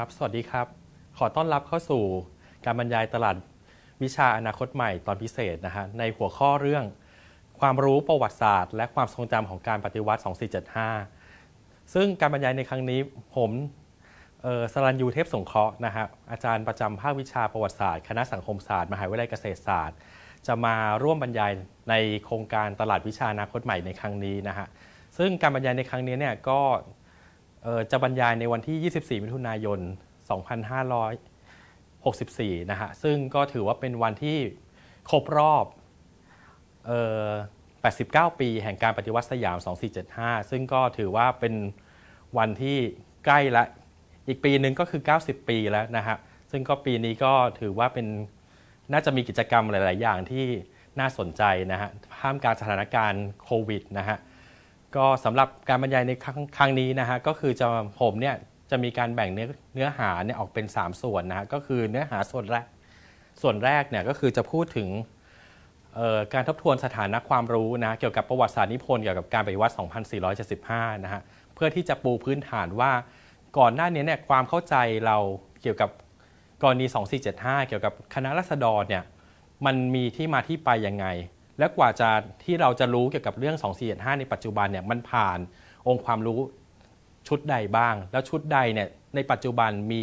ครับสวัสดีครับ ขอต้อนรับเข้าสู่การบรรยายตลาดวิชาอนาคตใหม่ตอนพิเศษนะฮะในหัวข้อเรื่อง ความรู้ประวัติศาสตร์ และความทรงจำของการปฏิวัติ 2475 ซึ่งการบรรยายในครั้งนี้ผมสรัญยูเทพสงเคราะห์นะฮะอาจารย์ประจำภาควิชาประวัติศาสตร์ คณะสังคมศาสตร์ มหาวิทยาลัยเกษตรศาสตร์ จะมาร่วมบรรยายในโครงการตลาดวิชาอนาคตใหม่ในครั้งนี้นะฮะซึ่งการบรรยายในครั้งนี้เนี่ยก็จะบรรยายในวันที่ 24 มิถุนายน 2564 นะฮะ ซึ่งก็ถือว่าเป็นวันที่ครบรอบ 89 ปีแห่งการปฏิวัติสยาม 2475 ซึ่งก็ถือว่าเป็นวันที่ใกล้ละ อีกปีหนึ่งก็คือ 90 ปีแล้วนะฮะ ซึ่งก็ปีนี้ก็ถือว่าเป็น น่าจะมีกิจกรรมหลาย ๆอย่างที่น่าสนใจนะฮะห้ามการสถานการณ์โควิดนะฮะก็สำหรับการบรรยายในครั้งครั้งนี้นะฮะก็คือจะผมเนี่ยจะมีการแบ่งเนื้อเนื้อหาเนี่ยออกเป็น 3 ส่วนนะฮะก็คือเนื้อหาส่วนแรกส่วนแรกเนี่ยก็คือจะพูดถึงการทบทวนสถานะความรู้นะเกี่ยวกับประวัติศาสตร์นิพนธ์เกี่ยวกับการปฏิวัติ 2475 นะฮะเพื่อที่จะปูพื้นฐานว่า ก่อนหน้านี้เนี่ยความเข้าใจเราเกี่ยวกับกรณี 2475 เกี่ยวกับคณะรัษฎรเนี่ยมันมีที่มาที่ไปยังไงและกว่าจะที่เราจะรู้เกี่ยวกับเรื่อง2475 ในปัจจุบันเนี่ย มันผ่านองค์ความรู้ชุดใดบ้าง แล้วชุดใดเนี่ย ในปัจจุบันมี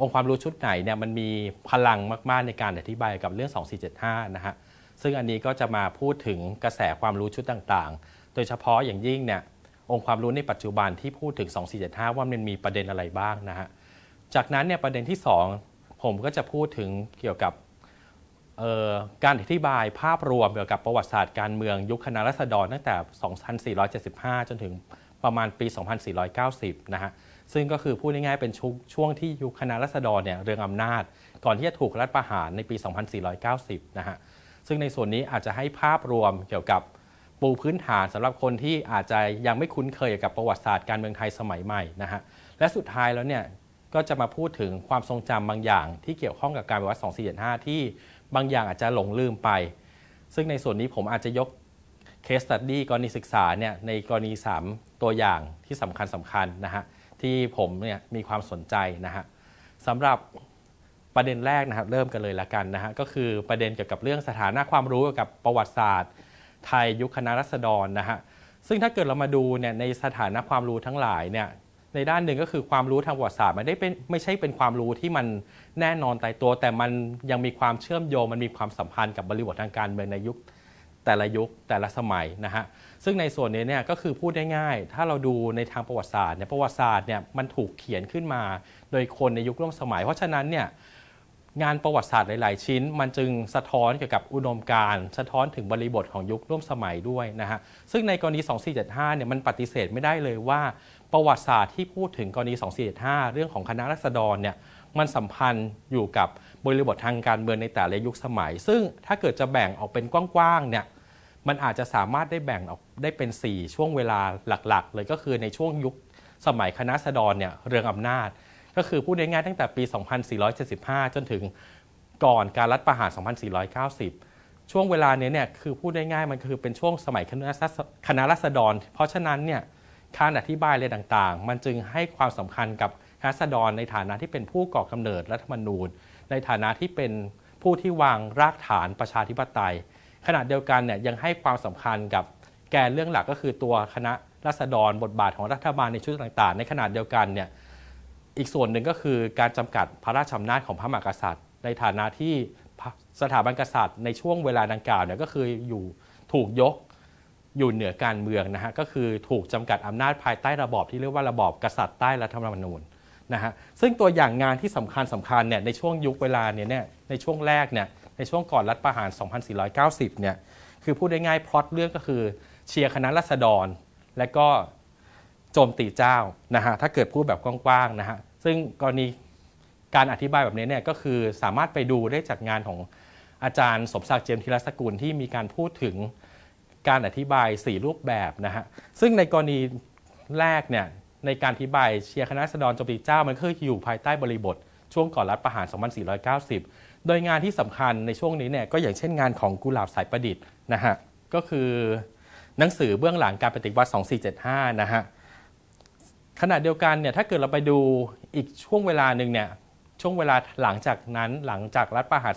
องค์ความรู้ชุดไหนเนี่ย มันมีพลังมาก ๆ ในการอธิบายกับเรื่อง2475 นะฮะ ซึ่งอันนี้ก็จะมาพูดถึงกระแสความรู้ชุดต่าง ๆ โดยเฉพาะอย่างยิ่งเนี่ย องค์ความรู้ในปัจจุบันที่พูดถึง2475 ว่ามันมีประเด็นอะไรบ้างนะฮะ จากนั้นเนี่ยประเด็นที่ 2 ผมก็จะพูดถึงเกี่ยวกับการอธิบายภาพรวมเกี่ยวกับประวัติศาสตร์การเมืองยุคคณะรัษฎรตั้งแต่ 2475 จนถึงประมาณปี 2490 นะฮะ ซึ่งก็คือพูดง่ายๆ เป็นชช่วงที่ยุคคณะรัษฎรเนี่ยเรืองอำนาจ ก่อนที่จะถูกรัฐประหารในปี 2490 นะฮะ ซึ่งในส่วนนี้อาจจะให้ภาพรวมเกี่ยวกับ ปูพื้นฐาน สำหรับคนที่อาจจะยังไม่คุ้นเคยกับประวัติศาสตร์การเมืองไทยสมัยใหม่นะฮะ และสุดท้ายแล้วเนี่ยก็จะมาพูดถึงความทรงจำบางอย่าง ที่เกี่ยวข้องกับการปฏิวัติ 2475 ที่บางอย่างอาจจะหลงลืมไป ซึ่งในส่วนนี้ผมอาจจะยกเคสตัดดี้กรณีศึกษาเนี่ยในกรณี 3 ตัวอย่างที่สำคัญสำคัญนะฮะที่ผมเนี่ยมีความสนใจนะฮะสำหรับประเด็นแรกนะครับเริ่มกันเลยละกันนะฮะก็คือประเด็นเกี่ยวกับเรื่องสถานะความรู้เกี่ยวกับประวัติศาสตร์ไทยยุคคณะรัษฎรนะฮะซึ่งถ้าเกิดเรามาดูเนี่ยในสถานะความรู้ทั้งหลายเนี่ยในด้านหนึ่งก็คือความรู้ทางประวัติศาสตร์มันได้เป็นไม่ใช่เป็นความรู้ที่มันแน่นอนตายตัว แต่มันยังมีความเชื่อมโยงมันมีความสัมพันธ์กับบริบททางการเมืองในยุคแต่ละยุคแต่ละสมัยนะฮะซึ่งในส่วนนี้เนี่ยก็คือพูดง่ายๆถ้าเราดูในทางประวัติศาสตร์เนี่ยประวัติศาสตร์เนี่ยมันถูกเขียนขึ้นมาโดยคนในยุคร่วมสมัยเพราะฉะนั้นเนี่ยงานประวัติศาสตร์หลาย ๆ ชิ้น มันจึงสะท้อนเกี่ยวกับอุดมการณ์สะท้อนถึงบริบทของยุคร่วมสมัยด้วยนะฮะซึ่งในกรณี 2475 เนี่ยมันปฏิเสธไม่ได้เลยว่าประวัติศาสตร์ที่พูดถึงกรณี 2475 เรื่องของคณะรัษฎรเนี่ยมันสัมพันธ์อยู่กับบริบททางการเมืองในแต่ละยุคสมัย ซึ่งถ้าเกิดจะแบ่งออกเป็นกว้างๆเนี่ยมันอาจจะสามารถได้แบ่งออกได้เป็น4ช่วงเวลาหลักๆ เลยก็คือในช่วงยุคสมัยคณะรัษดรเนี่ยเรืองอำนาจก็คือพูดง่ายๆตั้งแต่ปี 2475 จนถึงก่อนการรัฐประหาร2490 ช่วงเวลานี้เนี่ยคือพูดง่ายๆมันคือเป็นช่วงสมัยคณะคณะรัษฎร เพราะฉะนั้นเนี่ยการอธิบายอะไรต่างๆ มันจึงให้ความสำคัญกับคณะรัษฎร ในฐานะที่เป็นผู้ก่อกำเนิดรัฐธรรมนูญ ในฐานะที่เป็นผู้ที่วางรากฐานประชาธิปไตยขณะเดียวกันเนี่ยยังให้ความสำคัญกับแกนเรื่องหลักก็คือตัวคณะรัษฎรบทบาทของรัฐบาลในชุดต่าง ๆ ในขณะเดียวกันเนี่ยอีกส่วนหนึ่งก็คือการจำกัดพระราชอำนาจของพระมหากษัตริย์ ในฐานะที่สถาบันกษัตริย์ในช่วงเวลาดังกล่าวเนี่ยก็คืออยู่ถูกยกอยู่เหนือการเมืองนะฮะก็คือถูกจำกัดอำนาจภายใต้ระบอบที่เรียกว่าระบอบกษัตริย์ใต้รัฐธรรมนูญนะฮะซึ่งตัวอย่างงานที่สำคัญสำคัญเนี่ยในช่วงยุคเวลาเนี่ยในช่วงแรกเนี่ยในช่วงก่อนรัฐประหาร 2490 เนี่ยคือพูดได้ง่ายพล็อตเรื่องก็คือเชียร์คณะรัษฎรและก็โจมตีเจ้านะฮะถ้าเกิดพูดแบบกว้างๆนะฮะซึ่งกรณีการอธิบายแบบนี้เนี่ยก็คือสามารถไปดูได้จากงานของอาจารย์สมศักดิ์เจียมธีรสกุล ที่มีการพูดถึงการอธิบาย 4 รูปแบบนะฮะซึ่งในกรณีแรกเนี่ยในการอธิบายเชียร์คณะสดรจมตีเจ้า มันืออยู่ภายใต้บริบท ช่วงก่อนรัฐประหาร 2490 โดยงานที่สำคัญในช่วงนี้เนี่ยก็อย่างเช่นงานของกุหลาบสายประดิษฐ์นะฮะก็คือหนังสือเบื้องหลังการปฏิวัติ2475นะฮะขณะเดียวกันเนี่ยถ้าเกิดเราไปดูอีกช่วงเวลาหนึ่งเนี่ยช่วงเวลาหลังจากนั้นหลังจากรัฐประหาร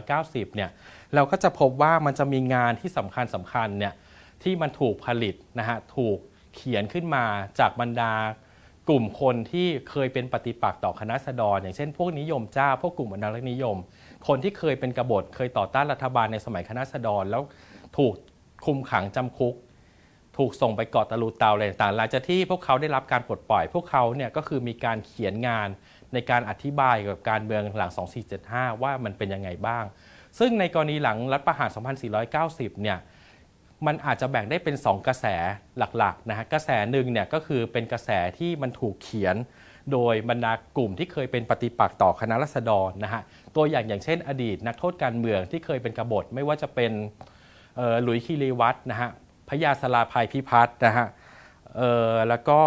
2490 เนี่ยเราก็จะพบว่ามันจะมีงานที่สำคัญสำคัญเนี่ยที่มันถูกผลิตนะฮะถูกเขียนขึ้นมาจากบรรดากลุ่มคนที่เคยเป็นปฏิปักษ์ต่อคณะสดรอย่างเช่น พวกนิยมเจ้าพวกกลุ่มอนุรักษ์นิยม คนที่เคยเป็นกบฏเคยต่อต้านรัฐบาลในสมัยคณะสดรแล้วถูกคุมขังจำคุกถูกส่งไปเกาะตะลูเตาอะไรต่างๆหลังจากที่พวกเขาได้รับการปลดปล่อย พวกเขาเนี่ยก็คือมีการเขียนงานในการอธิบายกับการเมืองหลัง2475 ว่ามันเป็นยังไงบ้าง ซึ่งในกรณีหลังรัฐประหาร 2490เนี่ย มันอาจจะแบ่งได้เป็น 2 กระแสหลักๆนะฮะ กระแสหนึ่งเนี่ยก็คือเป็นกระแสที่มันถูกเขียนโดยบรรดากลุ่มที่เคยเป็นปฏิปักษ์ต่อคณะรัษฎรนะฮะ ตัวอย่างอย่างเช่น อดีตนักโทษการเมืองที่เคยเป็นกบฏไม่ว่าจะเป็นหลุยคีรีวัตนะฮะพระยาสลาภัยพิพัฒน์นะฮะแล้วก็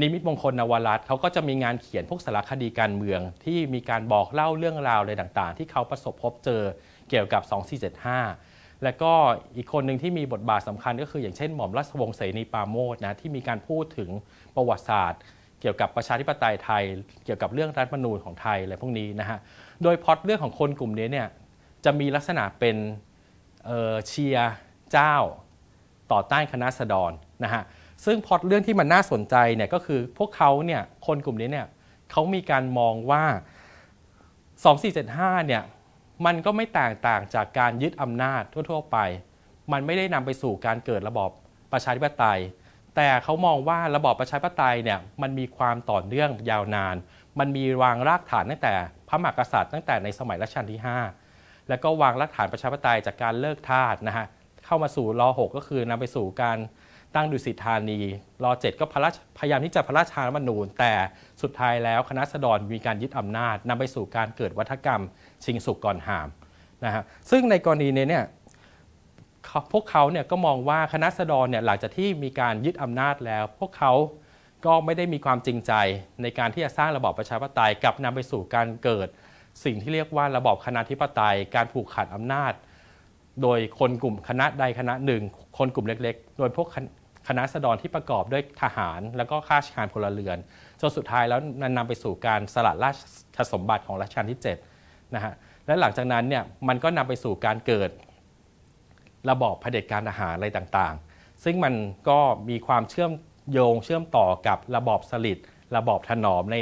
นิมิตมงคลนวรัตเขาก็จะมีงานเขียนพวกสารคดีการเมือง ที่มีการบอกเล่าเรื่องราว อะไรต่างๆ ที่เขาประสบพบเจอเกี่ยวกับ 2475 และก็อีกคนหนึ่งที่มีบทบาทสำคัญก็คืออย่างเช่นหม่อมราชวงศ์เสนีปาโมดนะที่มีการพูดถึงประวัติศาสตร์ เกี่ยวกับประชาธิปไตยไทย เกี่ยวกับเรื่องรัฐมนูญของไทยอะไรพวกนี้นะฮะโดยพอดเรื่องของคนกลุ่มนี้เนี่ยจะมีลักษณะเป็นเเชียร์เจ้าต่อต้านคณะสดรนะฮะ ซึ่งพอดเรื่องที่มันน่าสนใจเนี่ยก็คือพวกเขาเนี่ยคนกลุ่มนี้เนี่ยเขามีการมองว่า2475เนี่ยมันก็ไม่แตกต่างจากการยึดอำนาจทั่วๆไป มันไม่ได้นำไปสู่การเกิดระบอบประชาธิปไตย แต่เขามองว่าระบอบประชาธิปไตยเนี่ยมันมีความต่อเนื่องยาวนาน มันมีวางรากฐานตั้งแต่ พระมหากษัตริย์ตั้งแต่ในสมัยรัชกาลที่ 5 แล้วก็วางรากฐานประชาธิปไตยจากการเลิกทาสนะฮะเข้ามาสู่รอ6ก็คือนำไปสู่การตั้งดุสิตธานีรอ7ก็พพยายามที่จะพระราชารัฐมนูญ แต่สุดท้ายแล้วคณะสดรมีการยึดอำนาจ นำไปสู่การเกิดวัฒกรรม ชิงสุกก่อนหามนะฮะซึ่งในกรณีนี้เนี่ยพวกเขาเนี่ยก็มองว่าคณะสดรเนี่ยหลังจากที่มีการยึดอำนาจแล้วพวกเขาก็ไม่ได้มีความจริงใจในการที่จะสร้างระบอบประชาธิปไตยกับนำไปสู่การเกิด สิ่งที่เรียกว่าระบอบคณะธิปไตย การผูกขาดอำนาจโดยคนกลุ่มคณะใดคณะหนึ่ง คนกลุ่มเล็ก ๆ โดยพวกคณะสดรที่ประกอบด้วยทหาร แล้วก็ข้าราชการพลเรือนจนสุดท้ายแล้วมันนำไปสู่การสลัดราชสมบัติของรัชกาลที่7นะฮะและหลังจากนั้นเนี่ยมันก็นำไปสู่การเกิดระบอบเผด็จการทหารอะไรต่างๆ ซึ่งมันก็มีความเชื่อมโยงเชื่อมต่อกับระบอบสลิดระบอบถนอมใน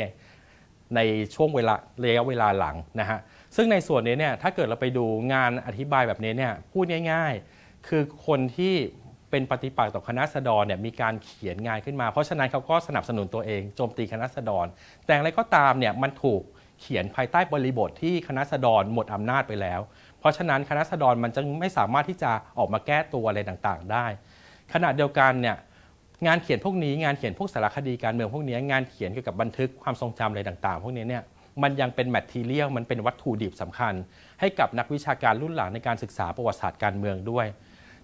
ในช่วงเวลาระยะเวลาหลังนะฮะซึ่งในส่วนนี้เนี่ยถ้าเกิดเราไปดูงานอธิบายแบบนี้เนี่ยพูดง่ายๆ คือคนที่เป็นปฏิปักษ์ต่อคณะสดรเนี่ยมีการเขียนงานขึ้นมา เพราะฉะนั้นเขาก็สนับสนุนตัวเองโจมตีคณะสดรแต่อะไรก็ตามเนี่ยมันถูกเขียนภายใต้บริบทที่คณะสดรหมดอำนาจไปแล้ว เพราะฉะนั้นคณะสดรมันจึงไม่สามารถที่จะออกมาแก้ตัวอะไรต่างๆได้ขณะเดียวกันเนี่ยงานเขียนพวกนี้งานเขียนพวกสารคดีการเมืองพวกนี้งานเขียนเกี่ยวกับบันทึกความทรงจำอะไรต่างๆ พวกนี้เนี่ยมันยังเป็นแมททีเรียล มันเป็นวัตถุดิบสำคัญให้กับนักวิชาการรุ่นหลังในการศึกษาประวัติศาสตร์การเมืองด้วย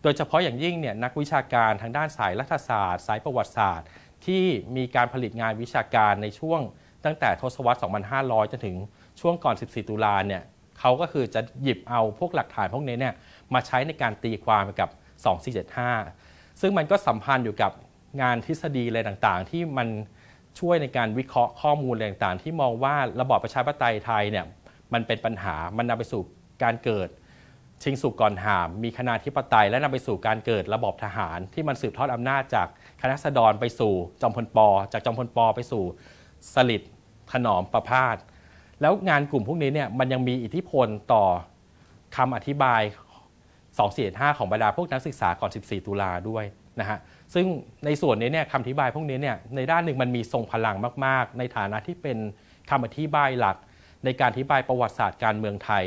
โดยเฉพาะอย่างยิ่งเนี่ยนักวิชาการทางด้านสายรัฐศาสตร์ สายประวัติศาสตร์ ที่มีการผลิตงานวิชาการในช่วงตั้งแต่ทศวรรษ 2500 จนถึงช่วงก่อน 14 ตุลาเนี่ยเขาก็คือจะหยิบเอาพวกหลักฐานพวกนี้เนี่ยมาใช้ในการตีความกับ 2475 ซึ่งมันก็สัมพันธ์อยู่กับงานทฤษฎีอะไรต่างๆ ที่มันช่วยในการวิเคราะห์ข้อมูลต่างๆ ที่มองว่าระบอบประชาธิปไตยไทยเนี่ยมันเป็นปัญหา มันนำไปสู่การเกิด ชิงสุกก่อนหาม มีคณะธิปไตย และนำไปสู่การเกิดระบอบทหาร ที่มันสืบทอดอำนาจจากคณะสดรไปสู่จอมพลปอจากจอมพลปอไปสู่สลิดถนอมประพาสแล้วงานกลุ่มพวกนี้เนี่ยมันยังมีอิทธิพลต่อคำอธิบาย 2 4 5ของบรรดาพวกนักศึกษาก่อน 14 ตุลาด้วยนะฮะซึ่งในส่วนนี้เนี่ยคำอธิบายพวกนี้เนี่ยในด้านหนึ่งมันมีทรงพลังมากๆ ในฐานะที่เป็นคำอธิบายหลักในการอธิบายประวัติศาสตร์การเมืองไทย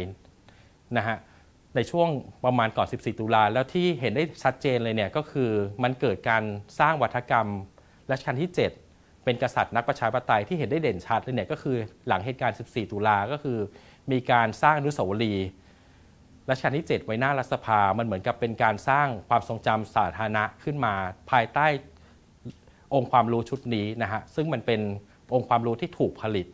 นะฮะในช่วงประมาณก่อน 14 ตุลาแล้วที่เห็นได้ชัดเจนเลยเนี่ยก็คือมันเกิดการสร้างวัฒกรรมรัชกาลที่ 7 เป็นกษัตริย์นักประชาธิปไตยที่เห็นได้เด่นชัดเลยเนี่ยก็คือหลังเหตุการณ์ 14 ตุลาก็คือ มีการสร้างอนุสาวรีย์รัชกาลที่7ไว้หน้ารัฐสภามันเหมือนกับเป็นการสร้างความทรงจำสาธารณะขึ้นมา ภายใต้องค์ความรู้ชุดนี้นะฮะซึ่งมันเป็นองค์ความรู้ที่ถูกผลิต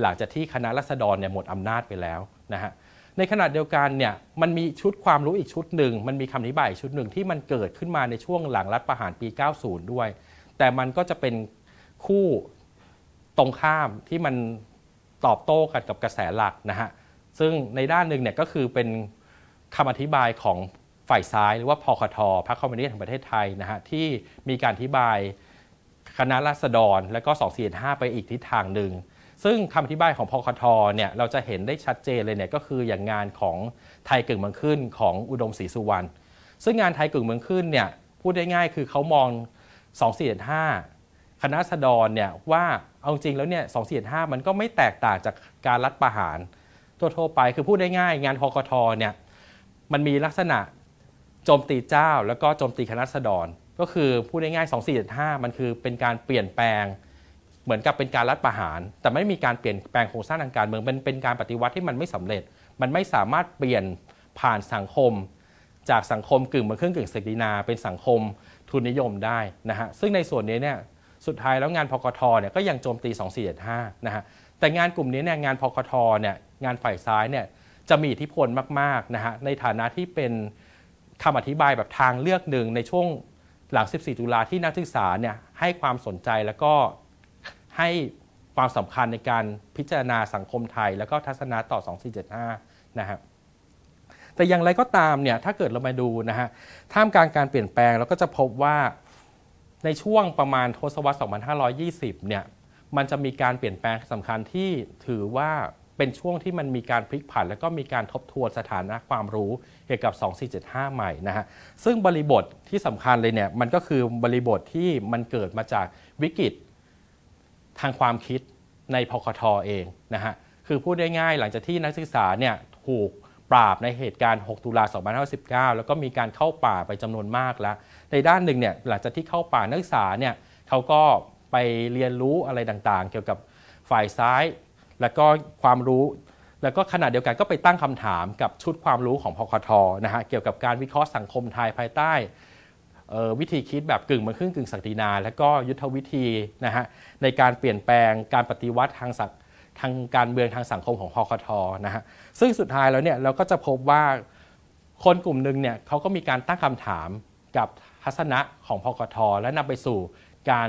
หลังจากที่คณะรัษฎรเนี่ยหมดอำนาจไปแล้วนะฮะในขณะเดียวกันเนี่ยมันมีชุดความรู้อีกชุดหนึ่งมันมีคำนิบายชุดหนึ่งที่มันเกิดขึ้นมาในช่วงหลังรัฐประหารปี90ด้วยแต่มันก็จะเป็นคู่ตรงข้ามที่มันตอบโต้กันกับกระแสหลักนะฮะซึ่งในด้านหนึ่งเนี่ยก็คือเป็นคำอธิบายของฝ่ายซ้ายหรือว่าพคท พรรคคอมมิวนิสต์แห่งประเทศไทยนะฮะที่มีการอธิบายคณะราษฎรและก็สสองี่ห้าไปอีกทิศทางหนึ่งซึ่งคำอธิบายของพคทเนี่ยเราจะเห็นได้ชัดเจนเลยเนี่ยก็คืออย่างงานของไทยกึ่งเมืองขึ้นของอุดมศรีสุวรรณ ซึ่งงานไทยกึ่งเมืองขึ้นเนี่ยพูดได้ง่ายคือเขามอง2 4 5คณะรดรเนี่ยว่าเอาจริงแล้วเนี่ย2 4 5มันก็ไม่แตกต่างจากการรัฐประหารทั่วๆไปคือพูดได้ง่ายงานพคทเนี่ยมันมีลักษณะโจมตีเจ้าแล้วก็โจมตีคณะสดรก็คือพูดง่ายๆ2 4 7 5 มันคือเป็นการเปลี่ยนแปลงเหมือนกับเป็นการรัฐประหาร แต่ไม่มีการเปลี่ยนแปลงโครงสร้างทางการเมืองมันเป็นการปฏิวัติที่มันไม่สำเร็จ มันไม่สามารถเปลี่ยนผ่านสังคม จากสังคมกึ่งมาครึ่งกึ่งเสรีนาเป็นสังคมทุนนิยมได้นะฮะซึ่งในส่วนนี้เนี่ยสุดท้ายแล้วงานพกทเนี่ยก็ยังโจมตี2475นะฮะแต่งานกลุ่มนี้เนี่ยงานพกทเนี่ยงานฝ่ายซ้ายเนี่ยจะมีอิทธิพลมากๆนะฮะในฐานะที่เป็นคำอธิบายแบบทางเลือกหนึ่ง ในช่วงหลัง 14 ตุลาที่นักศึกษาเนี่ยให้ความสนใจแล้วก็ให้ความสำคัญในการพิจารณาสังคมไทย แล้วก็ทัศนะต่อ 2475 นะฮะแต่อย่างไรก็ตามเนี่ยถ้าเกิดเรามาดูนะฮะท่ามกลางการเปลี่ยนแปลงเราก็จะพบว่าในช่วงประมาณทศวรรษ 2520 เนี่ย มันจะมีการเปลี่ยนแปลงสำคัญที่ถือว่าเป็นช่วงที่มันมีการพลิกผันแล้วก็มีการทบทวนสถานะความรู้เกี่ยวกับ 2475 ใหม่นะฮะ ซึ่งบริบทที่สำคัญเลยเนี่ยมันก็คือบริบทที่มันเกิดมาจากวิกฤตทางความคิดในพคทอเองนะฮะ คือพูดได้ง่ายหลังจากที่นักศึกษาเนี่ยถูกปราบในเหตุการณ์ 6 ตุลา 2519 แล้วก็มีการเข้าป่าไปจำนวนมากแล้ว ในด้านหนึ่งเนี่ยหลังจากที่เข้าป่านักศึกษาเนี่ยเขาก็ไปเรียนรู้อะไรต่างๆ เกี่ยวกับฝ่ายซ้ายแล้วก็ความรู้แล้วก็ขณะเดียวกันก็ไปตั้งคำถามกับชุดความรู้ของพคทนะฮะเกี่ยวกับการวิเคราะห์สังคมไทยภายใต้ วิธีคิดแบบกึ่ง มันครึ่งกึ่งศักดินา และก็ยุทธวิธีนะฮะในการเปลี่ยนแปลงการปฏิวัติทางสักทางการเมืองทางสังคมของพคทนะฮะซึ่งสุดท้ายแล้วเนี่ยเราก็จะพบว่าคนกลุ่มหนึ่งเนี่ยเขาก็มีการตั้งคำถามกับทัศนะของพคท และนำไปสู่การ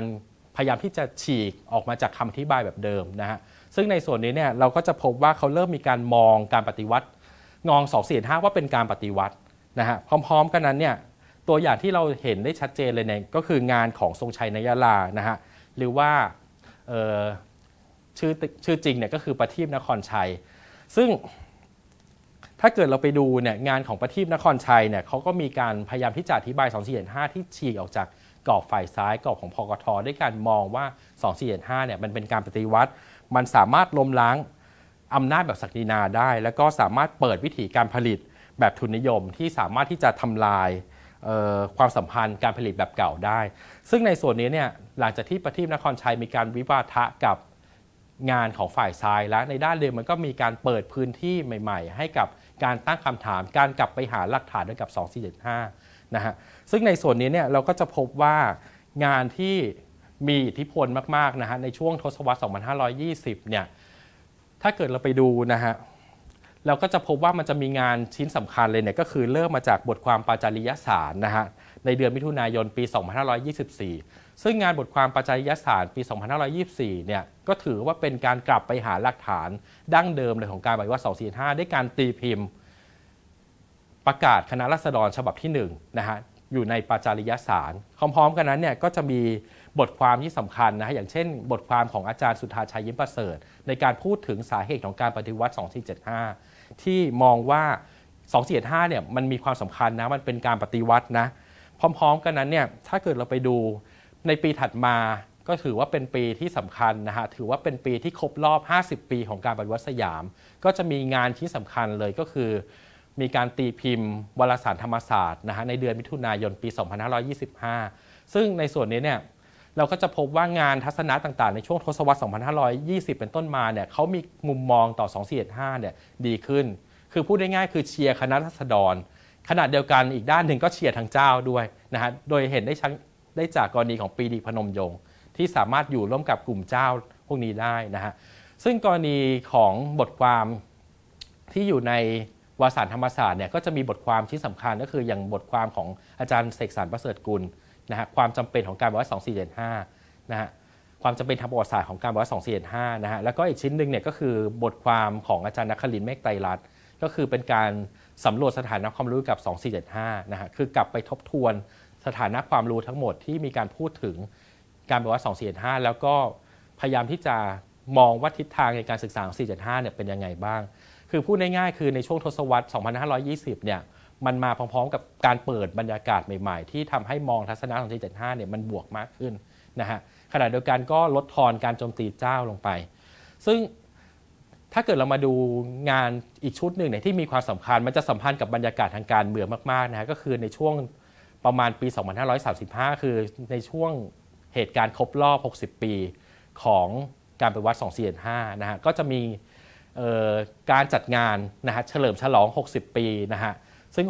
พยายามที่จะฉีกออกมาจากคำอธิบายแบบเดิมนะฮะซึ่งในส่วนนี้เนี่ยเราก็จะพบว่าเขาเริ่มมีการมองการปฏิวัติงองสสองี่ห้าว่าเป็นการปฏิวัตินะฮะพร้อมๆ กันนั้นเนี่ยตัวอย่างที่เราเห็นได้ชัดเจนเลยเนี่ยก็คืองานของทรงชัยนยาลานะฮะหรือว่าชื่อชื่อจริงเนี่ยก็คือประทีปนครชัย ซึ่งถ้าเกิดเราไปดูเนี่ยงานของประทีปนครชัยเนี่ยเขาก็มีการพยายามที่จะอธิบาย2 4 7 5ที่ฉีกออกจากกรอบฝ่ายซ้ายกรอบของพกทด้วยการมองว่า2 4 7 5เนี่ยมันเป็นการปฏิวัติมันสามารถล้มล้างอำนาจแบบศักดินาได้ แล้วก็สามารถเปิดวิถีการผลิตแบบทุนนิยมที่สามารถที่จะทำลายความสัมพันธ์การผลิตแบบเก่าได้ ซึ่งในส่วนนี้เนี่ยหลังจากที่ประทีปนครชัยมีการวิวาทะกับงานของฝ่ายซ้ายและในด้านเดิมมันก็มีการเปิดพื้นที่ใหม่ๆ ให้กับการตั้งคำถาม การกลับไปหาหลักฐานด้วยกับ2475นะฮะซึ่งในส่วนนี้เนี่ยเราก็จะพบว่างานที่มีอิทธิพลมากๆนะฮะในช่วงทศวรรษ2520เนี่ย ถ้าเกิดเราไปดูนะฮะ เราก็จะพบว่ามันจะมีงานชิ้นสำคัญเลยเนี่ยก็คือเริ่มมาจากบทความปาจาริยสารนะฮะในเดือนมิถุนายนปี 2524 ซึ่งงานบทความปาจาริยสารปี 2524เนี่ย ก็ถือว่าเป็นการกลับไปหาหลักฐาน ดั้งเดิมเลยของการปฏิวัติ245ด้วยการตีพิมพ์ประกาศคณะรัษฎรฉบับที่1นะฮะอยู่ในปาจาริยสาร พร้อมๆกันนั้นเนี่ยก็จะมีบทความที่สำคัญนะฮะ อย่างเช่นบทความของอาจารย์สุธาชัยยิ้มประเสริฐในการพูดถึงสาเหตุของการปฏิวัติ2475 ที่มองว่า2475เนี่ยมันมีความสำคัญนะ มันเป็นการปฏิวัตินะ พร้อมๆ กันนั้นเนี่ย ถ้าเกิดเราไปดูในปีถัดมาก็ถือว่าเป็นปีที่สำคัญนะฮะ ถือว่าเป็นปีที่ครบรอบ 50 ปีของการปฏิวัติสยาม ก็จะมีงานที่สำคัญเลยก็คือ มีการตีพิมพ์วารสารธรรมศาสตร์นะฮะในเดือนมิถุนายนปี 2525 ซึ่งในส่วนนี้เนี่ยเราก็จะพบว่างานทัศนะต่างๆ ในช่วงทศวรรษ 2520 เป็นต้นมาเนี่ยเขามีมุมมองต่อ 2475เนี่ยดีขึ้น คือพูดได้ง่ายคือเชียร์คณะรัษฎรขณะเดียวกันอีกด้านหนึ่งก็เชียร์ทางเจ้าด้วยนะฮะ โดยเห็นได้ชัดได้จากกรณีของปีดีพนมยง ที่สามารถอยู่ร่วมกับกลุ่มเจ้าพวกนี้ได้นะฮะซึ่งกรณีของบทความที่อยู่ในวารสารธรรมศาสตร์เนี่ยก็จะมีบทความชิ้นสำคัญก็คืออย่างบทความของอาจารย์เสกสรรประเสริฐกุลนะฮะความจำเป็นของการบอกว่า2475 นะฮะความจำเป็นทางประวัติศาสตร์ของการบอกว่า2475 นะฮะแล้วก็อีกชิ้นหนึ่งเนี่ยก็คือบทความของอาจารย์นครินเมฆไตรรัตน์ก็คือเป็นการสำรวจสถานะความรู้กับ 2475 นะฮะคือกลับไปทบทวนสถานะความรู้ทั้งหมดที่มีการพูดถึงการบอกว่า2475 แล้วก็พยายามที่จะมองว่าทิศทางในการศึกษา2475 เนี่ยเป็นยังไงบ้าง คือพูดง่ายๆคือในช่วงทศวรรษ 2520 เนี่ยมันมาพร้อมๆ กับการเปิดบรรยากาศใหม่ ๆ ที่ทำให้มองทัศนะของ475เนี่ยมันบวกมากขึ้นนะฮะขณะเดียวกันก็ลดทอนการโจมตีเจ้าลงไป ซึ่งถ้าเกิดเรามาดูงานอีกชุดหนึ่งเนี่ยที่มีความสำคัญ มันจะสัมพันธ์กับบรรยากาศทางการเมืองมากๆนะฮะก็คือในช่วงประมาณปี 2535 คือในช่วงเหตุการณ์ครบรอบ 60 ปีของการไปวัด2475นะฮะก็จะมีการจัดงานนะฮะเฉลิมฉลอง 60 ปีนะฮะซึ่ง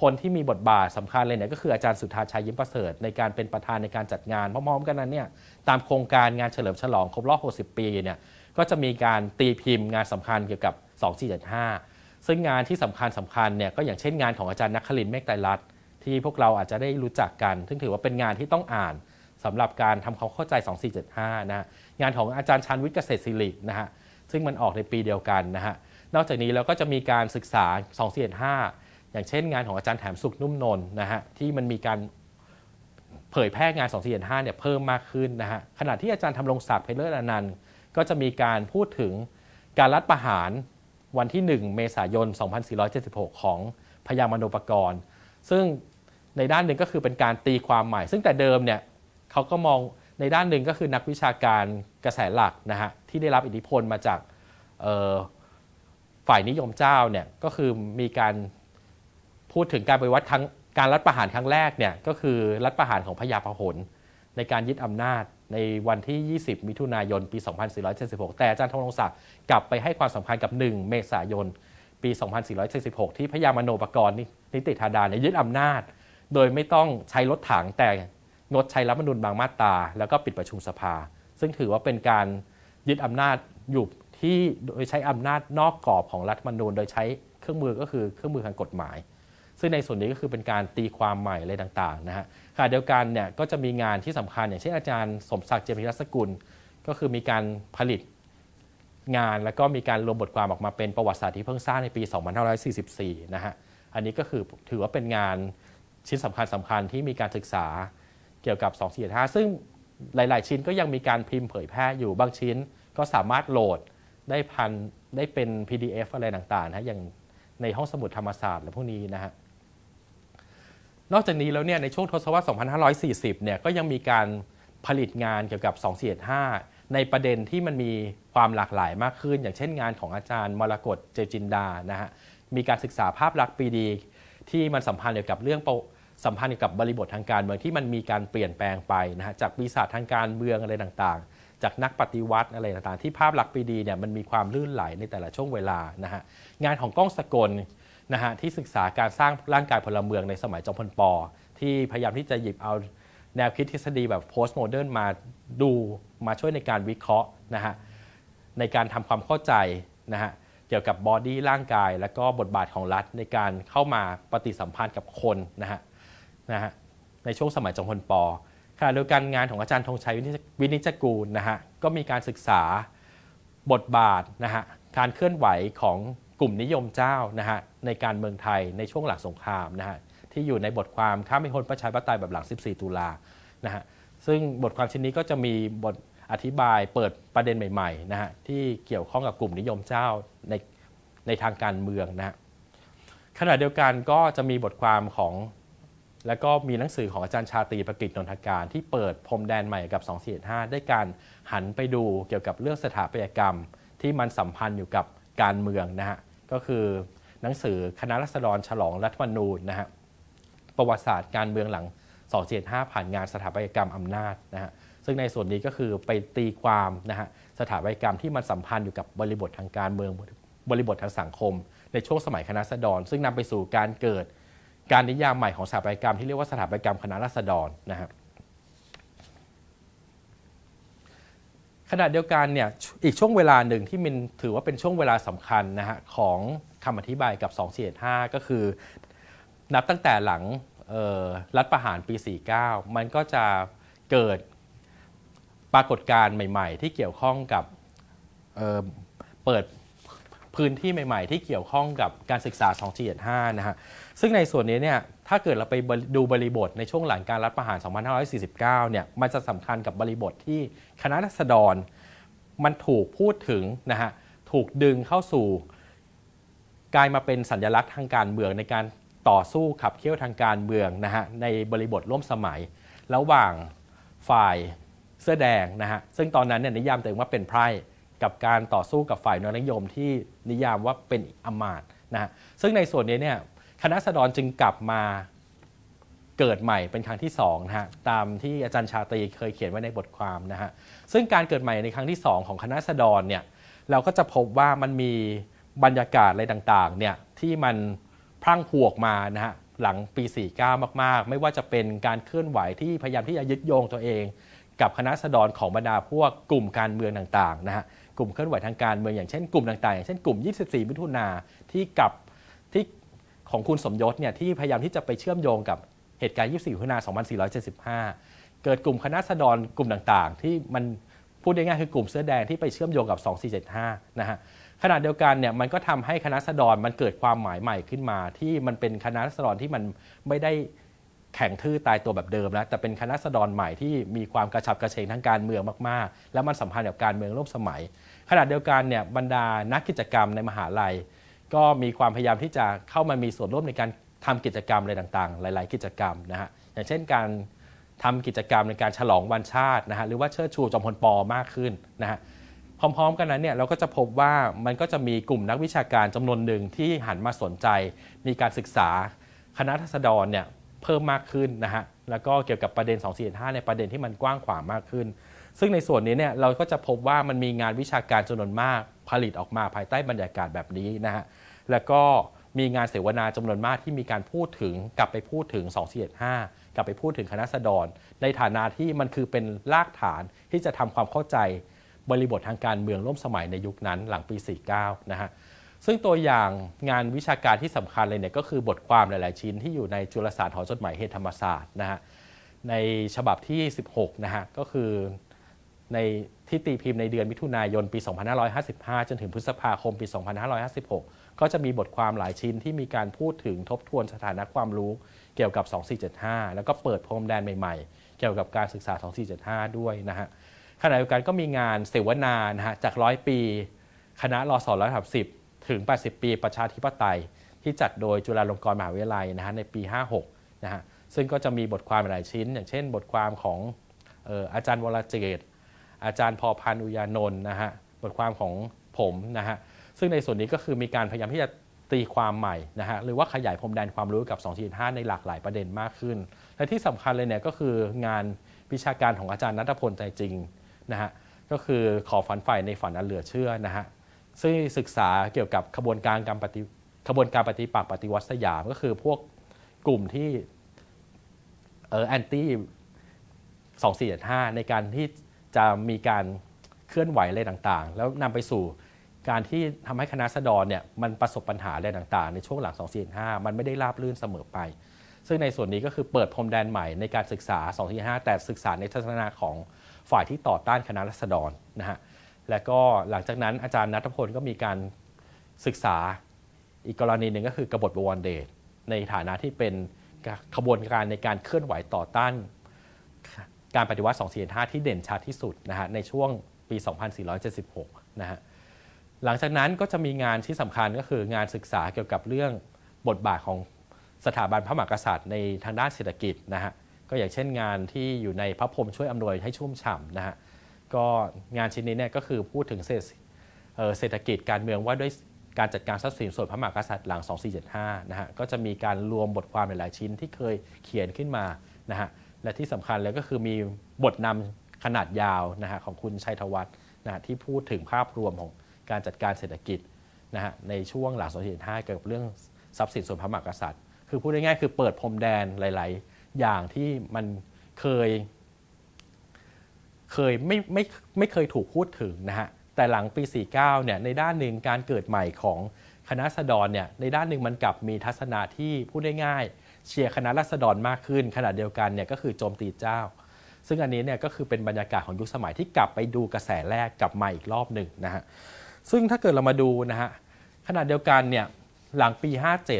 คนที่มีบทบาทสำคัญเลยเนี่ยก็คืออาจารย์สุธาชัยยิ้มประเสริฐในการเป็นประธานในการจัดงานพร้อมๆกันนั้นเนี่ยตามโครงการงานเฉลิมฉลองครบรอบ60 ปีเนี่ยก็จะมีการตีพิมพ์งานสำคัญเกี่ยวกับ 2475ซึ่งงานที่สำคัญสำคัญเนี่ยก็อย่างเช่นงานของอาจารย์นักคลินเมฆไตรัตที่พวกเราอาจจะได้รู้จักกันซึ่งถือว่าเป็นงานที่ต้องอ่านสำหรับการทำความเข้าใจ2475นะงานของอาจารย์ชันวิทย์เกษตรศิรินะฮะซึ่งมันออกในปีเดียวกันนะฮะนอกจากนี้เราก็จะมีการศึกษา2475อย่างเช่นงานของอาจารย์แถมสุขนุ่มนนนะฮะที่มันมีการเผยแพร่งาน2 4 7 5เนี่ยเพิ่มมากขึ้นนะฮะขณะที่อาจารย์ทำรงศักดิ์เพลเลอร์อนันต์ก็จะมีการพูดถึงการรัฐประหารวันที่ 1 เมษายน 2476 ของพยามโนปกรณ์ ซึ่งในด้านหนึ่งก็คือเป็นการตีความใหม่ ซึ่งแต่เดิมเนี่ยเขาก็มองในด้านหนึ่งก็คือนักวิชาการกระแสหลักนะฮะที่ได้รับอิทธิพลมาจากฝ่ายนิยมเจ้าเนี่ยก็คือมีการพูดถึงการปฏิวัติครั้งการรัฐประหารครั้งแรกเนี่ยก็คือรัฐประหารของพญาพหล ในการยึดอำนาจในวันที่ 20 มิถุนายนปี 2476 แต่อาจารย์ธงศักดิ์กลับไปให้ความสำคัญกับ 1 เมษายนปี 2476 ที่พญามโนปกรณ์นิติธาดาในยึดอำนาจ โดยไม่ต้องใช้รถถังแต่งดใช้รัฐมนุนบางมาตรา แล้วก็ปิดประชุมสภา ซึ่งถือว่าเป็นการยึดอำนาจอยู่ที่โดยใช้อำนาจนอกกรอบของรัฐมนูญโดยใช้เครื่องมือก็คือเครื่องมือทางกฎหมายซึ่งในส่วนนี้ก็คือเป็นการตีความใหม่ อะไรต่างๆนะฮะขณะเดียวกันเนี่ยก็จะมีงานที่สำคัญ อย่างเช่นอาจารย์สมศักดิ์เจมิรัสกุล ก็คือมีการผลิตงาน แล้วก็มีการรวมบทความออกมาเป็นประวัติศาสตร์ที่เพิ่งสร้างในปี 2544นะฮะ อันนี้ก็คือถือว่าเป็นงานชิ้นสำคัญสำคัญที่มีการศึกษาเกี่ยวกับ2475ซึ่งหลาย ๆชิ้นก็ยังมีการพิมพ์เผยแพร่อยู่ บางชิ้น ก็สามารถโหลดได้พันได้เป็น PDF อะไรต่างๆนะอย่างในห้องสมุดธรรมศาสตร์และพวกนี้นะฮะนอกจากนี้แล้วเนี่ยในช่วงทศวรรษ2540 เนี่ย ก็ยังมีการผลิตงานเกี่ยวกับ 2475ในประเด็นที่มันมีความหลากหลายมากขึ้น อย่างเช่นงานของอาจารย์ มรกตเจจินดา นะฮะ มีการศึกษาภาพลักษณ์ปีดี ที่มันสัมพันธ์เกี่ยวกับเรื่องสัมพันธ์เกี่ยวกับบริบททางการเมืองที่มันมีการเปลี่ยนแปลงไปนะฮะจากปีศาจทางการเมืองอะไรต่างๆ จากนักปฏิวัติอะไรต่างๆ ที่ภาพลักษณ์ปีดีเนี่ยมันมีความลื่นไหลในแต่ละช่วงเวลานะฮะงานของก้องสกลนะฮะที่ศึกษาการสร้างร่างกายพลเมืองในสมัยจอมพลปอที่พยายามที่จะหยิบเอาแนวคิดทฤษฎีแบบโพสต์โมเดิร์นมาดูมาช่วยในการวิเคราะห์นะฮะในการทำความเข้าใจนะฮะเกี่ยวกับบอดี้ร่างกาย และก็บทบาทของรัฐในการเข้ามาปฏิสัมพันธ์กับคนนะฮะนะฮะในช่วงสมัยจอมพลปอขณะเดียวกันงานของอาจารย์ธงชัยวินิจกูลนะฮะก็มีการศึกษาบทบาทนะฮะการเคลื่อนไหวของกลุ่มนิยมเจ้านะฮะในการเมืองไทยในช่วงหลังสงครามนะฮะที่อยู่ในบทความข้ามไม่พ้นประชาธิปไตยแบบหลัง14ตุลานะฮะซึ่งบทความชิ้นนี้ก็จะมีบทอธิบายเปิดประเด็นใหม่ๆนะฮะที่เกี่ยวข้องกับกลุ่มนิยมเจ้าในในทางการเมืองนะฮะขณะเดียวกันก็จะมีบทความของแล้วก็มีหนังสือของอาจารย์ชาตรีประกิตนนทการ ที่เปิดพรมแดนใหม่กับ2475ได้การหันไปดูเกี่ยวกับเรื่องสถาปัตยกรรมที่มันสัมพันธ์อยู่กับการเมืองนะฮะก็คือหนังสือคณะรัษฎรฉลองรัฐมนูญนะฮะประวัติศาสตร์การเมืองหลัง275ผ่านงานสถาปัตยกรรมอำนาจนะฮะซึ่งในส่วนนี้ก็คือไปตีความนะฮะสถาปัตยกรรมที่มันสัมพันธ์อยู่กับบริบททางการเมืองบริบททางสังคม ในช่วงสมัยคณะรัษฎร ซึ่งนำไปสู่การเกิดการนิยามใหม่ของสถาปัตยกรรมที่เรียกว่าสถาปัตยกรรม คณะรัษฎรนะฮะขณะเดียวกันเนี่ยอีกช่วงเวลาหนึ่งที่มินถือว่าเป็นช่วงเวลาสำคัญนะฮะของคำอธิบายกับ2475ก็คือนับตั้งแต่หลังรัฐประหารปี 49มันก็จะเกิดปรากฏการณ์ใหม่ ๆ ที่เกี่ยวข้องกับเเปิดพื้นที่ใหม่ ๆ ที่เกี่ยวข้องกับการศึกษา2475นะฮะซึ่งในส่วนนี้เนี่ยถ้าเกิดเราไปดูบริบทในช่วงหลังการรัฐประหาร 2549เนี่ยมันจะสำคัญกับบริบทที่คณะรัษฎรมันถูกพูดถึงนะฮะถูกดึงเข้าสู่กลายมาเป็นสัญลักษณ์ทางการเมืองในการต่อสู้ขับเคี่ยวทางการเมืองนะฮะในบริบทร่วมสมัย ระหว่างฝ่ายเสื้อแดงนะฮะซึ่งตอนนั้นเนี่ยนิยามตัวเองว่าเป็นไพร่กับการต่อสู้กับฝ่ายนนิยมที่นิยามว่าเป็นอมาตนะฮะซึ่งในส่วนนี้เนี่ยคณะสดรจึงกลับมาเกิดใหม่เป็นครั้งที่2นะฮะตามที่อาจารย์ชาตรีเคยเขียนไว้ในบทความนะฮะซึ่งการเกิดใหม่ในครั้งที่ 2 ของคณะสดรเนี่ยเราก็จะพบว่ามันมีบรรยากาศอะไรต่างๆเนี่ยที่มันพรั่งพวกมานะฮะหลังปี49มาก ๆ ไม่ว่าจะเป็นการเคลื่อนไหวที่พยายามที่จะยึดโยงตัวเอง กับคณะสดรของบรรดาพวกกลุ่มการเมืองต่างๆนะฮะกลุ่มเคลื่อนไหวทางการเมืองอย่างเช่นกลุ่มต่างๆอย่างเช่นกลุ่ม 24มิถุนาที่กับที่ของคุณสมยศเนี่ยที่พยายามที่จะไปเชื่อมโยงกับเหตุการณ์24มิถุนา2475 เกิดกลุ่มคณะสดรกลุ่มต่างๆ ที่มันพูดง่ายๆคือกลุ่มเสื้อแดงที่ไปเชื่อมโยงกับ 2475นะฮะขณะเดียวกันเนี่ยมันก็ทำให้คณะสดรมันเกิดความหมายใหม่ขึ้นมา ที่มันเป็นคณะสดรที่มันไม่ได้แข่งทื่อตายตัวแบบเดิมแล้วแต่เป็นคณะสดรใหม่ที่มีความกระฉับกระเฉงทางการเมืองมาก ๆ แล้วมันสัมพันธ์กับการเมืองร่วมสมัยขณะเดียวกันเนี่ยบรรดานักกิจกรรมในมหาลัย ก็มีความพยายามที่จะเข้ามามีส่วนร่วมในการทำกิจกรรมอะไรต่าง ๆ หลาย ๆ กิจกรรมนะฮะอย่างเช่นการทำกิจกรรมในการฉลองวันชาตินะฮะหรือว่าเชิดชูจอมพลปอมากขึ้นนะฮะพร้อมๆ กันนั้นเนี่ยเราก็จะพบว่ามันก็จะมีกลุ่มนักวิชาการจำนวนหนึ่งที่หันมาสนใจ มีการศึกษา คณะทศดรเนี่ยเพิ่มมากขึ้นนะฮะแล้วก็เกี่ยวกับประเด็น2 4 5ในประเด็นที่มันกว้างขวางมากขึ้น ซึ่งในส่วนนี้เนี่ยเราก็จะพบว่ามันมีงานวิชาการจำนวนมากผลิตออกมาภายใต้บรรยากาศแบบนี้นะฮะแล้วก็มีงานเสวนาจำนวนมากที่มีการพูดถึงกลับไปพูดถึง2475กลับไปพูดถึงคณะสดรในฐานะที่มันคือเป็นรากฐานที่จะทำความเข้าใจบริบททางการเมืองร่วมสมัยในยุคนั้นหลังปี 49 นะฮะ ซึ่งตัวอย่างงานวิชาการที่สำคัญเลยเนี่ยก็คือบทความหลายๆชิ้นที่อยู่ในจุลศาสตร์หอจดหมายเหตุธรรมศาสตร์นะฮะ ในฉบับที่ 16 นะฮะ ก็คือในที่ตีพิมพ์ในเดือนมิถุนายนปี 2555 จนถึงพฤษภาคมปี 2556 ก็จะมีบทความหลายชิ้นที่มีการพูดถึงทบทวนสถานะความรู้เกี่ยวกับ 2475 แล้วก็เปิดพรมแดนใหม่ๆ เกี่ยวกับการศึกษา 2475 ด้วยนะฮะขณะเดียวกันก็มีงานเสวนานะฮะจากร้อยปีคณะรอสอร้อยสามสิบถึง 80 ปีประชาธิปไตยที่จัดโดยจุฬาลงกรณ์มหาวิทยาลัยนะฮะในปี 56นะฮะซึ่งก็จะมีบทความหลายชิ้น อย่างเช่นบทความของอออาจารย์วรเจตอาจารย์พอพันอุยานนท์นะฮะบทความของผมนะฮะซึ่งในส่วนนี้ก็คือมีการพยายามที่จะตีความใหม่นะฮะหรือว่าขยายพรมแดนความรู้กับ245ในหลากหลายประเด็นมากขึ้นและที่สำคัญเลยเนี่ยก็คืองานวิชาการของอาจารย์นัทพลใจจริงนะฮะก็คือขอฝันใฝ่ในฝันอันเหลือเชื่อนะฮะซึ่งศึกษาเกี่ยวกับขบวนการการปฏิขบวนการปฏิปักษ์ปฏิวัติสยาม ก็คือพวกกลุ่มที่เออแอนตี้สองสี่เจ็ดห้าในการที่จะมีการเคลื่อนไหวอะไรต่างๆ แล้วนำไปสู่การที่ทำให้คณะสดรเนี่ยมันประสบปัญหาอะไรต่างๆ ในช่วงหลังสสองี่ห้ามันไม่ได้ราบรื่นเสมอไป ซึ่งในส่วนนี้ก็คือเปิดพรมแดนใหม่ในการศึกษา2้5แต่ศึกษาในทัศนะของฝ่ายที่ต่อต้านคณะรัษฎรนะฮะ และก็หลังจากนั้นอาจารย์นัทพลก็มีการศึกษาอีกกรณีหนึ่งก็คือกบฏบวรเดชในฐานะที่เป็นขบวนการในการเคลื่อนไหวต่อต้าน การปฏิวัติ2475ที่เด่นชัดที่สุดนะฮะในช่วงปี 2476นะฮะหลังจากนั้นก็จะมีงานที่สำคัญก็คืองานศึกษาเกี่ยวกับเรื่องบทบาทของสถาบันพระมหากษัตริย์ในทางด้านเศรษฐกิจนะฮะก็อย่างเช่นงานที่อยู่ในพระพรมช่วยอำนวยให้ชุ่มฉ่ำนะฮะก็งานชิ้นนี้เนี่ยก็คือพูดถึงเศรษฐกิจการเมือง ว่าด้วยการจัดการทรัพย์สินส่วนพระมหากษัตริย์หลัง 2475 นะฮะก็จะมีการรวมบทความหลายๆชิ้นที่เคยเขียนขึ้นมานะฮะและที่สำคัญเลยก็คือมีบทนำขนาดยาวนะฮะของคุณชัยธวัฒน์นะที่พูดถึงภาพรวมของการจัดการเศรษฐกิจนะฮะในช่วงหลัง 2475เกี่ยวกับเรื่องทรัพย์สินส่วนพระมหากษัตริย์ คือพูดง่ายๆคือเปิดพรมแดนหลาย ๆอย่างที่มันเคยเคยไม่ไม่ไม่เคยถูกพูดถึงนะฮะแต่หลังปี 49เนี่ยในด้านหนึ่งการเกิดใหม่ของคณะรัษฎรเนี่ยในด้านหนึ่งมันกลับมีทัศนาที่พูดได้ง่าย เชียร์คณะรัษฎรมากขึ้นขณะเดียวกันเนี่ยก็คือโจมตีเจ้า ซึ่งอันนี้เนี่ยก็คือเป็นบรรยากาศของยุคสมัยที่กลับไปดูกระแสแรกกลับมาอีกรอบหนึ่งนะฮะซึ่งถ้าเกิดเรามาดูนะฮะขณะเดียวกันเนี่ยหลังปี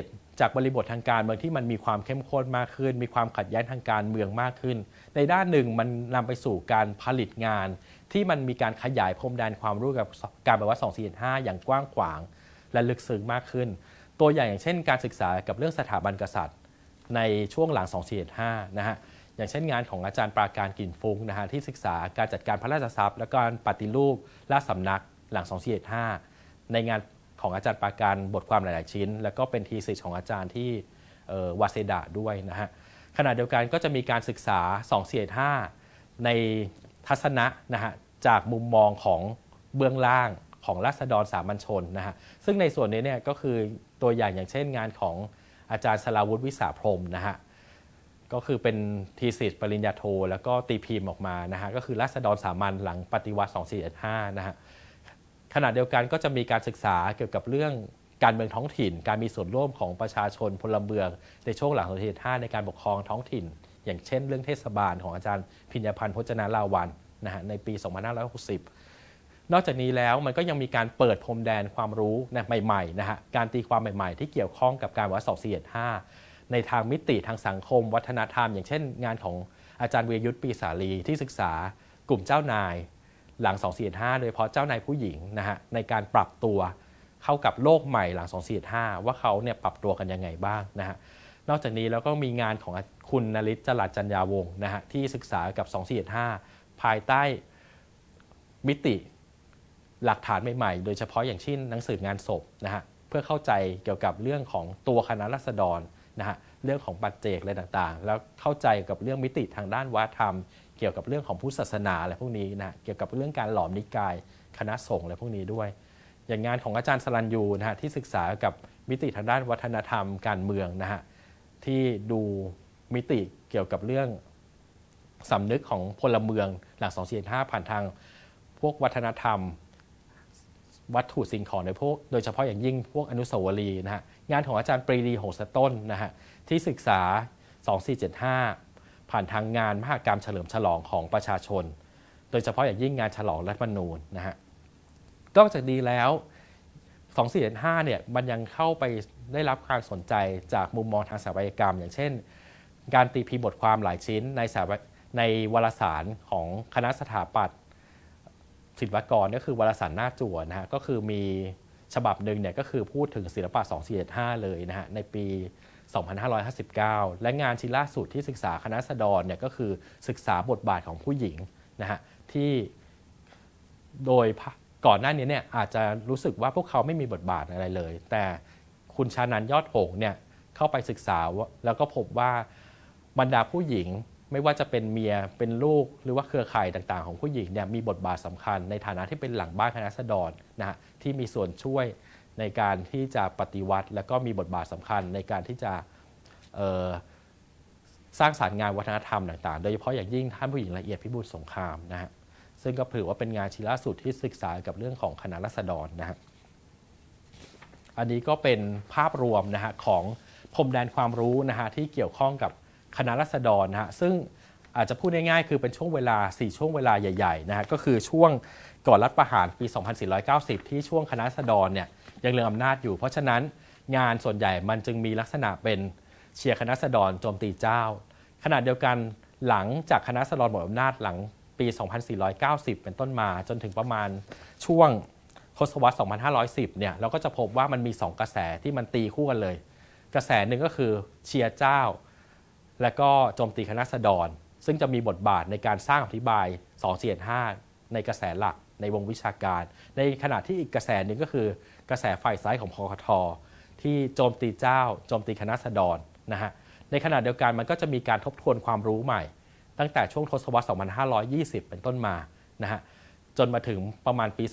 57จากบริบททางการเมืองที่มันมีความเข้มข้นมากขึ้น มีความขัดแย้งทางการเมืองมากขึ้น ในด้านหนึ่งมันนำไปสู่การผลิตงานที่มันมีการขยายพรมแดนความรู้กับการแปลว่า2 4 5อย่างกว้างขวางและลึกซึ้งมากขึ้น ตัวอย่างอย่างเช่น การศึกษากับเรื่องสถาบันกษัตริย์ในช่วงหลัง2 4 5นะฮะ อย่างเช่นงานของอาจารย์ปราการกลิ่นฟุ้งนะฮะที่ศึกษาการจัดการพระราชทรัพย์ และการปฏิรูปราชสำนักหลัง2 4 5ในงานของอาจารย์ปาการบทความหลาย ๆ ชิ้น แล้วก็เป็นทีสิทของอาจารย์ที่วาเซดะด้วยนะฮะขณะเดียวกันก็จะมีการศึกษา 2475ในทัศนะนะฮะจากมุมมองของเบื้องล่างของรัษฎรสามัญชนนะฮะซึ่งในส่วนนี้เนี่ยก็คือตัวอย่างอย่างเช่นงานของอาจารย์สลาวุฒิวิสาพรมนะฮะก็คือเป็นทีสิทปริญญาโทแล้วก็ตีพิมพ์ออกมานะฮะก็คือรัษฎรสามัญหลังปฏิวัติ2475นะฮะขณะเดียวกันก็จะมีการศึกษาเกี่ยวกับเรื่องการเมืองท้องถิ่น การมีส่วนร่วมของประชาชนพลเมืองในช่วงหลังสงครามท่าในการปกครองท้องถิ่น อย่างเช่นเรื่องเทศบาลของอาจารย์พิญญพันธ์พจนาลาวันนะฮะในปี 2560 นอกจากนี้แล้วมันก็ยังมีการเปิดพรมแดนความรู้นะใหม่ๆนะฮะการตีความใหม่ๆที่เกี่ยวข้องกับการวัดสอบีห้าในทางมิติทางสังคมวัฒนธรรม อย่างเช่น งานของอาจารย์เวียยุทธปีสาลีที่ศึกษากลุ่มเจ้านายหลัง 2475โดยเฉพาะเจ้านายผู้หญิงนะฮะในการปรับตัวเข้ากับโลกใหม่หลัง 2475 ว่าเขาเนี่ยปรับตัวกันยังไงบ้างนะฮะ นอกจากนี้แล้วก็มีงานของคุณนริศจลัจัญญาวงศ์นะฮะที่ศึกษากับ 2475 ภายใต้มิติหลักฐานใหม่ๆ โดยเฉพาะอย่างเช่นหนังสืองานศพนะฮะเพื่อเข้าใจเกี่ยวกับเรื่องของตัวคณะรัษฎรนะฮะเรื่องของปัจเจกอะไรต่างๆ แล้วเข้าใจกับเรื่องมิติทางด้านวัฒนธรรมเกี่ยวกับเรื่องของพุทธศาสนาอะไรพวกนี้นะเกี่ยวกับเรื่องการหลอมนิกายคณะสงฆ์อะไรพวกนี้ด้วย อย่างงานของอาจารย์สรัญยูนะฮะที่ศึกษากับมิติทางด้านวัฒนธรรมการเมืองนะฮะที่ดูมิติเกี่ยวกับเรื่องสำนึกของพลเมืองหลัง 2475ผ่านทางพวกวัฒนธรรม วัตถุสิ่งของโดยพวกโดยเฉพาะอย่างยิ่งพวกอนุสาวรีย์นะฮะงานของอาจารย์ปรีดีหงสต้นนะฮะที่ศึกษา 2475ผ่านทางงานมหกรรมเฉลิมฉลองของประชาชน โดยเฉพาะอย่างยิ่งงานฉลองรัฐรมนูญนะฮะนอกจากดีแล้ว2475เนี่ย มันยังเข้าไปได้รับความสนใจจากมุมมองทางสถาปัตยกรรมอย่างเช่น การตีพิมพ์บทความหลายชิ้นในสาในวารสารของคณะสถาปัตย์ศิลปกร ก็คือวารสารหน้าจั่วนะฮะ ก็คือมีฉบับหนึ่งเนี่ยก็คือพูดถึงศิลปะ2475เลยนะฮะในปี2559 และงานชิ้นล่าสุดที่ศึกษาคณะสดรเนี่ยก็คือศึกษาบทบาทของผู้หญิงนะฮะที่โดยก่อนหน้านี้เนี่ยอาจจะรู้สึกว่าพวกเขาไม่มีบทบาทอะไรเลย แต่คุณชานันยอดหงเนี่ยเข้าไปศึกษาแล้วก็พบว่าบรรดาผู้หญิงไม่ว่าจะเป็นเมียเป็นลูก หรือว่าเครือข่ายต่างๆ ของผู้หญิงเนี่ยมีบทบาทสำคัญในฐานะที่เป็นหลังบ้านคณะสดรนะฮะที่มีส่วนช่วยในการที่จะปฏิวัติและก็มีบทบาทสำคัญในการที่จะสร้างสารรค์งานวัฒนธรรมต่างๆโดยเฉพาะอย่างยิ่งท่านผู้หญิงละเอียดพิบูลสงครามนะฮะซึ่งก็ถือว่าเป็นงานชิ้นล่าสุดที่ศึกษากับเรื่องของคณะรัษฎรนะฮะอันนี้ก็เป็นภาพรวมนะฮะของพรมแดนความรู้นะฮะที่เกี่ยวข้องกับคณะรัษฎรนะฮะซึ่งอาจจะพูดง่ายๆ คือเป็นช่วงเวลา 4 ช่วงเวลาใหญ่ๆนะฮะก็คือช่วงก่อนรัฐประหารปี 2490 ที่ช่วงคณะรัษฎรเนี่ยยังเหลืออำนาจอยู่ เพราะฉะนั้นงานส่วนใหญ่มันจึงมีลักษณะเป็นเชียร์คณะสดรโจมตีเจ้าขณะเดียวกันหลังจากคณะสดรหมดอำนาจหลังปี 2490 เป็นต้นมา จนถึงประมาณช่วงทศวรรษ2510 เนี่ยเราก็จะพบว่ามันมี 2 กระแสที่มันตีคู่กันเลย กระแสหนึ่งก็คือเชียร์เจ้า และก็โจมตีคณะสดรซึ่งจะมีบทบาทในการสร้างอธิบาย 2 4 5 ในกระแสหลักในวงวิชาการ ในขณะที่อีกกระแสหนึ่งก็คือ กระแสฝ่ายซ้ายของพคทที่โจมตีเจ้า โจมตีคณะสดรนะฮะ ในขณะเดียวกันมันก็จะมีการทบทวนความรู้ใหม่ ตั้งแต่ช่วงทศวรรษ2520 เป็นต้นมานะฮะ จนมาถึงประมาณปี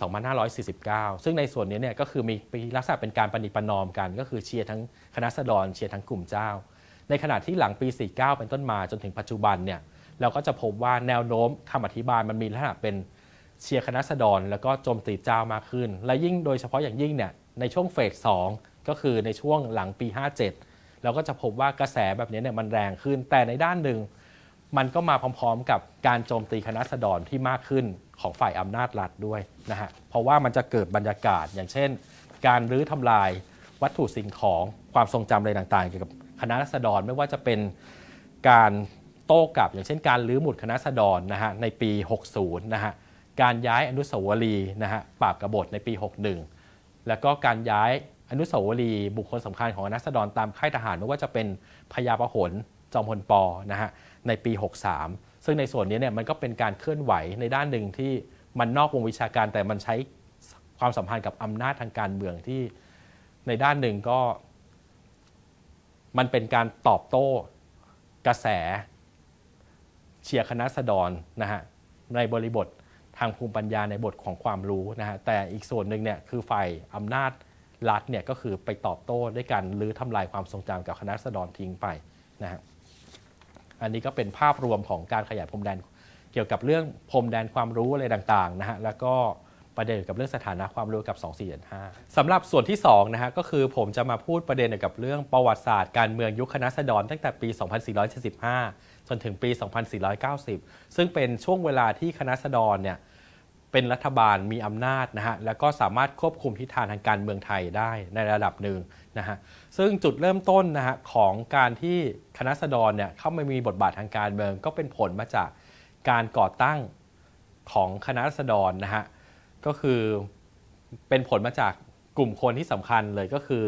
2549 ซึ่งในส่วนนี้เนี่ยก็คือมีลักษณะเป็นการปฏิปนอมกันก็คือเชียร์ทั้งคณะสดรเชียร์ทั้งกลุ่มเจ้า ในขณะที่หลังปี 49 เป็นต้นมา จนถึงปัจจุบันเนี่ยเราก็จะพบว่าแนวโน้มคำอธิบายมันมีลักษณะเป็นเชียร์คณะสดรแล้วก็โจมตีเจ้ามากขึ้นและยิ่งโดยเฉพาะอย่างยิ่งเนี่ยในช่วงเฟสสองก็คือในช่วงหลังปี 57 เราก็จะพบว่ากระแสแบบนี้เนี่ยมันแรงขึ้น แต่ในด้านหนึ่ง มันก็มาพร้อมๆกับการโจมตีคณะสดรที่มากขึ้นของฝ่ายอำนาจรัฐด้วยนะฮะเพราะว่ามันจะเกิดบรรยากาศอย่างเช่นการรื้อทำลายวัตถุสิ่งของความทรงจำอะไรต่างๆเกี่ยวกับคณะสดรไม่ว่าจะเป็นการโต้กลับอย่างเช่น การรื้อหมุดคณะสดรนะฮะในปี 60นะฮะการย้ายอนุสาวรีย์นะฮะปราบกบฏในปี 61 แล้วก็การย้ายอนุสาวรีย์บุคคลสำคัญของนักษฎรตามค่ายทหารไม่ว่าจะเป็นพญาประหลจอมพลปอนะฮะในปี 63 ซึ่งในส่วนนี้เนี่ยมันก็เป็นการเคลื่อนไหวในด้านหนึ่งที่มันนอกวงวิชาการแต่มันใช้ความสัมพันธ์กับอำนาจทางการเมืองที่ในด้านหนึ่งก็มันเป็นการตอบโต้กระแสเชียร์คณะสดรนะฮะในบริบททางภูมิปัญญาในบทของความรู้นะฮะแต่อีกส่วนหนึ่งเนี่ยคือฝ่ายอำนาจรัฐเนี่ยก็คือไปตอบโต้ด้วยการรื้อทำลายความทรงจำกับคณะสดนทิ้งไปนะฮะอันนี้ก็เป็นภาพรวมของการขยายพรมแดนเกี่ยวกับเรื่องพรมแดนความรู้อะไรต่างๆนะฮะแล้วก็ประเด็นเกี่ยวกับเรื่องสถานะความรู้กับ 2475สำหรับส่วนที่ 2 นะฮะ ก็คือผมจะมาพูดประเด็นเกี่ยวกับเรื่องประวัติศาสตร์การเมืองยุคคณะสดนตั้งแต่ปี 2475จนถึงปี 2490 ซึ่งเป็นช่วงเวลาที่คณะสดรเนี่ยเป็นรัฐบาลมีอำนาจนะฮะแล้วก็สามารถควบคุมทิศทางทางการเมืองไทยได้ในระดับหนึ่งนะฮะซึ่งจุดเริ่มต้นนะฮะของการที่คณะสดรเนี่ยเข้ามามีบทบาททางการเมืองก็เป็นผลมาจากการก่อตั้งของคณะสดรนะฮะก็คือเป็นผลมาจากกลุ่มคนที่สำคัญเลยก็คือ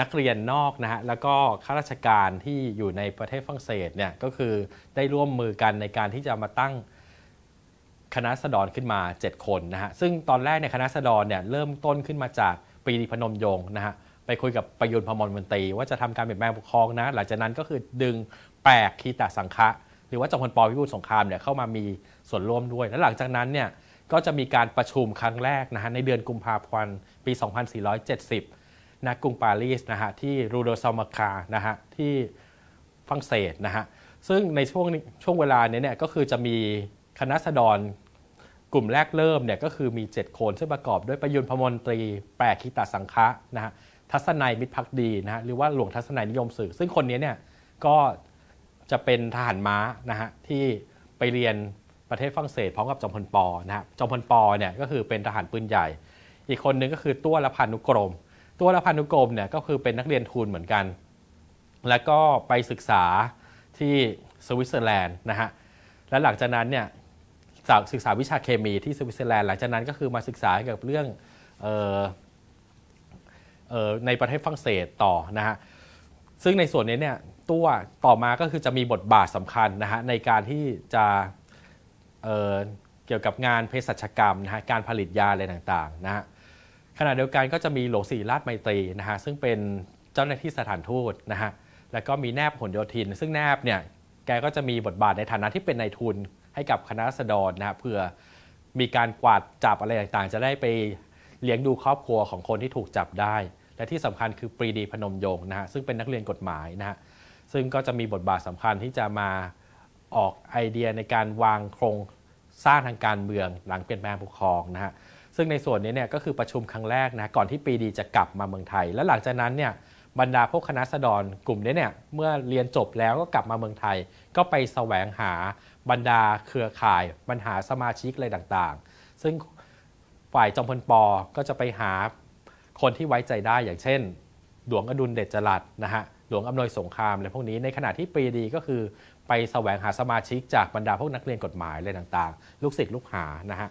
นักเรียนนอกนะฮะแล้วก็ข้าราชการที่อยู่ในประเทศฝรั่งเศสเนี่ยก็คือได้ร่วมมือกันในการที่จะมาตั้งคณะสดรขึ้นมา 7 คนนะฮะซึ่งตอนแรกในคณะสดรเนี่ยเริ่มต้นขึ้นมาจากปรีดีพนมยงนะฮะไปคุยกับประยุนพมรมนตรี ว่าจะทำการเปลี่ยนแปลงปกครองนะหลังจากนั้นก็คือดึงแปลกคีตาสังฆะหรือว่าจอมพลปวิบูลสงครามเนี่ยเข้ามามีส่วนร่วมด้วยและหลังจากนั้นเนี่ยก็จะมีการประชุมครั้งแรกนะฮะในเดือนกุมภาพันธ์ปี 2470ณกรุงปารีสนะฮะที่รูโดซามาคานะฮะที่ฝรั่งเศสนะฮะซึ่งในช่วงช่วงเวลานี้เนี่ยก็คือจะมีคณะสดรกลุ่มแรกเริ่มเนี่ยก็คือมี7คน ซึ่งประกอบด้วยประยุนพมนตรีแปรคิตาสังฆะนะฮะทัศนัยมิตรพักดีนะฮะหรือว่าหลวงทัศนัยนิยมสื่อ ซึ่งคนนี้เนี่ยก็จะเป็นทหารม้านะฮะที่ไปเรียนประเทศฝรั่งเศสพร้อมกับจอมพลปอนะฮะจอมพลปอเนี่ยก็คือเป็นทหารปืนใหญ่ อีกคนนึงก็คือตั้วละพันนุกรมตัวละพันุกรมเนี่ยก็คือเป็นนักเรียนทุนเหมือนกัน แล้วก็ไปศึกษาที่สวิตเซอร์แลนด์นะฮะ และหลังจากนั้นเนี่ยศึกษาวิชาเคมีที่สวิตเซอร์แลนด์หลังจากนั้นก็คือมาศึกษาเกี่ยวกับเรื่องออในประเทศฝรั่งเศสต่อนะฮะ ซึ่งในส่วนนี้เนี่ยตัวต่อมาก็คือจะมีบทบาทสำคัญนะฮะในการที่จะเเกี่ยวกับงานเภสัชกรรมนะฮะการผลิตยาอะไรต่างๆนะฮะขณะเดียวกันก็จะมีหลวงศรีราชไมตรีนะฮะซึ่งเป็นเจ้าหน้าที่สถานทูตนะฮะแล้วก็มีแนบผลโยธิน ซึ่งแนบเนี่ยแกก็จะมีบทบาทในฐานะที่เป็นนายทุนให้กับคณะสัดรนะฮะเพื่อมีการกวาดจับอะไรต่างๆ จะได้ไปเลี้ยงดูครอบครัวของคนที่ถูกจับได้ และที่สำคัญคือปรีดีพนมยงค์นะฮะซึ่งเป็นนักเรียนกฎหมายนะฮะซึ่งก็จะมีบทบาทสำคัญที่จะมาออกไอเดียในการวางโครงสร้างทางการเมืองหลังเปลี่ยนแปลงปกครองนะฮะซึ่งในส่วนนี้เนี่ยก็คือประชุมครั้งแรกนะก่อนที่ปีดีจะกลับมาเมืองไทย และหลังจากนั้นเนี่ยบรรดาพวกคณะสดนกลุ่มนี้เนี่ยเมื่อเรียนจบแล้วก็กลับมาเมืองไทย ก็ไปแสวงหาบรรดาเครือข่ายบรรหาสมาชิกอะไรต่างๆ ซึ่งฝ่ายจอมพลปอ ก็จะไปหาคนที่ไว้ใจได้อย่างเช่นหลวงอดุลเดชจรัตนะฮะหลวงอำนวยสงครามอะไรพวกนี้ในขณะที่ปรีดีก็คือ ไปแสวงหาสมาชิกจากบรรดาพวกนักเรียนกฎหมายอะไรต่างๆ ลูกศิษย์ลูกหานะฮะ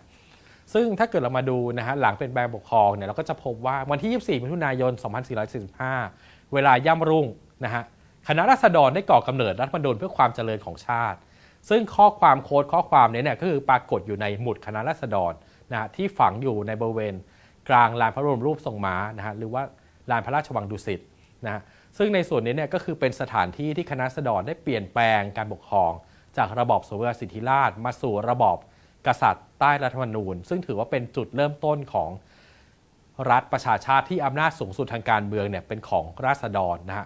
ซึ่งถ้าเกิดเรามาดูนะฮะหลังเป็นแปลงปกครองเนี่ยเราก็จะพบว่าวันที่ 24 มิถุนายน 2445 เวลาย่ำรุ่งนะฮะคณะราษฎรได้ก่อกำเนิดรัฐมนูญเพื่อความเจริญของชาติ ซึ่งข้อความโค้ดข้อความนี้เนี่ยก็คือปรากฏอยู่ในหมุดคณะราษฎรนะฮะที่ฝังอยู่ในบริเวณ กลางลานพระบรมรูปทรงม้านะฮะหรือว่าลานพระราชวังดุสิตนะฮะซึ่งในส่วนนี้เนี่ยก็คือเป็นสถานที่ที่คณะราษฎรได้เปลี่ยนแปลงการปกครอง จากระบอบสมเด็สิทธิราชมาสู่ระบอบกษัตริย์ใต้รัฐธรรมนูญซึ่งถือว่าเป็นจุดเริ่มต้นของรัฐประชาชาติที่อำนาจสูงสุดทางการเมืองเนี่ยเป็นของราษฎรนะฮะ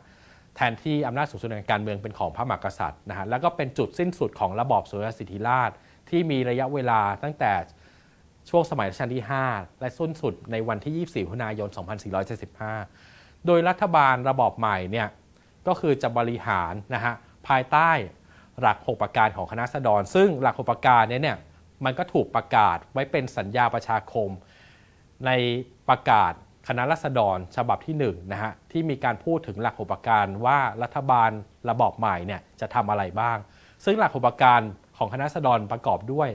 แทนที่อำนาจสูงสุดทางการเมืองเป็นของพระมหากษัตริย์นะฮะแล้วก็เป็นจุดสิ้นสุดของระบอบสุรสิทธิราช ที่มีระยะเวลาตั้งแต่ช่วงสมัยรัชกาลที่5และสิ้นสุดในวันที่24พฤศจิกายน 2475 โดยรัฐบาลระบอบใหม่เนี่ยก็คือจะบริหารนะฮะภายใต้หลัก6ประการของคณะสฎร ซึ่งหลัก6ประการนี้เนี่ยมันก็ถูกประกาศไว้เป็นสัญญาประชาคม ในประกาศคณะรัษฎรฉบับที่1นะฮะที่มีการพูดถึงหลักหุปการว่ารัฐบาลระบอบใหม่เนี่ยจะทำอะไรบ้าง ซึ่งหลักหุปการของคณะรัษฎรประกอบด้วย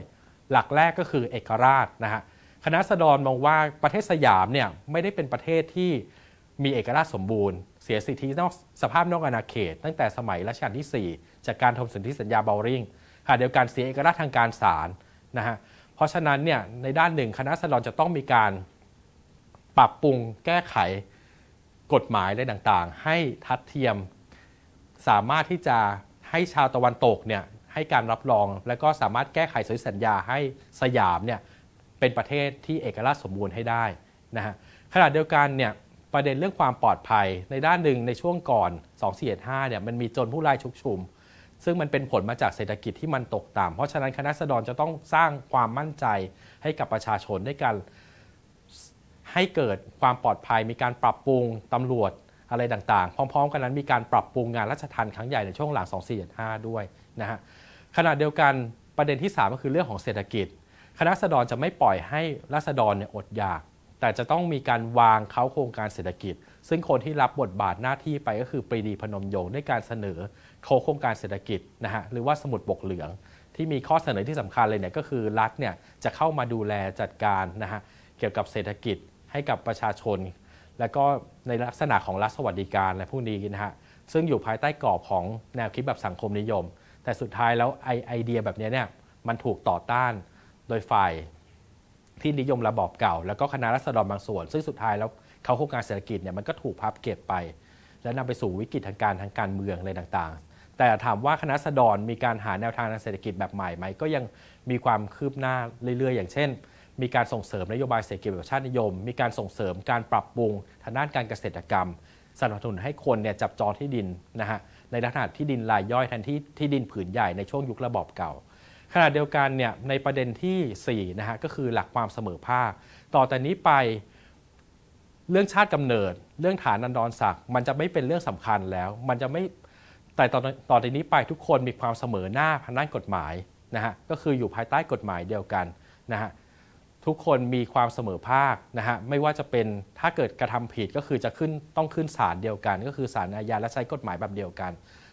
หลักแรกก็คือเอกราชนะฮะคณะรัษฎรมองว่าประเทศสยามเนี่ย ไม่ได้เป็นประเทศที่มีเอกราชสมบูรณ์เสียสิทธินอกสภาพนอกอาณาเขต ตั้งแต่สมัยรัชกาลที่ 4 จากการทำสนธิสัญญาเบลริงค่ะเดียวกันเสียเอกราชทางการศาลนะฮะเพราะฉะนั้นเนี่ยในด้านหนึ่งคณะสลอนจะต้องมีการปรับปรุงแก้ไขกฎหมายอะไรต่างๆ ให้ทัดเทียม สามารถที่จะให้ชาวตะวันตกเนี่ยให้การรับรอง และก็สามารถแก้ไขสัญญาให้สยามเนี่ยเป็นประเทศที่เอกราชสมบูรณ์ให้ได้นะฮะขณะเดียวกันเนี่ยประเด็นเรื่องความปลอดภัยในด้านหนึ่งในช่วงก่อน 2475เนี่ยมันมีจนผู้ร้ายชุกชุมซึ่งมันเป็นผลมาจากเศรษฐกิจที่มันตกต่ำ เพราะฉะนั้นคณะสดรจะต้องสร้างความมั่นใจให้กับประชาชนด้วยการให้เกิดความปลอดภัย มีการปรับปรุงตำรวจอะไรต่างๆ พร้อม ๆ กันนั้นมีการปรับปรุงงานราชทัณฑ์ครั้งใหญ่ในช่วงหลัง 2475ด้วยนะฮะขณะเดียวกันประเด็นที่ 3 ก็คือเรื่องของเศรษฐกิจ คณะสดรจะไม่ปล่อยให้รัษฎรเนี่ยอดอยากแต่จะต้องมีการวางเขาโครงการเศรษฐกิจ ซึ่งคนที่รับบทบาทหน้าที่ไปก็คือปรีดีพนมยงค์ด้วยการเสนอโครงการเศรษฐกิจนะฮะหรือว่าสมุดบกเหลือง ที่มีข้อเสนอที่สำคัญเลยเนี่ยก็คือรัฐเนี่ยจะเข้ามาดูแลจัดการนะฮะเกี่ยวกับเศรษฐกิจให้กับประชาชน และก็ในลักษณะของรัฐสวัสดิการและผู้นี้นะฮะซึ่งอยู่ภายใต้กรอบของแนวคิดแบบสังคมนิยม แต่สุดท้ายแล้วไอไอเดียแบบนี้เนี่ยมันถูกต่อต้านโดยฝ่ายที่นิยมระบอบเก่า แล้วก็คณะรัษฎรบางส่วน ซึ่งสุดท้ายแล้วเขาโครงการเศรษฐกิจเนี่ยมันก็ถูกพับเก็บไป และนำไปสู่วิกฤตทางการทางการเมืองอะไรต่างแต่ถามว่าคณะสดรมีการหาแนวทางทางเศรษฐกิจแบบใหม่ไหมก็ยังมีความคืบหน้าเรื่อยๆ อย่างเช่น มีการส่งเสริมนโยบายเศรษฐกิจแบบชาตินิยม มีการส่งเสริมการปรับปรุงทางด้านการเกษตรกรรมสนับสนุนให้คนเนี่ยจับจองที่ดินนะฮะในลักษณะที่ดินรายย่อยแทนที่ที่ดินผืนใหญ่ในช่วงยุคระบอบเก่าขณะเดียวกันเนี่ยในประเด็นที่4นะฮะก็คือหลักความเสมอภาคต่อแต่นี้ไปเรื่องชาติกำเนิด เรื่องฐานันดรศักดิ์มันจะไม่เป็นเรื่องสำคัญแล้วมันจะไม่แต่ตอนตอนนี้ไปทุกคนมีความเสมอหน้าทางด้านกฎหมายนะฮะก็คืออยู่ภายใต้กฎหมายเดียวกันนะฮะทุกคนมีความเสมอภาคนะฮะไม่ว่าจะเป็นถ้าเกิดกระทำผิดก็คือจะขึ้นต้องขึ้นศาลเดียวกัน ก็คือศาลอาญาและใช้กฎหมายแบบเดียวกัน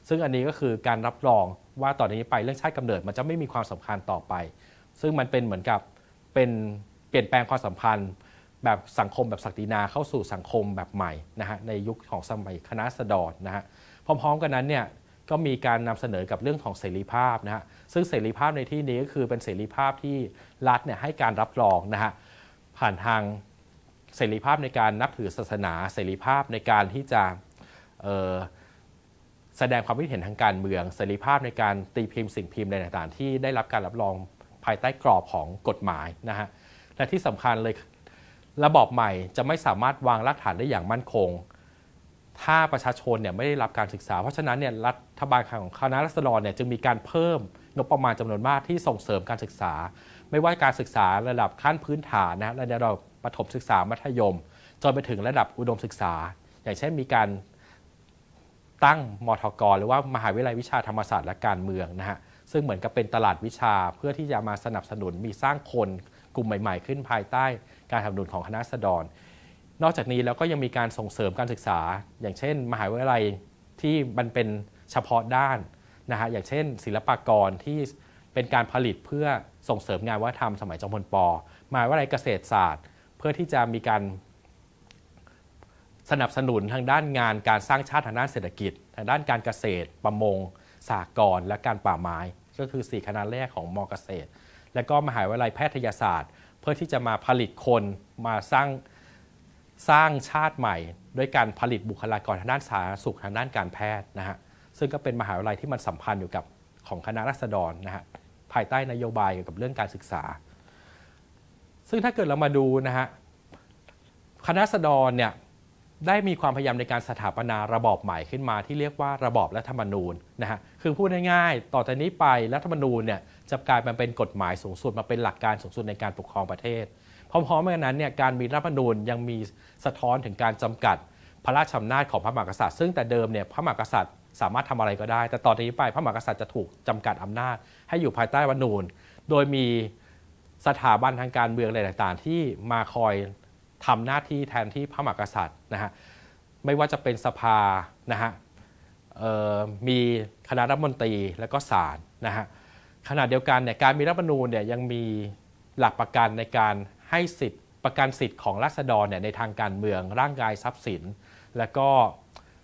ซึ่งอันนี้ก็คือการรับรองว่าต่อนนี้ไปเรื่องชาติกำเนิดมันจะไม่มีความสำคัญต่อไป ซึ่งมันเป็นเหมือนกับเป็นเปลี่ยนแปลงความสัมพันธ์ แบบสังคมแบบศักดินาเข้าสู่สังคมแบบใหม่นะฮะในยุคของสมัยคณะสดรนะฮะพร้อมๆ กันนั้นเนี่ยก็มีการนำเสนอกับเรื่องของเสรีภาพนะฮะซึ่งเสรีภาพในที่นี้ก็คือเป็นเสรีภาพที่รัฐเนี่ยให้การรับรองนะฮะผ่านทางเสรีภาพในการนับถือศาสนาเสรีภาพในการที่จะแสดงความคิดเห็นทางการเมืองเสรีภาพในการตีพิมพ์สิ่งพิมพ์ในต่างๆที่ได้รับการรับรองภายใต้กรอบของกฎหมายนะฮะและที่สำคัญเลยระบอบใหม่จะไม่สามารถวางรากฐานได้อย่างมั่นคงถ้าประชาชนเนี่ยไม่ได้รับการศึกษาเพราะฉะนั้นเนี่ยรัฐบาลของคณะรัษฎรเนี่ยจึงมีการเพิ่มงบประมาณจำนวนมากที่ส่งเสริมการศึกษา ไม่ว่าการศึกษาระดับขั้นพื้นฐานนะระดับประถมศึกษามัธยมจนไปถึงระดับอุดมศึกษา อย่างเช่น มีการตั้งมทกรหรือว่ามหาวิทยาลัยวิชาธรรมศาสตร์และการเมืองนะฮะซึ่งเหมือนกับเป็นตลาดวิชาเพื่อที่จะมาสนับสนุนมีสร้างคนกลุ่มใหม่ๆขึ้นภายใต้การทำนุนของคณะสดรนอกจากนี้แล้วก็ยังมีการส่งเสริมการศึกษา อย่างเช่นมหาวิทยาลัยที่มันเป็นเฉพาะด้านนะฮะอย่างเช่น ศิลปากรที่เป็นการผลิตเพื่อส่งเสริมงานวัฒนธรรมสมัยจอมพลปอมหาวิทยาลัยเกษตรศาสตร์ เพื่อที่จะมีการสนับสนุนทางด้านงาน การสร้างชาติทางด้านเศรษฐกิจทางด้านการเกษตร ประมงสากลและการป่าไม้ก็คือ 4คณะแรกของมอเกษตร และก็มหาวิทยาลัยแพทยศาสตร์ เพื่อที่จะมาผลิตคนมาสร้างสร้างชาติใหม่ด้วยการผลิตบุคลากรทางด้านสาธารณสุขทางด้านการแพทย์นะฮะซึ่งก็เป็นมหาวิทยาลัยที่มันสัมพันธ์อยู่กับของคณะรัษฎรนะฮะภายใต้นโยบายเกี่ยวกับเรื่องการศึกษา ซึ่งถ้าเกิดเรามาดูนะฮะคณะรัษฎรเนี่ยได้มีความพยายามในการสถาปนาระบอบใหม่ขึ้นมาที่เรียกว่าระบอบรัฐธรรมนูญนะฮะคือพูดง่ายๆต่อจากนี้ไปรัฐธรรมนูญเนี่ยจะกลายมาเป็นกฎหมายสูงสุดมาเป็นหลักการสูงสุดในการปกครองประเทศพร้อมๆกันนั้นเนี่ย การมีรัฐธรรมนูญยังมีสะท้อนถึงการจำกัดพระราชอำนาจของพระมหากษัตริย์ ซึ่งแต่เดิมเนี่ยพระมหากษัตริย์สามารถทำอะไรก็ได้ แต่ต่อจากนี้ไปพระมหากษัตริย์จะถูกจำกัดอำนาจ ให้อยู่ภายใต้รัฐธรรมนูญ โดยมีสถาบันทางการเมืองอะไรต่างๆที่มาคอยทำหน้าที่แทนที่พระมหากษัตริย์นะฮะ ไม่ว่าจะเป็นสภานะฮะมีคณะรัฐมนตรีและก็ศาลนะฮะขณะเดียวกันเนี่ยการมีรัฐมนูญเนี่ยยังมีหลักประกันในการให้สิทธิ์ประกันสิทธิ์ของรัษฎรเนี่ยในทางการเมืองร่างกายทรัพย์สิน และก็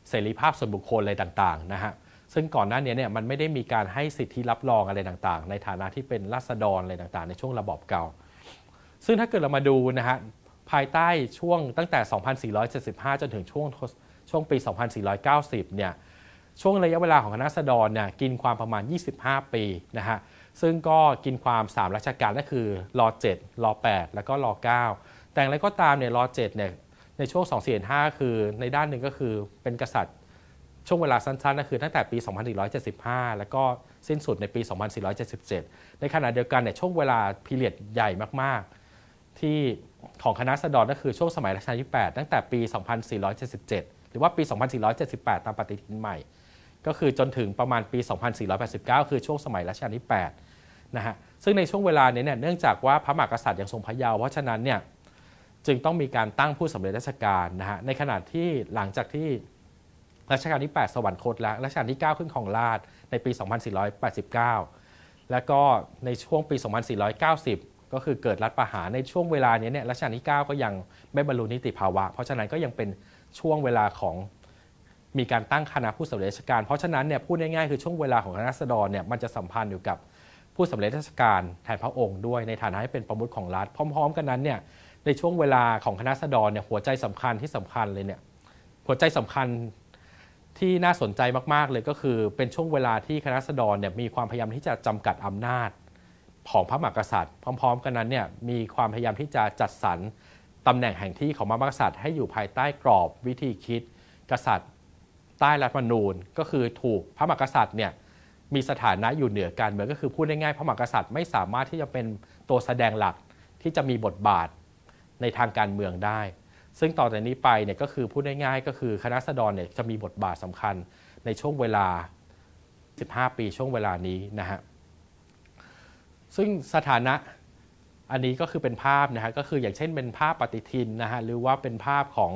เสรีภาพส่วนบุคคลอะไรต่างๆนะฮะซึ่งก่อนหน้านี้เนี่ยมันไม่ได้มีการให้สิทธิรับรองอะไรต่างๆ ในฐานะที่เป็นรัษฎรอะไรต่างๆในช่วงระบอบเก่าซึ่งถ้าเกิดเรามาดูนะฮะภายใต้ช่วงตั้งแต่ 2475 จนถึงช่วงช่วงปี 2490 เนี่ยช่วงระยะเวลาของคณะรัษฎรเนี่ยกินความประมาณ 25 ปีนะฮะซึ่งก็กินความ 3 ราชการก็คือรอ7รอ8แล้วก็รอ9แต่อะไรก็ตามเนี่ยรอ7เนี่ยในช่วง 2 4 5คือในด้านหนึ่งก็คือเป็นกษัตริย์ช่วงเวลาสั้นๆ ก็คือตั้งแต่ปี 2475 แล้วก็สิ้นสุดในปี 2477 ในขณะเดียวกันเนี่ยช่วงเวลาพิเรียดใหญ่มากๆ ที่ของคณะสดนก็คือ ช่วงสมัยรัชกาลที่ 8 ตั้งแต่ปี 2477 หรือว่าปี 2478 ตามปฏิทินใหม่ก็คือจนถึงประมาณปี 2489 คือช่วงสมัยรัชกาลที่ 8 นะฮะ ซึ่งในช่วงเวลานี้เนี่ย เนื่องจากว่าพระมหากษัตริย์ยังทรงพระเยาว์เพราะฉะนั้นเนี่ยจึงต้องมีการตั้งผู้สำเร็จราชการนะฮะ ในขณะที่หลังจากที่รัชกาลที่ 8 สวรรคตแล้ว รัชกาลที่ 9 ขึ้นของราชในปี 2489 แล้วก็ในช่วงปี 2490 ก็คือเกิดรัฐประหารในช่วงเวลานี้เนี่ย รัชกาลที่ 9 ก็ยังไม่บรรลุนิติภาวะ เพราะฉะนั้นก็ยังเป็นช่วงเวลาของมีการตั้งคณะผู้สำเร็จราชการ เพราะฉะนั้นเนี่ยพูดง่ายๆคือช่วงเวลาของคณะรัษฎรเนี่ยมันจะสัมพันธ์อยู่กับผู้สำเร็จราชการ แทนพระองค์ ด้วยในฐานะให้เป็นประมุขของรัฐ พร้อมๆกันนั้นเนี่ยในช่วงเวลาของคณะสดรเนี่ยหัวใจสำคัญที่สำคัญเลยเนี่ยหัวใจสำคัญที่น่าสนใจมากๆเลยก็คือ เป็นช่วงเวลาที่คณะสดรเนี่ยมีความพยายามที่จะจำกัดอำนาจของพระมหากษัตริย์พร้อม ๆ กันนั้นเนี่ยมีความพยายามที่จะจัดสรรตำแหน่งแห่งที่ของพระมหากษัตริย์ให้อยู่ภายใต้กรอบวิธีคิดกษัตริย์ใต้รัฐธรรมนูญก็คือถูกพระมหากษัตริย์เนี่ยมีสถานะอยู่เหนือการเมืองก็คือพูดง่ายๆ พระมหากษัตริย์ ไม่สามารถที่จะเป็นตัวแสดงหลักที่จะมีบทบาทในทางการเมืองได้ ซึ่งต่อจากนี้ไปเนี่ยก็คือพูดง่าย ๆ ก็คือคณะสดรเนี่ยจะมีบทบาทสำคัญในช่วงเวลา 15 ปีช่วงเวลานี้นะฮะซึ่งสถานะอันนี้ก็คือเป็นภาพนะฮะก็คืออย่างเช่นเป็นภาพปฏิทินนะฮะหรือว่าเป็นภาพของ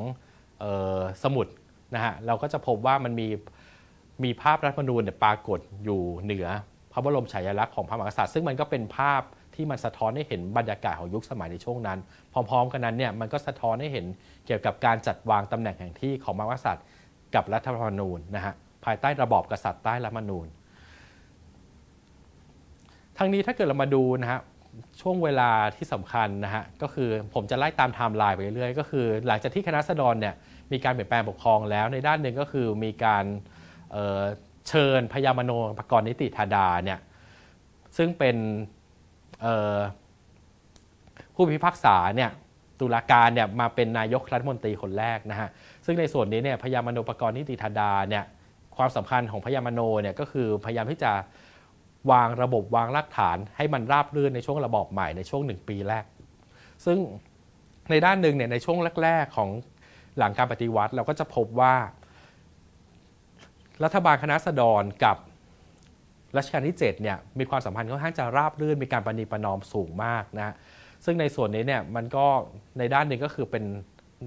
ออสมุดนะฮะเราก็จะพบว่ามันมีมีภาพรัฐธรรมนูยปรากฏอยู่เหนือพระบรมฉายาลักษณ์ของพระมหากษัตริย์ซึ่งมันก็เป็นภาพที่มันสะท้อนให้เห็นบรรยากาศของยุคสมัยในช่วงนั้น พร้อมๆกันนั้นเนี่ยมันก็สะท้อนให้เห็นเกี่ยวกับการจัดวางตำแหน่งแห่งที่ของมหากษัตริย์ กับรัฐธรรมนูญนะฮะภายใต้ระบอบกษัตริย์ใต้รัฐธรรมนูญทางนี้ถ้าเกิดเรามาดูนะฮะช่วงเวลาที่สำคัญนะฮะก็คือผมจะไล่ตามไทม์ไลน์ไปเรื่อยก็คือหลังจากที่คณะสดรเนี่ยมีการเปลี่ยนแปลงปกครองแล้ว ในด้านหนึ่งก็คือมีการเเชิญพยามโนปกรณ์นิติธาดาเนี่ยซึ่งเป็นผู้พิพากษาเนี่ยตุลาการเนี่ยมาเป็นนายกรัฐมนตรีคนแรกนะฮะซึ่งในส่วนนี้เนี่ยพยามโนปกรณ์นิติธาดาเนี่ยความสำคัญของพยามโนเนี่ยก็คือพยายามที่จะวางระบบวางรากฐานให้มันราบรื่นในช่วงระบอบใหม่ในช่วงหนึ่งปีแรก ซึ่งในด้านหนึ่งเนี่ยในช่วงแรกๆของหลังการปฏิวัติเราก็จะพบว่ารัฐบาลคณะสดรกับรัชกาลที่7เนี่ยมีความสัมพันธ์ค่อนข้างจะราบรื่น มีการปณีประนอมสูงมากนะซึ่งในส่วนนี้เนี่ยมันก็ในด้านหนึ่งก็คือเป็น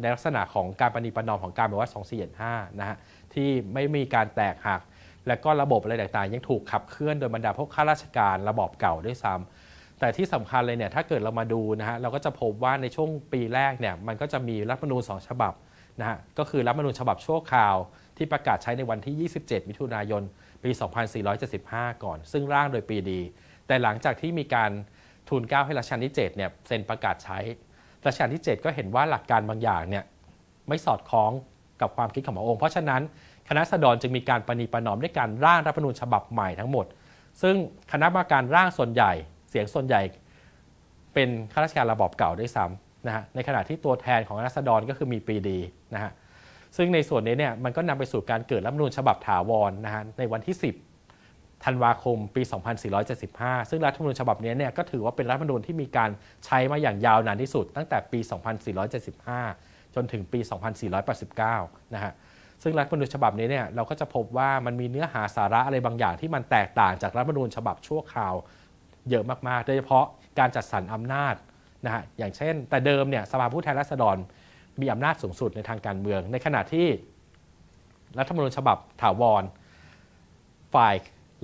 ในลักษณะของการปณีประนอมของการแบบว่า2 4 7 5นะฮะที่ไม่มีการแตกหัก และก็ระบบอะไรต่างๆยังถูกขับเคลื่อนโดยบรรดาพวกข้าราชการระบอบเก่าด้วยซ้ำแต่ที่สำคัญเลยเนี่ยถ้าเกิดเรามาดูนะฮะเราก็จะพบว่าในช่วงปีแรกเนี่ยมันก็จะมีรัฐมนูญสองฉบับนะฮะก็คือรัฐมนูญฉบับชั่วคราวที่ประกาศใช้ในวันที่ 27 มิถุนายน ปี 2475 ก่อน ซึ่งร่างโดยปีดี แต่หลังจากที่มีการทูลเก้าให้รัชกาลที่7เนี่ยเซ็นประกาศใช้ รัชกาลที่ 7 ก็เห็นว่าหลักการบางอย่างเนี่ยไม่สอดคล้องกับความคิดของพระองค์ เพราะฉะนั้นคณะสฎรจึงมีการประนีประนอมด้วยการร่างรัฐธรรมนูญฉบับใหม่ทั้งหมด ซึ่งคณะกรรมการร่างส่วนใหญ่เสียงส่วนใหญ่ เป็นข้าราชการระบอบเก่าด้วยซ้ำนะฮะในขณะที่ตัวแทนของรัษฎรก็คือมีปีดีนะฮะ ซึ่งในส่วนนี้เนี่ยมันก็นำไปสู่การเกิดรัฐมนูญฉบับถาวรนะฮะในวันที่ 10 ธันวาคมปี 2475 ซึ่งรัฐมนูญฉบับนี้เนี่ยก็ถือว่าเป็นรัฐมนูญที่มีการใช้มาอย่างยาวนานที่สุด ตั้งแต่ปี 2475จนถึงปี 2489นะฮะซึ่งรัฐมนูญฉบับนี้เนี่ยเราก็จะพบว่ามันมีเนื้อหาสาระอะไรบางอย่าง ที่มันแตกต่างจากรัฐมนูญฉบับชั่วคราวเยอะมากๆ โดยเฉพาะการจัดสรรอำนาจนะฮะอย่างเช่นแต่เดิมเนี่ยสภาผู้แทนราษฎรมีอำนาจสูงสุดในทางการเมือง ในขณะที่รัฐธรรมนูญฉบับถาวร ฝ่าย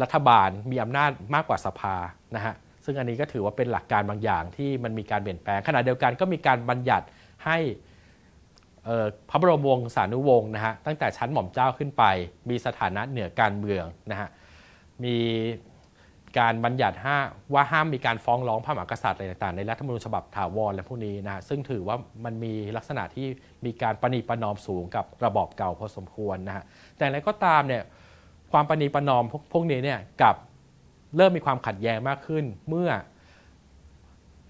รัฐบาลมีอำนาจมากกว่าสภานะฮะซึ่งอันนี้ก็ถือว่าเป็นหลักการบางอย่างที่มันมีการเปลี่ยนแปลง ขณะเดียวกันก็มีการบัญญัติให้พระบรมวงศานุวงศ์นะฮะตั้งแต่ชั้นหม่อมเจ้าขึ้นไปมีสถานะเหนือการเมืองนะฮะมีการบัญญัติห้าว่าห้ามมีการฟ้องร้องพระมหากษัตริย์อะไรต่างๆในรัฐธรรมนูญฉบับถาวรและพวกนี้นะซึ่งถือว่ามันมีลักษณะที่มีการประนีประนอมสูงกับระบอบเก่าพอสมควรนะฮะแต่อะไรก็ตามเนี่ยความประนีประนอมพวกพวกนี้เนี่ยกับเริ่มมีความขัดแย้งมากขึ้น เมื่อ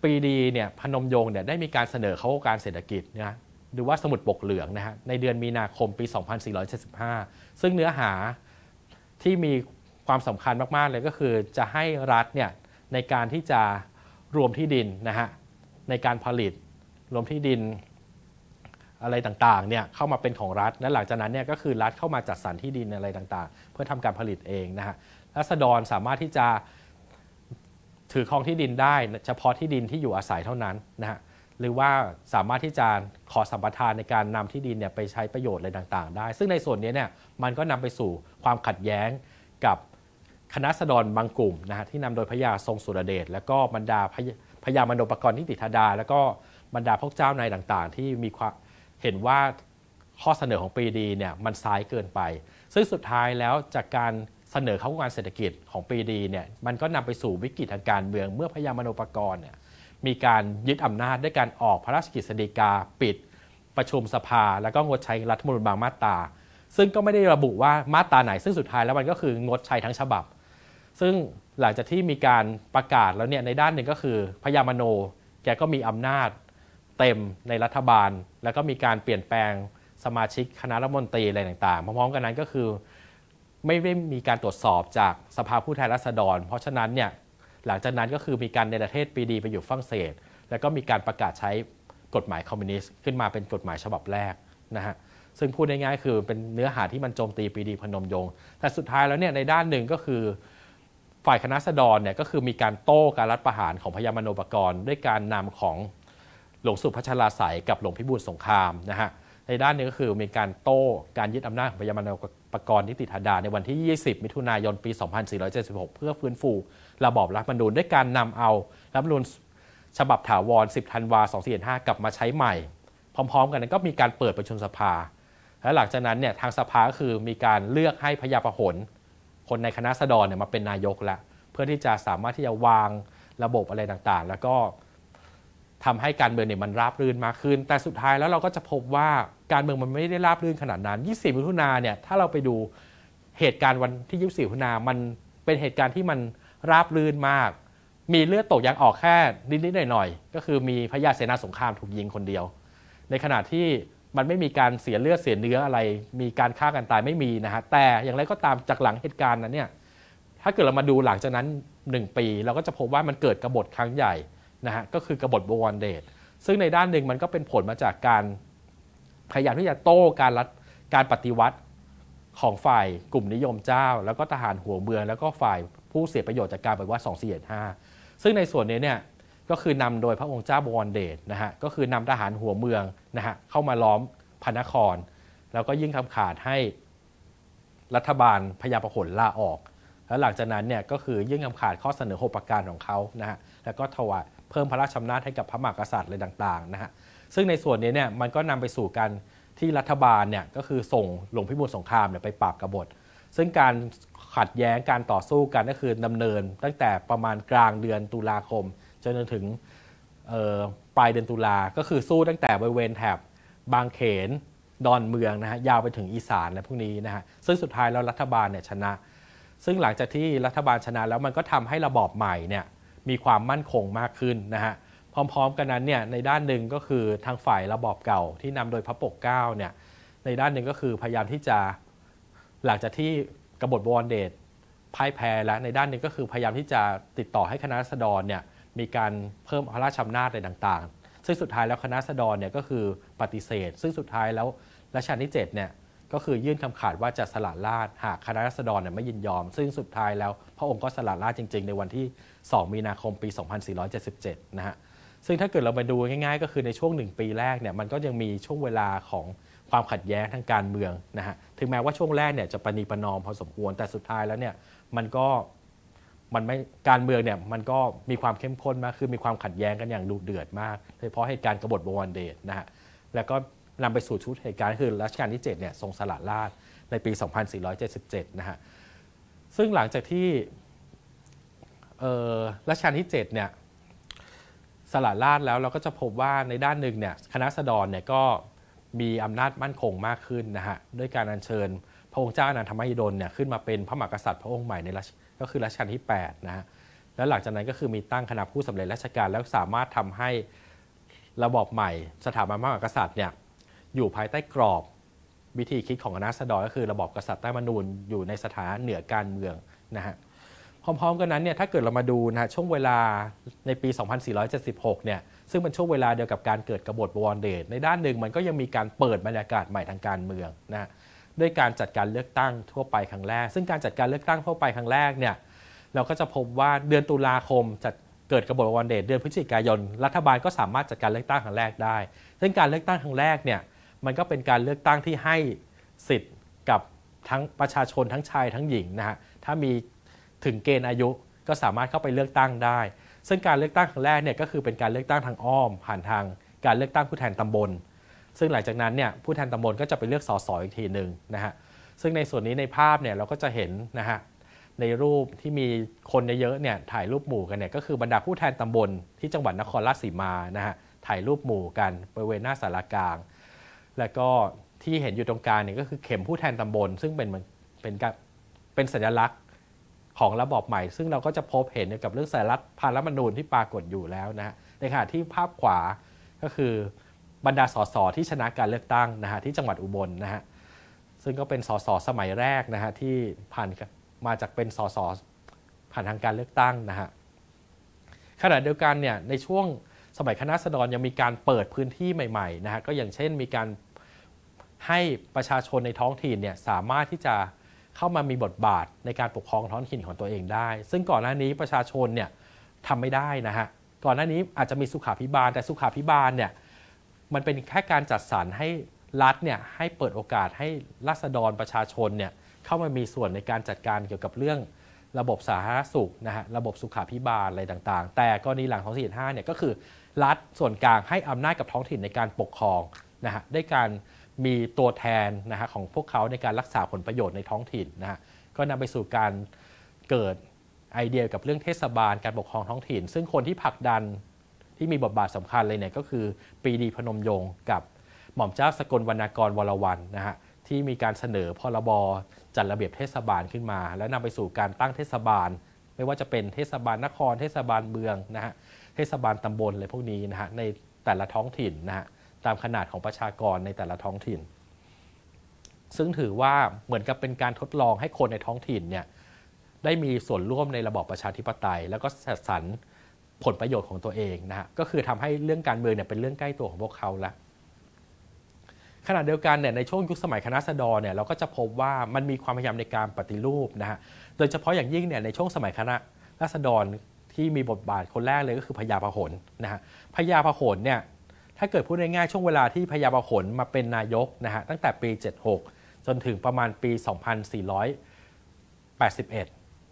ปีดีเนี่ยพนมยงเนี่ยได้มีการเสนอเข้าการเศรษฐกิจนะหรือว่าสมุดปกเหลืองนะฮะในเดือนมีนาคมปี 2475 ซึ่งเนื้อหาที่มีความสำคัญมากๆเลยก็คือจะให้รัฐเนี่ยในการที่จะรวมที่ดินนะฮะในการผลิตรวมที่ดินอะไรต่างๆเนี่ยเข้ามาเป็นของรัฐและหลังจากนั้นเนี่ยก็คือรัฐเข้ามาจัดสรรที่ดินอะไรต่างๆ เพื่อทำการผลิตเองนะฮะรัษฎรสามารถที่จะถือครองที่ดินได้ เฉพาะที่ดินที่อยู่อาศัยเท่านั้นนะฮะหรือว่าสามารถที่จะขอสัมปทานในการนำที่ดินเนี่ยไปใช้ประโยชน์อะไรต่างๆ ได้ ซึ่งในส่วนนี้เนี่ยมันก็นำไปสู่ความขัดแย้งกับคณะสดรบางกลุ่มนะฮะที่นำโดยพระยาทรงสุรเดชและก็บรรดาพระยามโนปกรณ์ที่ติธาดา และก็บรรดาพวกเจ้านายต่างๆ ที่มีความเห็นว่าข้อเสนอของปีดีเนี่ยมันซ้ายเกินไป ซึ่งสุดท้ายแล้วจากการเสนอเข้างานเศรษฐกิจของปีดีเนี่ยมันก็นำไปสู่วิกฤตทางการเมือง เมื่อพยามโนปกรณ์เนี่ยมีการยึดอำนาจด้วยการออกพระราชกฤษฎีกาปิด ประชุมสภาแล้วก็งดใช้รัฐมนตรีบางมาตรา ซึ่งก็ไม่ได้ระบุว่ามาตราไหนซึ่งสุดท้ายแล้วมันก็คืองดใช้ทั้งฉบับซึ่งหลังจากที่มีการประกาศแล้วเนี่ยในด้านหนึ่งก็คือ พยามโน แกก็มีอำนาจเต็มในรัฐบาล แล้วก็มีการเปลี่ยนแปลงสมาชิกคณะรัฐมนตรีอะไรต่างๆ พร้อม ๆ กันนั้นก็คือไม่ได้มีการตรวจสอบจากสภาผู้แทนราษฎร เพราะฉะนั้นเนี่ยหลังจากนั้นก็คือมีการในประเทศปีดีไปอยู่ฝรั่งเศสแล้วก็มีการประกาศใช้กฎหมายคอมมิวนิสต์ขึ้นมาเป็นกฎหมายฉบับแรกนะฮะ ซึ่งพูดง่ายๆ คือเป็นเนื้อหาที่มันโจมตีปีดีพนมยงค์แต่สุดท้ายแล้วเนี่ยในด้านหนึ่งก็คือฝ่ายคณะสดรเนี่ยก็คือมีการโต้การรัฐประหารของพญามโนปกรณ์ ด้วยการนำของ หลวงสุพัชลาสัย กับหลวงพิบูลสงครามนะฮะในด้านนี้ก็คือมีการโต้การยึดอำนาจของพญามโนปกรณ์นิติธาดาในวันที่ 20 มิถุนายนปี 2476 เพื่อฟื้นฟูระบอบรัฐมนูญด้วยการนำเอารัฐมนูญฉบับถาวร 10ธันวา2475กลับมาใช้ใหม่ พร้อมๆ กันก็มีการเปิดประชุมสภาและหลังจากนั้นเนี่ยทางสภาก็คือมีการเลือกให้พญาพหลคนในคณะสดรเนี่ยมาเป็นนายกละ เพื่อที่จะสามารถที่จะวางระบบอะไรต่างๆ แล้วก็ทำให้การเมืองเนี่ยมันราบรื่นมากขึ้น แต่สุดท้ายแล้วเราก็จะพบว่าการเมืองมันไม่ได้ราบรื่นขนาดนั้น24มิถุนาเนี่ยถ้าเราไปดูเหตุการณ์วันที่24มิถุนามันเป็นเหตุการณ์ที่มันราบรื่นมาก มีเลือดตกยางออกแค่นิดๆหน่อยๆก็คือมีพระยาเสนาสงครามถูกยิงคนเดียว ในขณะที่มันไม่มีการเสียเลือดเสียเนื้ออะไร มีการฆ่ากันตายไม่มีนะฮะ แต่อย่างไรก็ตามจากหลังเหตุการณ์นั้นเนี่ย ถ้าเกิดเรามาดูหลังจากนั้น 1 ปี เราก็จะพบว่ามันเกิดกบฏครั้งใหญ่นะฮะ ก็คือกบฏบวรเดชซึ่งในด้านหนึ่งมันก็เป็นผลมาจากการพยายามที่จะโต้การรัฐการปฏิวัติของฝ่ายกลุ่มนิยมเจ้า แล้วก็ทหารหัวเมืองแล้วก็ฝ่ายผู้เสียประโยชน์ จากการปฏิวัติ 2475ซึ่งในส่วนนี้เนี่ยก็คือนำโดยพระองค์เจ้าบวรเดชนะฮะ ก็คือนำทหารหัวเมืองนะฮะเข้ามาล้อมพระนคร แล้วก็ยิ่งคำขาดให้รัฐบาลพยาประหลลาออก แล้วหลังจากนั้นเนี่ยก็คือยิ่งคำขาดข้อเสนอกประการของเขานะฮะ แล้วก็ถวายเพิ่มพระราชอำนาจให้กับพระมหากษัตริย์อะไรต่างๆนะฮะ ซึ่งในส่วนนี้เนี่ยมันก็นำไปสู่การที่รัฐบาลเนี่ยก็คือส่งหลวงพิบูลสงครามเนี่ยไปปราบกบฏ ซึ่งการขัดแย้งการต่อสู้กันก็คือดำเนินตั้งแต่ประมาณกลางเดือนตุลาคมจนถึงปลายเดือนตุลาก็คือสู้ตั้งแต่บริเวณแถบบางเขน ดอนเมืองนะฮะ ยาวไปถึงอีสานและพวกนี้นะฮะ ซึ่งสุดท้ายแล้วรัฐบาลเนี่ยชนะ ซึ่งหลังจากที่รัฐบาลชนะแล้วมันก็ทำให้ระบอบใหม่เนี่ยมีความมั่นคงมากขึ้นนะฮะ พร้อมๆกันนั้นเนี่ยในด้านหนึ่งก็คือทางฝ่ายระบอบเก่าที่นำโดยพระปกเก้าเนี่ย ในด้านหนึ่งก็คือ พยายามที่จะหลังจากที่กบฏบวรเดชพ่ายแพ้แล้ว ในด้านหนึ่งก็คือพยายามที่จะติดต่อให้คณะรัษฎรเนี่ยมีการเพิ่มพระราชอำนาจอะไรต่างๆ ซึ่งสุดท้ายแล้วคณะสดรเนี่ยก็คือปฏิเสธ ซึ่งสุดท้ายแล้ว รัชกาลที่7เนี่ยก็คือยื่นคำขาดว่าจะสละราช หากคณะรัษฎรเนี่ยไม่ยินยอม ซึ่งสุดท้ายแล้ว พระองค์ก็สละราชจริงๆ ในวันที่ 2 มีนาคม ปี 2477 นะฮะ ซึ่งถ้าเกิดเราไปดูง่ายๆ ก็คือในช่วง 1 ปีแรกเนี่ยมันก็ยังมีช่วงเวลาของความขัดแย้งทางการเมืองนะฮะ ถึงแม้ว่าช่วงแรกเนี่ยจะปณีประนอมพอสมควร แต่สุดท้ายแล้วเนี่ยมันก็มันไม่การเมืองเนี่ยมันก็มีความเข้มข้นมาก คือมีความขัดแย้งกันอย่างดุเดือดมากโดยเฉพาะเหตุการณ์กบฏบวรเดชนะฮะแล้วก็นำไปสู่ชุดเหตุการณ์คือ รัชกาลที่7เนี่ยทรงสละราชในปี 2477 นะฮะ ซึ่งหลังจากที่รัชกาลที่7เนี่ย สละราชแล้วเราก็จะพบว่าในด้านหนึ่งเนี่ยคณะสดรเนี่ยก็ มีอำนาจมั่นคงมากขึ้นนะฮะด้วยการอัญเชิญพระองค์เจ้าอนันทมหิดลเนี่ยขึ้นมาเป็นพระมหากษัตริย์พระองค์ใหม่ในรัชก็คือรัชกาลที่ 8นะฮะแล้วหลังจากนั้นก็คือมีตั้งคณะผู้สำเร็จราชการแล้วสามารถทำให้ระบอบใหม่สถาบันพระมหากษัตริย์เนี่ยอยู่ภายใต้กรอบวิธีคิดของคณะสดยก็คือระบอบกษัตริย์ใต้มนูญอยู่ในสถานเหนือการเมืองนะฮะพร้อมๆ กันนั้นเนี่ยถ้าเกิดเรามาดูนะช่วงเวลาในปี 2476 เนี่ย ซึ่งเป็นช่วงเวลาเดียวกับการเกิดกบฏบวรเดชในด้านหนึ่งมันก็ยังมีการเปิดบรรยากาศใหม่ทางการเมืองนะฮะด้วยการจัดการเลือกตั้งทั่วไปครั้งแรก ซึ่งการจัดการเลือกตั้งทั่วไปครั้งแรกเนี่ย เราก็จะพบว่าเดือนตุลาคมจัดเกิดกบฏวันเดชเดือนพฤศจิกายน รัฐบาลก็สามารถจัดการเลือกตั้งครั้งแรกได้ ซึ่งการเลือกตั้งครั้งแรกเนี่ยมันก็เป็นการเลือกตั้งที่ให้สิทธิ์กับทั้งประชาชนทั้งชายทั้งหญิงนะฮะ ถ้ามีถึงเกณฑ์อายุก็สามารถเข้าไปเลือกตั้งได้ ซึ่งการเลือกตั้งครั้งแรกเนี่ยก็คือเป็นการเลือกตั้งทางอ้อมผ่านทางการเลือกตั้งผู้แทนตำบลซึ่งหลังจากนั้นเนี่ยผู้แทนตำบลก็จะไปเลือกสสอีกทีหนึ่งนะฮะซึ่งในส่วนนี้ในภาพเนี่ยเราก็จะเห็นนะฮะในรูปที่มีคนเยอะเนี่ยถ่ายรูปหมู่กันเนี่ยก็คือบรรดาผู้แทนตำบลที่จังหวัดนครราชสีมานะฮะถ่ายรูปหมู่กันบริเวณหน้าสารกลาง แล้วก็ที่เห็นอยู่ตรงกลางเนี่ยก็คือเข็มผู้แทนตำบล ซึ่งเป็นเป็นการเป็นสัญลักษณ์ของระบอบใหม่ ซึ่งเราก็จะพบเห็นเกี่ยวกับเรื่องสายลักษณ์พารมนูนที่ปรากฏอยู่แล้วนะฮะในขณะที่ภาพขวาก็คือบรรดาสสที่ชนะการเลือกตั้งนะฮะที่จังหวัดอุบลนะฮะซึ่งก็เป็นสสสมัยแรกนะฮะที่ผ่านมาจากเป็นสสผ่านทางการเลือกตั้งนะฮะขณะเดียวกันเนี่ยในช่วงสมัยคณะสดรยังมีการเปิดพื้นที่ใหม่ๆนะฮะก็อย่างเช่นมีการให้ประชาชนในท้องถิ่นเนี่ยสามารถที่จะเข้ามามีบทบาทในการปกครองท้องถิ่นของตัวเองได้ ซึ่งก่อนหน้านี้ประชาชนเนี่ยทำไม่ได้นะฮะก่อนหน้านี้อาจจะมีสุขาพิบาล แต่สุขาพิบาลเนี่ยมันเป็นแค่การจัดสรรให้รัฐเนี่ยให้เปิดโอกาสให้รัษฎรประชาชนเนี่ยเข้ามามีส่วนในการจัดการเกี่ยวกับเรื่องระบบสาธารณสุขนะฮะระบบสุขาพิบาลอะไรต่างๆแต่กรณีหลังของ45เนี่ยก็คือ รัฐส่วนกลางให้อำนาจกับท้องถิ่นในการปกครองนะฮะด้วยการมีตัวแทนนะฮะของพวกเขาในการรักษาผลประโยชน์ในท้องถิ่นนะฮะก็นำไปสู่การเกิดไอเดียกับเรื่องเทศบาลการปกครองท้องถิ่น ซึ่งคนที่ผลักดันที่มีบทบาทสำคัญเลยเนี่ยก็คือปีดีพนมยงกับ หม่อมเจ้าสกลวรรณกรวรวันนะฮะที่มีการเสนอพรบจัดระเบียบเทศบาลขึ้นมา และนำไปสู่การตั้งเทศบาล ไม่ว่าจะเป็นเทศบาลนครเทศบาลเมืองนะฮะเทศบาลตำบลอะไรพวกนี้นะฮะในแต่ละท้องถิ่นนะฮะตามขนาดของประชากรในแต่ละท้องถิ่น ซึ่งถือว่าเหมือนกับเป็นการทดลองให้คนในท้องถิ่นเนี่ยได้มีส่วนร่วมในระบอบประชาธิปไตย แล้วก็สัดสรรผลประโยชน์ของตัวเองนะฮะก็คือทำให้เรื่องการเมืองเนี่ยเป็นเรื่องใกล้ตัวของพวกเขาละขณะเดียวกันเนี่ยในช่วงยุคสมัยคณะสดรเนี่ยเราก็จะพบว่ามันมีความพยายามในการปฏิรูปนะฮะโดยเฉพาะอย่างยิ่งเนี่ยในช่วงสมัยคณะราษฎรที่มีบทบาทคนแรกเลยก็คือพญาพหลนะฮะพญาพหลเนี่ยถ้าเกิดพูดง่ายๆช่วงเวลาที่พญาพหลมาเป็นนายกนะฮะตั้งแต่ปี 76 จนถึงประมาณปี 2481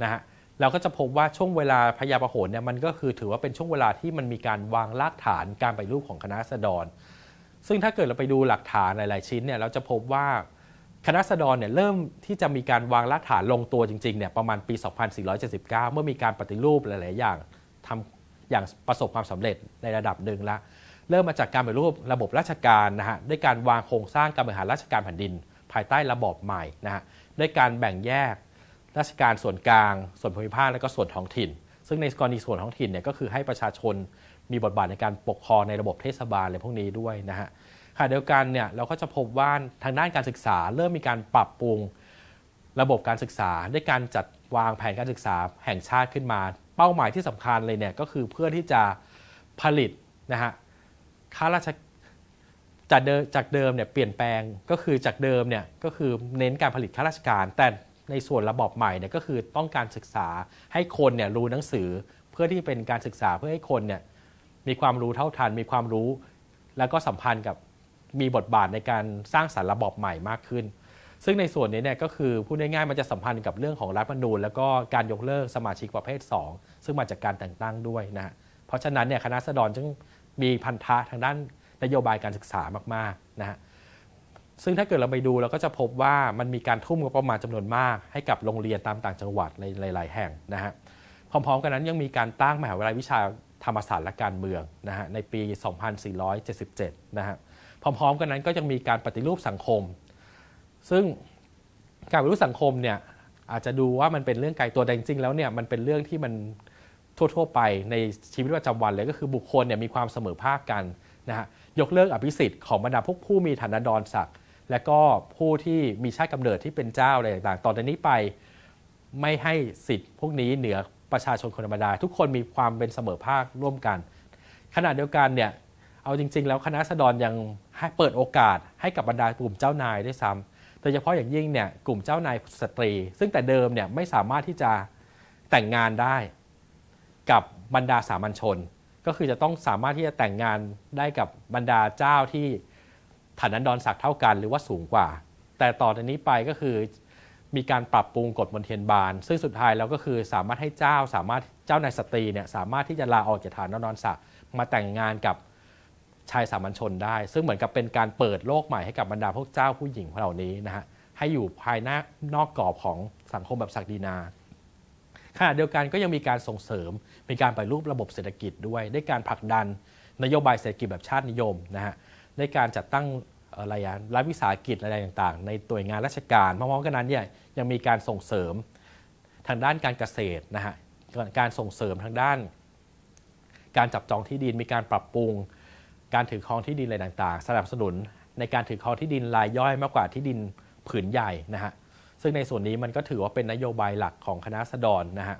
นะฮะเราก็จะพบว่าช่วงเวลาพยาประโหนเนี่ยมันก็คือถือว่าเป็นช่วงเวลาที่มันมีการวางรากฐานการไปรูปของคณะสดรซึ่งถ้าเกิดเราไปดูหลักฐานหลายๆชิ้นเนี่ยเราจะพบว่าคณะสดรเนี่ยเริ่มที่จะมีการวางรากฐานลงตัวจริงๆเนี่ยประมาณปี 2479 เมื่อมีการปฏิรูปหลายๆอย่างทำอย่างประสบความสำเร็จในระดับหนึ่งละเริ่มมาจากการไปรูประบบราชการนะฮะด้วยการวางโครงสร้างการบริหารราชการแผ่นดิน ภายใต้ระบอบใหม่นะฮะด้วยการแบ่งแยกราชการส่วนกลาง ส่วนภูมิภาคและก็ส่วนท้องถิ่น ซึ่งในกรณีส่วนท้องถิ่นเนี่ยก็คือให้ประชาชนมีบทบาทในการปกครองในระบบเทศบาลอะไรพวกนี้ด้วยนะฮะขณะเดียวกันเนี่ยเราก็จะพบว่าทางด้านการศึกษาเริ่มมีการปรับปรุงระบบการศึกษาด้วยการจัดวางแผนการศึกษาแห่งชาติขึ้นมา เป้าหมายที่สำคัญเลยเนี่ยก็คือเพื่อที่จะผลิตนะฮะข้าราชจากเดิมจากเดิมเนี่ยเปลี่ยนแปลงก็คือจากเดิมเนี่ยก็คือเน้นการผลิตข้าราชการแต่ในส่วนระบบใหม่เนี่ยก็คือต้องการศึกษาให้คนเนี่ยรู้หนังสือ เพื่อที่เป็นการศึกษาเพื่อให้คนเนี่ยมีความรู้เท่าทันมีความรู้ แล้วก็สัมพันธ์กับมีบทบาทในการสร้างสารรค์ระบบใหม่มากขึ้น ซึ่งในส่วนนี้เนี่ยก็คือพูดง่ายๆมันจะสัมพันธ์กับเรื่องของรัฐมนูญ แล้วก็การยกเลิกสมาชิกประเภท 2 ซึ่งมาจากการแต่งตั้งด้วยนะฮะเพราะฉะนั้นเนี่ยคณะสดนจึงมีพันธะทางด้านนโยบายการศึกษามากๆนะฮะซึ่งถ้าเกิดเราไปดูเราก็จะพบว่ามันมีการทุ่มงบประมาณจำนวนมาก ให้กับโรงเรียนตามต่างจังหวัดในหลาย ๆแห่งนะฮะ พร้อมๆกันนั้นยังมีการตั้งมหาวิทยาลัยวิชาธรรมศาสตร์และการเมืองนะฮะในปี 2477นะฮะ พร้อมๆกันนั้นก็ยังมีการปฏิรูปสังคม ซึ่งการปฏิรูปสังคมเนี่ยอาจจะดูว่ามันเป็นเรื่องไกลตัวแต่จริงๆแล้วเนี่ยมันเป็นเรื่องที่มันทั่วๆไปในชีวิตประจำวันเลยก็คือบุคคลเนี่ยมีความเสมอภาคกันนะฮะยกเลิกอภิสิทธิ์ของบรรดาพวกผู้มีฐานะดอนศักดิและก็ผู้ที่มีชาติกำเนิดที่เป็นเจ้า อะไรต่าง ๆ ตอนนี้ไป ไม่ให้สิทธิ์พวกนี้เหนือประชาชนคนธรรมดาทุกคนมีความเป็นเสมอภาคร่วมกันขณะเดียวกันเนี่ยเอาจริงๆแล้วคณะสดรยังเปิดโอกาสให้กับบรรดากลุ่มเจ้านายด้วยซ้ำโดยเฉพาะอย่างยิ่งเนี่ยกลุ่มเจ้านายสตรี ซึ่งแต่เดิมเนี่ยไม่สามารถที่จะแต่งงานได้ กับบรรดาสามัญชน ก็คือจะต้องสามารถที่จะแต่งงานได้กับบรรดาเจ้าที่ฐานันดรศักดิ์เท่ากันหรือว่าสูงกว่า แต่ต่อจากนี้ไปก็คือมีการปรับปรุงกฎมนเทียนบาน ซึ่งสุดท้ายแล้วก็คือสามารถให้เจ้าสามารถเจ้านายสตรีเนี่ยสามารถที่จะลาออกจากฐานันดรศักดิ์มาแต่งงานกับชายสามัญชนได้ ซึ่งเหมือนกับเป็นการเปิดโลกใหม่ให้กับบรรดาพวกเจ้าผู้หญิงเหล่านี้นะฮะให้อยู่ภายนานอกกรอบของสังคมแบบศักดินาขณะเดียวกันก็ยังมีการส่งเสริมมีการไปรูประบบเศรษฐกิจด้วยด้วยการผลักดันนโยบายเศรษฐกิจแบบชาตินิยมนะฮะในการจัดตั้งอะไรอ่ะรัฐวิสาหกิจอะไรต่าง ๆ ในตัวงานราชการ พร้อมๆกันนั้นเนี่ยยังมีการส่งเสริมทางด้านการเกษตรนะฮะ การส่งเสริมทางด้าน การจับจองที่ดิน มีการปรับปรุง การถือครองที่ดินอะไรต่างๆ สนับสนุน ในการถือครองที่ดินรายย่อยมากกว่าที่ดินผืนใหญ่นะฮะ ซึ่งในส่วนนี้มันก็ถือว่าเป็นนโยบายหลักของคณะสดรนนะฮะ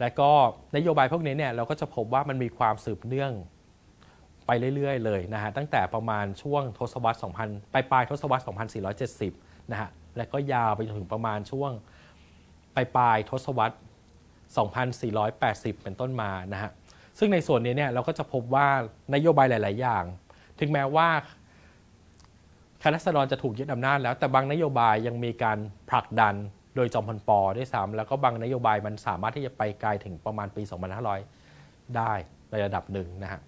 และก็นโยบายพวกนี้เนี่ยเราก็จะพบว่ามันมีความสืบเนื่องไปเรื่อยๆเลยนะฮะ ตั้งแต่ประมาณช่วงทศวรรษ2000ปลายปลายทศวรรษ2470 นะฮะ และก็ยาวไปจนถึงประมาณช่วงปลายปลายทศวรรษ 2480 เป็นต้นมานะฮะ ซึ่งในส่วนนี้เนี่ยเราก็จะพบว่านโยบายหลายๆอย่าง ถึงแม้ว่า คณะสดรจะถูกยึดอำนาจแล้ว แต่บางนโยบายยังมีการผลักดันโดยจอมพลปอด้วยซ้ำแล้วก็บางนโยบายมันสามารถที่จะไปไกลถึงประมาณปี 2500 ได้ในระดับหนึ่งนะฮะ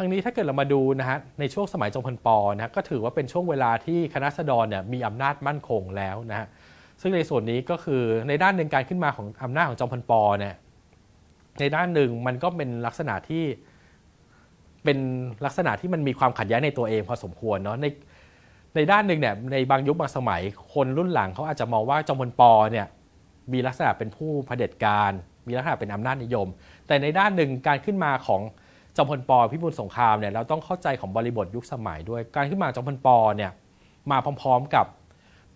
ทั้งนี้ถ้าเกิดเรามาดูนะฮะในช่วงสมัยจงพลปอนะก็ถือว่าเป็นช่วงเวลาที่คณะสดรเนี่ยมีอำนาจมั่นคงแล้วนะฮะซึ่งในส่วนนี้ก็คือในด้านหนึ่งการขึ้นมาของอำนาจของจอมพลปอเนี่ยในด้านหนึ่งมันก็เป็นลักษณะที่เป็นลักษณะที่มันมีความขัดแย้งในตัวเองพอสมควรเนาะในในด้านหนึ่งเนี่ยในบางยุคบางสมัยคนรุ่นหลังเขาอาจจะมองว่าจอมพลปอเนี่ยมีลักษณะเป็นผู้เผด็จการ มีลักษณะเป็นอำนาจนิยม แต่ในด้านหนึ่งการขึ้นมาของจอมพลปพิบูลสงครามเนี่ยเราต้องเข้าใจของบริบทยุคสมัยด้วยการขึ้นมาจอมพลปเนี่ยมาพร้อมๆกับ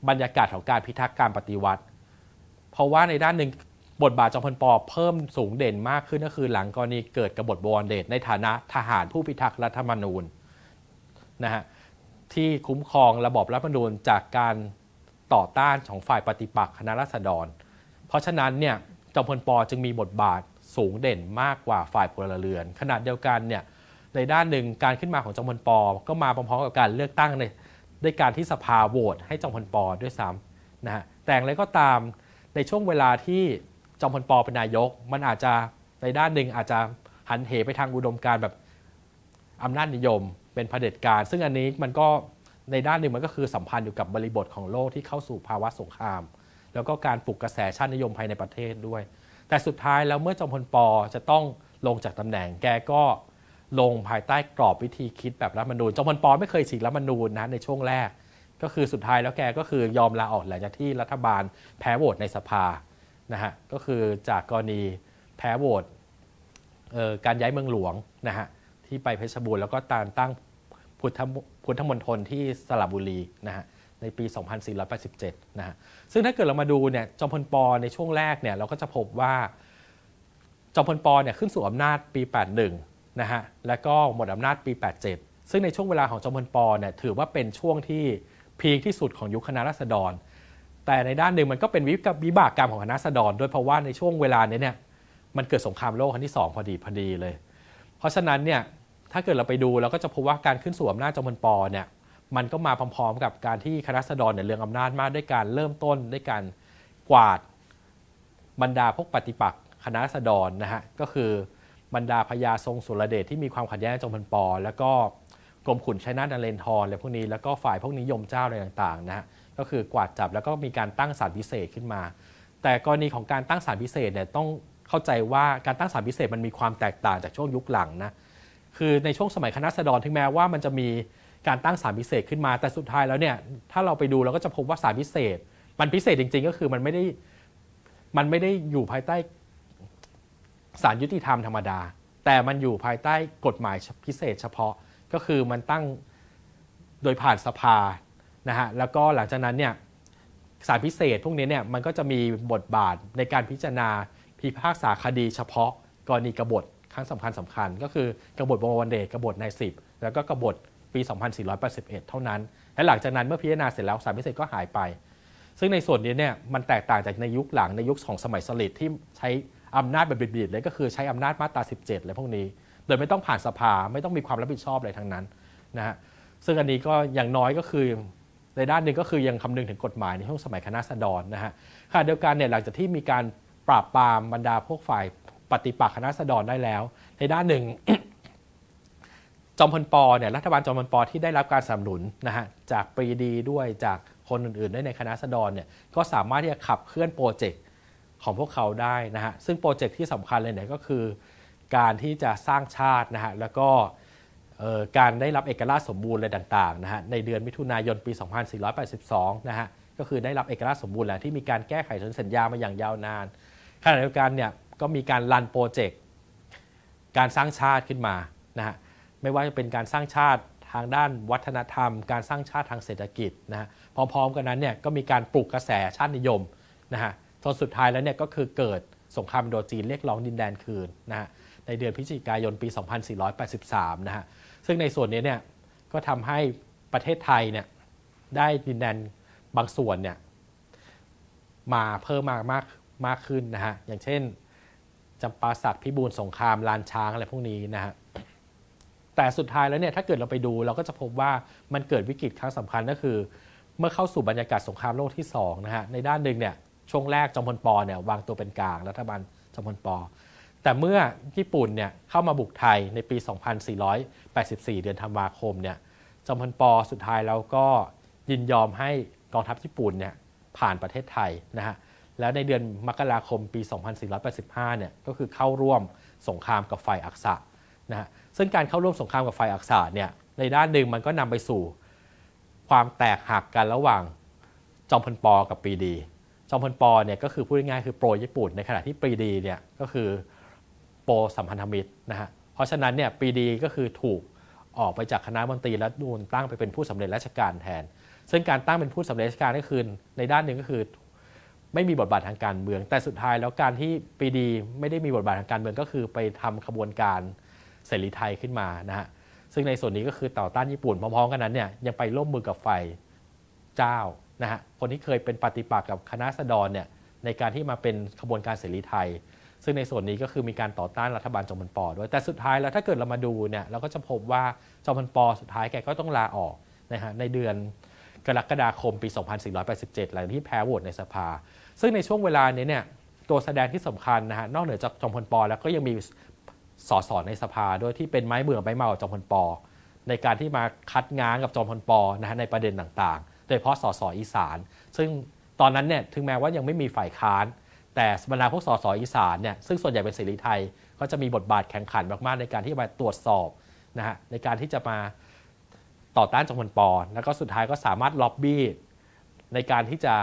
บรรยากาศของการพิทักษ์การปฏิวัติ เพราะว่าในด้านหนึ่งบทบาทจอมพลปเพิ่มสูงเด่นมากขึ้นก็คือ หลังกรณีเกิดกบฏบวรเดชในฐานะทหารผู้พิทักษ์รัฐธรรมนูญนะฮะที่คุ้มครองระบบรัฐธรรมนูญจากการต่อต้านของฝ่ายปฏิปักษ์คณะรัษฎร เพราะฉะนั้นเนี่ยจอมพลปจึงมีบทบาทสูงเด่นมากกว่าฝ่ายพลเรือน ขนาดเดียวกันเนี่ย ในด้านหนึ่งการขึ้นมาของจองพลปอก็มาพร้อมๆกับการเลือกตั้งในดนการที่สภาโหวตให้จองพลปอด้วยซ้ำนะฮะแต่อะไรก็ตามในช่วงเวลาที่จอมพลปอเป็นนายกมันอาจจะในด้านหนึ่งอาจจะหันเหไปทางอุดมการแบบอำนาจนิยมเป็นเผด็จการซึ่งอันนี้มันก็ในด้านหนึ่งมันก็คือสัมพันธ์อยู่กับบริบทของโลกที่เข้าสู่ภาวะสงคราม แล้วก็การปลุกกระแสชาตินิยมภายในประเทศด้วยแต่สุดท้ายแล้วเมื่อจอมพลปอจะต้องลงจากตำแหน่งแกก็ลงภายใต้กรอบวิธีคิดแบบรัฐมนูญจอมพลปอไม่เคยฉีกรัฐมนูญนะในช่วงแรก ก็คือสุดท้ายแล้วแกก็คือยอมลาออกหลังจากที่รัฐบาลแพ้โหวตในสภานะฮะก็คือจากกรณีแพ้โหวตการย้ายเมืองหลวงนะฮะที่ไปเพชรบูรณ์แล้วก็ตานตั้งพุทธพุทธมณฑลที่สระบุรีนะฮะในปี 2487นะฮะซึ่งถ้าเกิดเรามาดูเนี่ยจอมพลป ในช่วงแรกเนี่ยเราก็จะพบว่าจอมพลป เนี่ยขึ้นสู่อำนาจปี 81 นะฮะแล้วก็หมดอำนาจปี 87 ซึ่งในช่วงเวลาของจอมพลป เนี่ยถือว่าเป็นช่วงที่พีคที่สุดของยุคคณะราษฎรแต่ในด้านหนึ่งมันก็เป็นวิกบวิบากกรรมของคณะราษฎรด้วยเพราะว่าในช่วงเวลานี้เนี่ยมันเกิดสงครามโลกครั้งที่2พอดีพอดีเลย เพราะฉะนั้นเนี่ยถ้าเกิดเราไปดูเราก็จะพบว่าการขึ้นสู่อำนาจจอมพลป เนี่ยมันก็มาพร้อมๆ กับการที่คณะสดรเนี่ยเรืองอำนาจมากด้วยการเริ่มต้นด้วยการกวาดบรรดาพวกปฏิปักษ์คณะสดรนะฮะก็คือบรรดาพญาทรงสุรเดชที่มีความขัดแย้งจงพันปอแล้วก็กรมขุนชัยนาทนเรนทรอะไรพวกนี้แล้วก็ฝ่ายพวกนิยมเจ้าอะไรต่างๆนะฮะก็คือกวาดจับแล้วก็มีการตั้งศาลพิเศษขึ้นมา แต่กรณีของการตั้งศาลพิเศษเนี่ยต้องเข้าใจว่าการตั้งศาลพิเศษมันมีความแตกต่างจากช่วงยุคหลังนะคือในช่วงสมัยคณะสดรถึงแม้ว่ามันจะมีการตั้งสารพิเศษขึ้นมา แต่สุดท้ายแล้วเนี่ย ถ้าเราไปดูเราก็จะพบว่าสารพิเศษ มันพิเศษจริง ๆ ก็คือ มันไม่ได้ มันไม่ได้อยู่ภายใต้สารยุติธรรมธรรมดา แต่มันอยู่ภายใต้กฎหมายพิเศษเฉพาะ ก็คือมันตั้งโดยผ่านสภา นะฮะ แล้วก็หลังจากนั้นเนี่ยสารพิเศษพวกนี้เนี่ย มันก็จะมีบทบาทในการพิจารณาพิพากษาคดีเฉพาะกรณีกบฏครั้งสำคัญสำคัญ ก็คือกบฏบวรเดชกบฏนายสิบแล้วก็กบฏปี 2481 เท่านั้น และหลังจากนั้นเมื่อพิจารณาเสร็จแล้วสารพิเศษก็หายไป ซึ่งในส่วนนี้เนี่ยมันแตกต่างจากในยุคหลังในยุคของสมัยสลิดที่ใช้อำนาจแบบบิดๆเลยก็คือใช้อำนาจมาตรา 17 เลยพวกนี้ โดยไม่ต้องผ่านสภาไม่ต้องมีความรับผิดชอบอะไรทั้งนั้นนะฮะ ซึ่งอันนี้ก็อย่างน้อยก็คือในด้านหนึ่งก็คือยังคำนึงถึงกฎหมายในช่วงสมัยคณะสดอนะฮะขณะเดียวกันเนี่ยหลังจากที่มีการปราบปรามบรรดาพวกฝ่ายปฏิปักษ์คณะสดนได้แล้ว ในด้านหนึ่งจอมพลปอเนี่ยรัฐบาลจอมพลปอที่ได้รับการสนับสนุนนะฮะจากปรีดีด้วยจากคนอื่นๆด้วยในคณะสดรเนี่ยก็สามารถที่จะขับเคลื่อนโปรเจกต์ของพวกเขาได้นะฮะซึ่งโปรเจกต์ที่สำคัญเลยเนี่ยก็คือ การที่จะสร้างชาตินะฮะแล้วก็การได้รับเอกราชสมบูรณ์อะไรต่างๆนะฮะในเดือนมิถุนายนปี 2482นะฮะก็คือได้รับเอกราชสมบูรณ์แล้วที่มีการแก้ไขสัญญามาอย่างยาวนานขณะเดียวกันเนี่ยก็มีการรันโปรเจกต์การสร้างชาติขึ้นมานะฮะไม่ว่าจะเป็นการสร้างชาติทางด้านวัฒนธรรม การสร้างชาติทางเศรษฐกิจนะฮะพร้อมๆกันนั้นเนี่ยก็มีการปลุกกระแสชาตินิยมนะฮะจนสุดท้ายแล้วเนี่ยก็คือเกิดสงครามโดจีนเรียกร้องดินแดนคืนนะฮะในเดือนพฤศจิกายนปี 2483 นะฮะซึ่งในส่วนนี้เนี่ยก็ทำให้ประเทศไทยเนี่ยได้ดินแดนบางส่วนเนี่ยมาเพิ่มมากมากมากขึ้นนะฮะอย่างเช่นจำปาสักพิบูลสงครามลานช้างอะไรพวกนี้นะฮะแต่สุดท้ายแล้วเนี่ยถ้าเกิดเราไปดูเราก็จะพบว่ามันเกิดวิกฤตครั้งสำคัญก็คือ เมื่อเข้าสู่บรรยากาศสงครามโลกที่2นะฮะในด้านหนึ่งเนี่ยช่วงแรกจอมพลปอเนี่ยวางตัวเป็นกลางรัฐบาลจอมพลปอแต่เมื่อญี่ปุ่นเนี่ยเข้ามาบุกไทยในปี 2484 เดือนธันวาคมเนี่ยจอมพลปอสุดท้ายแล้วก็ยินยอมให้กองทัพญี่ปุ่นเนี่ยผ่านประเทศไทยนะฮะแล้วในเดือนมกราคมปี 2485เนี่ยก็คือเข้าร่วมสงครามกับฝ่ายอักษะนะฮะซึ่งการเข้าร่วมสงครามกับฝ่ายอักษาเนี่ย ในด้านหนึ่งมันก็นำไปสู่ความแตกหักกันระหว่างจอมพลปอ กับปีดี จอมพลปอเนี่ยก็คือพูดง่ายๆคือโปรญี่ปุ่น ในขณะที่ปีดีเนี่ยก็คือโปรสัมพันธมิตรนะฮะ เพราะฉะนั้นเนี่ยปีดีก็คือถูกออกไปจากคณะมนตรีและนูนตั้งไปเป็นผู้สำเร็จราชการแทน ซึ่งการตั้งเป็นผู้สำเร็จราชการก็คือในด้านหนึ่งก็คือไม่มีบทบาททางการเมือง แต่สุดท้ายแล้วการที่ปีดีไม่ได้มีบทบาททางการเมืองก็คือไปทำขบวนการเสรีไทยขึ้นมานะฮะ ซึ่งในส่วนนี้ก็คือต่อต้านญี่ปุ่นพร้อมๆ กันนั้นเนี่ยยังไปร่วมมือกับฝ่ายเจ้านะฮะ คนที่เคยเป็นปฏิปักษ์กับคณะสดรเนี่ยในการที่มาเป็นขบวนการเสรีไทย ซึ่งในส่วนนี้ก็คือมีการต่อต้านรัฐบาลจอมพลปอด้วย แต่สุดท้ายแล้วถ้าเกิดเรามาดูเนี่ยเราก็จะพบว่าจอมพลปอสุดท้ายแกก็ต้องลาออกนะฮะในเดือนกรกฎาคมปี2487หลังที่แพ้โหวตในสภา ซึ่งในช่วงเวลานี้เนี่ยตัวแสดงที่สำคัญนะฮะนอกเหนือจากจอมพลปอแล้วก็ยังมีสสในสภา ด้วยที่เป็นไม้เบื่อไม้เมาจอมพลปอในการที่มาคัดง้างกับจอมพลปอนะฮะในประเด็นต่าง ๆ โดยเฉพาะสสอีสาน ซึ่งตอนนั้นเนี่ยถึงแม้ว่ายังไม่มีฝ่ายค้านแต่สมราพวกสสอีสานเนี่ยซึ่งส่วนใหญ่เป็นสิริไทย ก็จะมีบทบาทแข่งขันมากๆ ในการที่มาตรวจสอบนะฮะในการที่จะมาต่อต้านจอมพลปอแล้วก็สุดท้ายก็สามารถล็อบบี้ในการที่จะ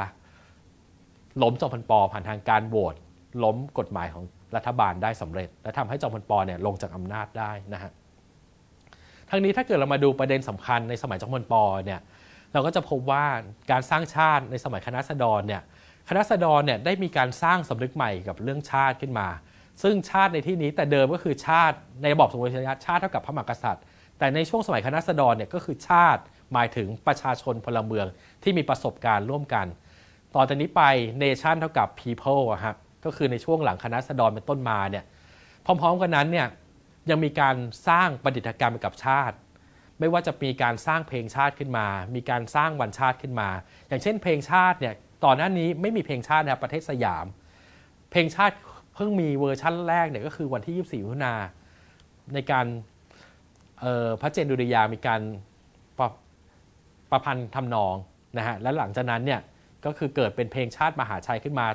ล้มจอมพลปอผ่านทางการโหวตล้มกฎหมายของรัฐบาลได้สำเร็จ และทำให้จอมพลปอเนี่ยลงจากอำนาจได้นะฮะทั้งนี้ถ้าเกิดเรามาดูประเด็นสำคัญในสมัยจอมพลปอเนี่ย เราก็จะพบว่าการสร้างชาติในสมัยคณะสดรเนี่ย คณะสดรเนี่ยได้มีการสร้างสำนึกใหม่กับเรื่องชาติขึ้นมา ซึ่งชาติในที่นี้แต่เดิมก็คือชาติในระบอบสมบูรณาติชาติเท่ากับพระมหากษัตริย์ แต่ในช่วงสมัยคณะสดรเนี่ยก็คือชาติหมายถึงประชาชนพลเมือง ที่มีประสบการณ์ร่วมกัน ต่อจากนี้ไปเนชั่นเท่ากับ people ครับก็คือในช่วงหลังคณะสดนเป็นต้นมาเนี่ยพร้อมๆกันนั้นเนี่ยยังมีการสร้างประดิษฐกรรมกับชาติ ไม่ว่าจะมีการสร้างเพลงชาติขึ้นมา มีการสร้างวันชาติขึ้นมา อย่างเช่นเพลงชาติเนี่ยตอนหน้านี้ไม่มีเพลงชาตินะประเทศสยาม เพลงชาติเพิ่งมีเวอร์ชั่นแรกเนี่ยก็คือวันที่ 24มิถุนาในการพระเจนดุริยามีการ ประประพันธ์ทำนองนะฮะและหลังจากนั้นเนี่ยก็คือเกิดเป็นเพลงชาติมหาชัยขึ้นมา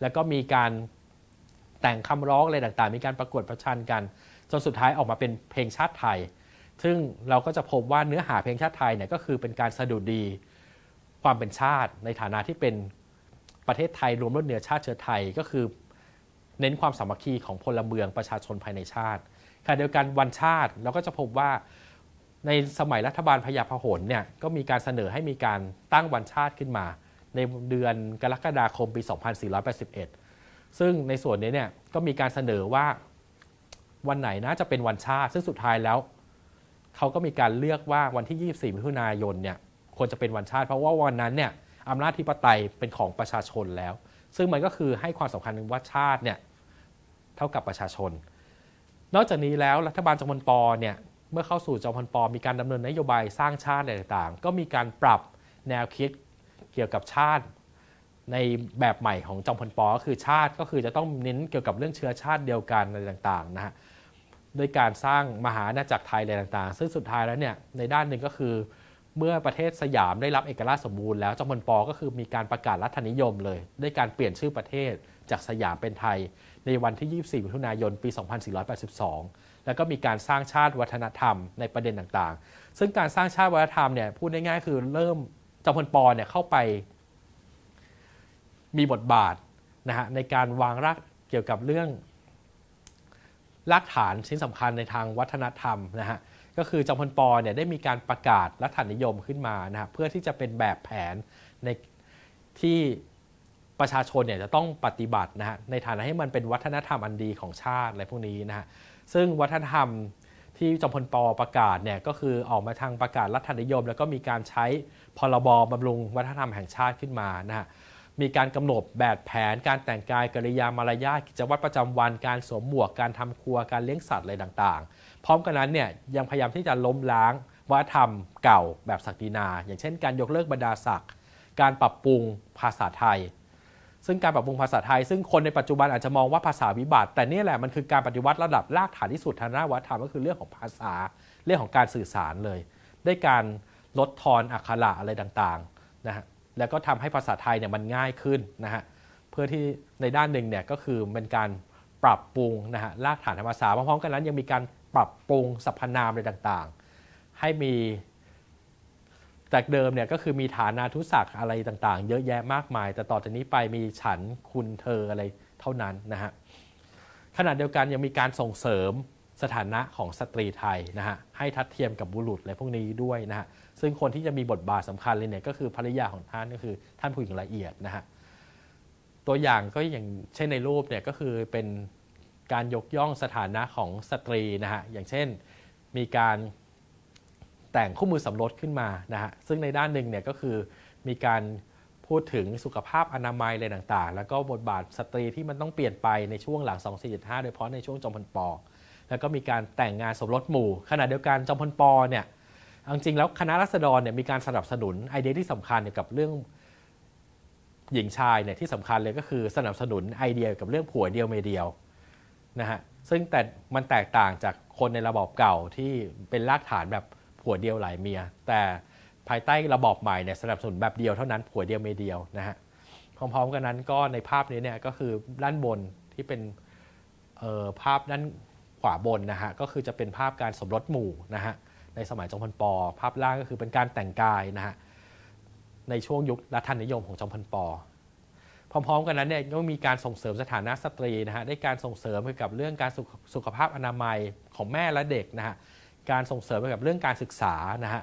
แล้วก็มีการแต่งคำร้องอะไรต่างๆ มีการประกวดประชันกันจนสุดท้ายออกมาเป็นเพลงชาติไทย ซึ่งเราก็จะพบว่าเนื้อหาเพลงชาติไทยเนี่ยก็คือเป็นการสะดุดีความเป็นชาติในฐานะที่เป็นประเทศไทย รวมรุ่นเนือชาติเชื้อไทย ก็คือ เน้นความสามัคคีของพลเมืองประชาชนภายในชาติขณะเดียวกันวันชาติเราก็จะพบว่าในสมัยรัฐบาลพยาพหลเนี่ยก็มีการเสนอให้มีการตั้งวันชาติขึ้นมาในเดือนกรกฎาคมปี 2481 ซึ่งในส่วนนี้เนี่ยก็มีการเสนอว่าวันไหนนะจะเป็นวันชาติ ซึ่งสุดท้ายแล้วเขาก็มีการเลือกว่าวันที่ 24มิถุนายนเนี่ยควรจะเป็นวันชาติ เพราะว่าวันนั้นเนี่ยอำนาจธิปไตยเป็นของประชาชนแล้ว ซึ่งมันก็คือให้ความสำคัญว่าชาติเนี่ยเท่ากับประชาชน นอกจากนี้แล้วรัฐบาลจอมพลปอเนี่ยเมื่อเข้าสู่จอมพลปอมีการดำเนินนโยบายสร้างชาติอะไรต่างๆ ก็มีการปรับแนวคิดเกี่ยวกับชาติในแบบใหม่ของจอมพลปอก็คือชาติก็คือจะต้องเน้นเกี่ยวกับเรื่องเชื้อชาติเดียวกันอะไรต่างๆนะฮะด้วยการสร้างมหาอาณาจักรไทยอะไรต่าง ๆ ซึ่งสุดท้ายแล้วเนี่ยในด้านหนึ่งก็คือเมื่อประเทศสยามได้รับเอกราชสมบูรณ์แล้วจอมพลปอก็คือมีการประกาศรัฐนิยมเลย ด้วยการเปลี่ยนชื่อประเทศจากสยามเป็นไทย ในวันที่24มิถุนายนปี 2482 แล้วก็มีการสร้างชาติวัฒนธรรมในประเด็นต่างๆ ซึ่งการสร้างชาติวัฒนธรรมเนี่ยพูดง่ายๆคือเริ่มจอมพลปอเนี่ยเข้าไปมีบทบาทนะฮะในการวางรากเกี่ยวกับเรื่องรากฐานชิ้นสำคัญในทางวัฒนธรรมนะฮะก็คือจอมพลปอเนี่ยได้มีการประกาศรัฐานิยมขึ้นมานะฮะเพื่อที่จะเป็นแบบแผนในที่ประชาชนเนี่ยจะต้องปฏิบัตินะฮะในฐานะให้มันเป็นวัฒนธรรมอันดีของชาติอะไรพวกนี้นะฮะซึ่งวัฒนธรรมที่จอมพลปอประกาศเนี่ยก็คือออกมาทางประกาศรัฐนิยมแล้วก็มีการใช้พรบบำรุงวัฒนธรรมแห่งชาติขึ้นมานะฮะมีการกำหนดแบบแผนการแต่งกายกริยามารยาทกิจวัตรประจำวัน การสวมหมวกการทำครัวการเลี้ยงสัตว์อะไรต่างๆ พร้อมกันนั้นเนี่ยยังพยายามที่จะล้มล้างวัฒนธรรมเก่าแบบศักดินา อย่างเช่นการยกเลิกบรรดาศักดิ์การปรับปรุงภาษาไทย ซึ่งการปรับปรุงภาษาไทยซึ่งคนในปัจจุบันอาจจะมองว่าภาษาวิบัติ แต่นี่แหละมันคือการปฏิวัติระดับรากฐานที่สุดทางด้านวัฒนธรรมก็คือเรื่องของภาษาเรื่องของการสื่อสารเลยได้การลดทอน อักขระอะไรต่างๆนะฮะ แล้วก็ทำให้ภาษาไทยเนี่ยมันง่ายขึ้นนะฮะ เพื่อที่ในด้านหนึ่งเนี่ย ก็คือเป็นการปรับปรุงนะฮะ รากฐานภาษมาพร้อมๆกันนั้นยังมีการปรับปรุงสรรพนามอะไรต่างๆ ให้มี จากเดิมเนี่ยก็คือมีฐานาทุศักอะไรต่าง ๆ เยอะแยะมากมาย แต่ต่อจากนี้ไปมีฉันคุณ เธออะไรเท่านั้นนะฮะ ขณะเดียวกันยังมีการส่งเสริมสถานะของสตรีไทยนะฮะ ให้ทัดเทียมกับบุรุษอะไรพวกนี้ด้วยนะฮะซึ่งคนที่จะมีบทบาทสำคัญเลยเนี่ยก็คือภรรยาของท่านก็คือท่านผู้หญิงละเอียดนะฮะตัวอย่างก็อย่างเช่นในรูปเนี่ยก็คือเป็นการยกย่องสถานะของสตรีนะฮะอย่างเช่นมีการแต่งคู่มือสำรสขึ้นมานะฮะซึ่งในด้านหนึ่งเนี่ยก็คือมีการพูดถึงสุขภาพอนามัยอะไรต่างๆ แล้วก็บทบาทสตรีที่มันต้องเปลี่ยนไปในช่วงหลัง 2475โดยเฉพาะในช่วงจอมพลปอแล้วก็มีการแต่งงานสมรสหมู่ขณะเดียวกันจอมพลปอเนี่ยจริงแล้วคณะรัษฎรเนี่ยมีการสนับสนุนไอเดียที่สำคัญเกี่ยวกับเรื่องหญิงชายเนี่ยที่สำคัญเลยก็คือสนับสนุนไอเดียกับเรื่อง ผัวเดียวเมเดียวนะฮะซึ่งแต่มันแตกต่างจากคนในระบอบเก่าที่เป็นรากฐานแบบผัวเดียวหลายเมียแต่ภายใต้ระบอบใหม่เนี่ยสนับสนุนแบบเดียวเท่านั้นผัวเดียวเมเดียวนะฮะพร้อมๆกันนั้นก็ในภาพนี้เนี่ยก็คือด้านบนที่เป็นภาพด้านขวาบนนะฮะก็คือจะเป็นภาพการสมรสหมู่นะฮะในสมัยจอมพลปอภาพล่างก็คือเป็นการแต่งกายนะฮะในช่วงยุครัฐนิยมของจอมพลปอพร้อมๆกันนั้นเนี่ยก็มีการส่งเสริมสถานะสตรีนะฮะได้การส่งเสริมเกี่ยวกับเรื่องการสุขภาพอนามัยของแม่และเด็กนะฮะการส่งเสริมเกี่ยวกับเรื่องการศึกษานะฮะ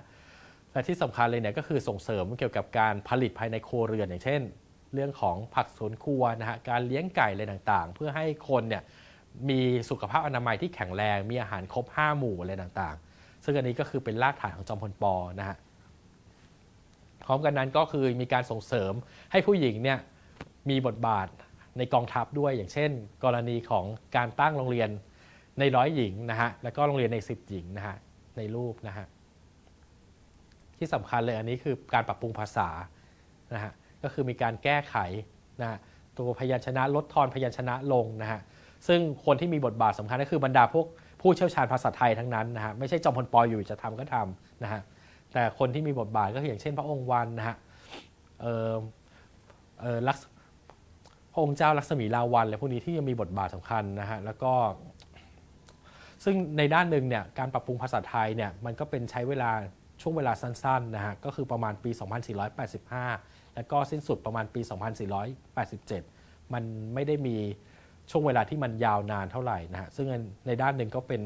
และที่สำคัญเลยเนี่ยก็คือส่งเสริมเกี่ยวกับการผลิตภายในครัวเรือนอย่างเช่น เรื่องของผักสวนครัวนะฮะการเลี้ยงไก่อะไรต่างๆ เพื่อให้คนเนี่ยมีสุขภาพอนามัยที่แข็งแรง มีอาหารครบ5หมู่อะไรต่างๆซึ่งอันนี้ก็คือเป็นรากฐานของจอมพลปอนะฮะ พร้อมกันนั้นก็คือมีการส่งเสริมให้ผู้หญิงเนี่ยมีบทบาทในกองทัพด้วยอย่างเช่นกรณีของการตั้งโรงเรียนในร้อยหญิงนะฮะแล้วก็โรงเรียนในสิบหญิงนะฮะในรูปนะฮะที่สำคัญเลยอันนี้คือการปรับปรุงภาษานะฮะก็คือมีการแก้ไขนะฮะตัวพยัญชนะลดทอนพยัญชนะลงนะฮะซึ่งคนที่มีบทบาทสำคัญก็คือบรรดาพวกผู้เชี่ยวชาญภาษาไทยทั้งนั้นนะฮะไม่ใช่จอมพลปอยอยู่จะทำก็ทำนะฮะแต่คนที่มีบทบาทก็อย่างเช่นพระองค์วันนะฮะเออเออลักษพระองค์เจ้าลักษมีลาวันอะไรพวกนี้ที่ยังมีบทบาทสำคัญนะฮะแล้วก็ซึ่งในด้านหนึ่งเนี่ยการปรับปรุงภาษาไทยเนี่ยมันก็เป็นใช้เวลาช่วงเวลาสั้นๆนะฮะก็คือประมาณปี 2485 แล้วก็สิ้นสุดประมาณปี 2487 มันไม่ได้มีช่วงเวลาที่มันยาวนานเท่าไหร่นะฮะ ซึ่งในด้านหนึ่งก็เป็น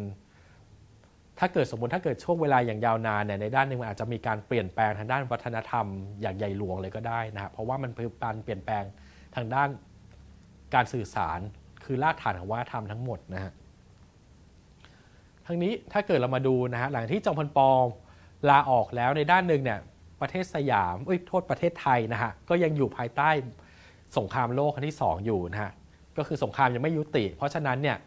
ถ้าเกิดสมมติถ้าเกิดช่วงเวลาอย่างยาวนานเนี่ย ในด้านหนึ่งมันอาจจะมีการเปลี่ยนแปลงทางด้านวัฒนธรรมอย่างใหญ่หลวงเลยก็ได้นะฮะ เพราะว่ามันเป็นการเปลี่ยนแปลงทางด้านการสื่อสาร คือรากฐานของวัฒนธรรมทั้งหมดนะฮะทั้งนี้ถ้าเกิดเรามาดูนะฮะ หลังที่จองพลปองลาออกแล้วในด้านหนึ่งเนี่ย ประเทศสยามเอ้ยโทษประเทศไทยนะฮะ ก็ยังอยู่ภายใต้สงครามโลกครั้งที่ 2 อยู่นะฮะก็คือสงครามยังไม่ยุติ เพราะฉะนั้นเนี่ย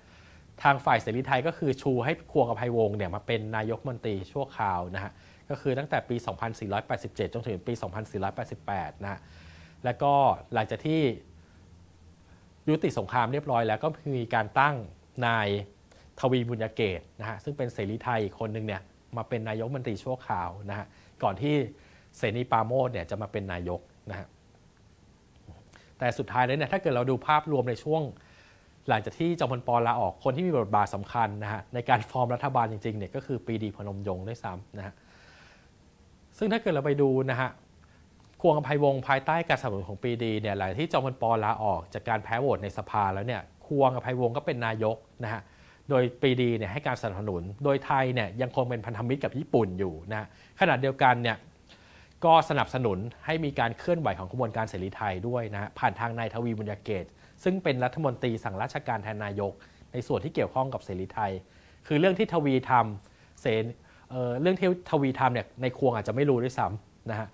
ทางฝ่ายเสรีไทยก็คือชูให้ควงอภัยวงศ์เนี่ยมาเป็นนายกมนตรีชั่วคราวนะฮะ ก็คือตั้งแต่ปี 2487 จนถึงปี 2488 นะฮะ แล้วก็หลังจากที่ยุติสงครามเรียบร้อย แล้วก็มีการตั้งนายทวีบุญญเกตนะฮะ ซึ่งเป็นเสรีไทยคนหนึ่งเนี่ยมาเป็นนายกมนตรีชั่วคราวนะฮะ ก่อนที่เสนีปาโมดเนี่ยจะมาเป็นนายกนะฮะแต่สุดท้ายแล้วเนี่ยถ้าเกิดเราดูภาพรวมในช่วงหลังจากที่จอมพลปลาออกคนที่มีบทบาทสำคัญนะฮะในการฟอร์มรัฐบาลจริงๆเนี่ยก็คือปีดีพนมยงค์ด้วยซ้ำนะฮะซึ่งถ้าเกิดเราไปดูนะฮะควงอภัยวงศ์ภายใต้การสนับสนุนของปีดีเนี่ยหลังที่จอมพลปลาออกจากการแพ้ โหวตในสภาแล้วเนี่ยควงอภัยวงศ์ก็เป็นนายกนะฮะโดยปีดีเนี่ยให้การสนับสนุน โดยไทยเนี่ยยังคงเป็นพันธมิตรกับญี่ปุ่นอยู่นะขณะเดียวกันเนี่ยก็สนับสนุนให้มีการเคลื่อนไหวของขบวนการเสรีไทยด้วยนะผ่านทางนายทวีบุญยเกต ซึ่งเป็นรัฐมนตรี สั่งราชการแทนนายก ในส่วนที่เกี่ยวข้องกับเสรีไทย คือเรื่องที่ทวีทำเสนเเรื่องที่ทวีทำเนี่ยในครวงอาจจะไม่รู้ด้วยซ้ำนะฮะ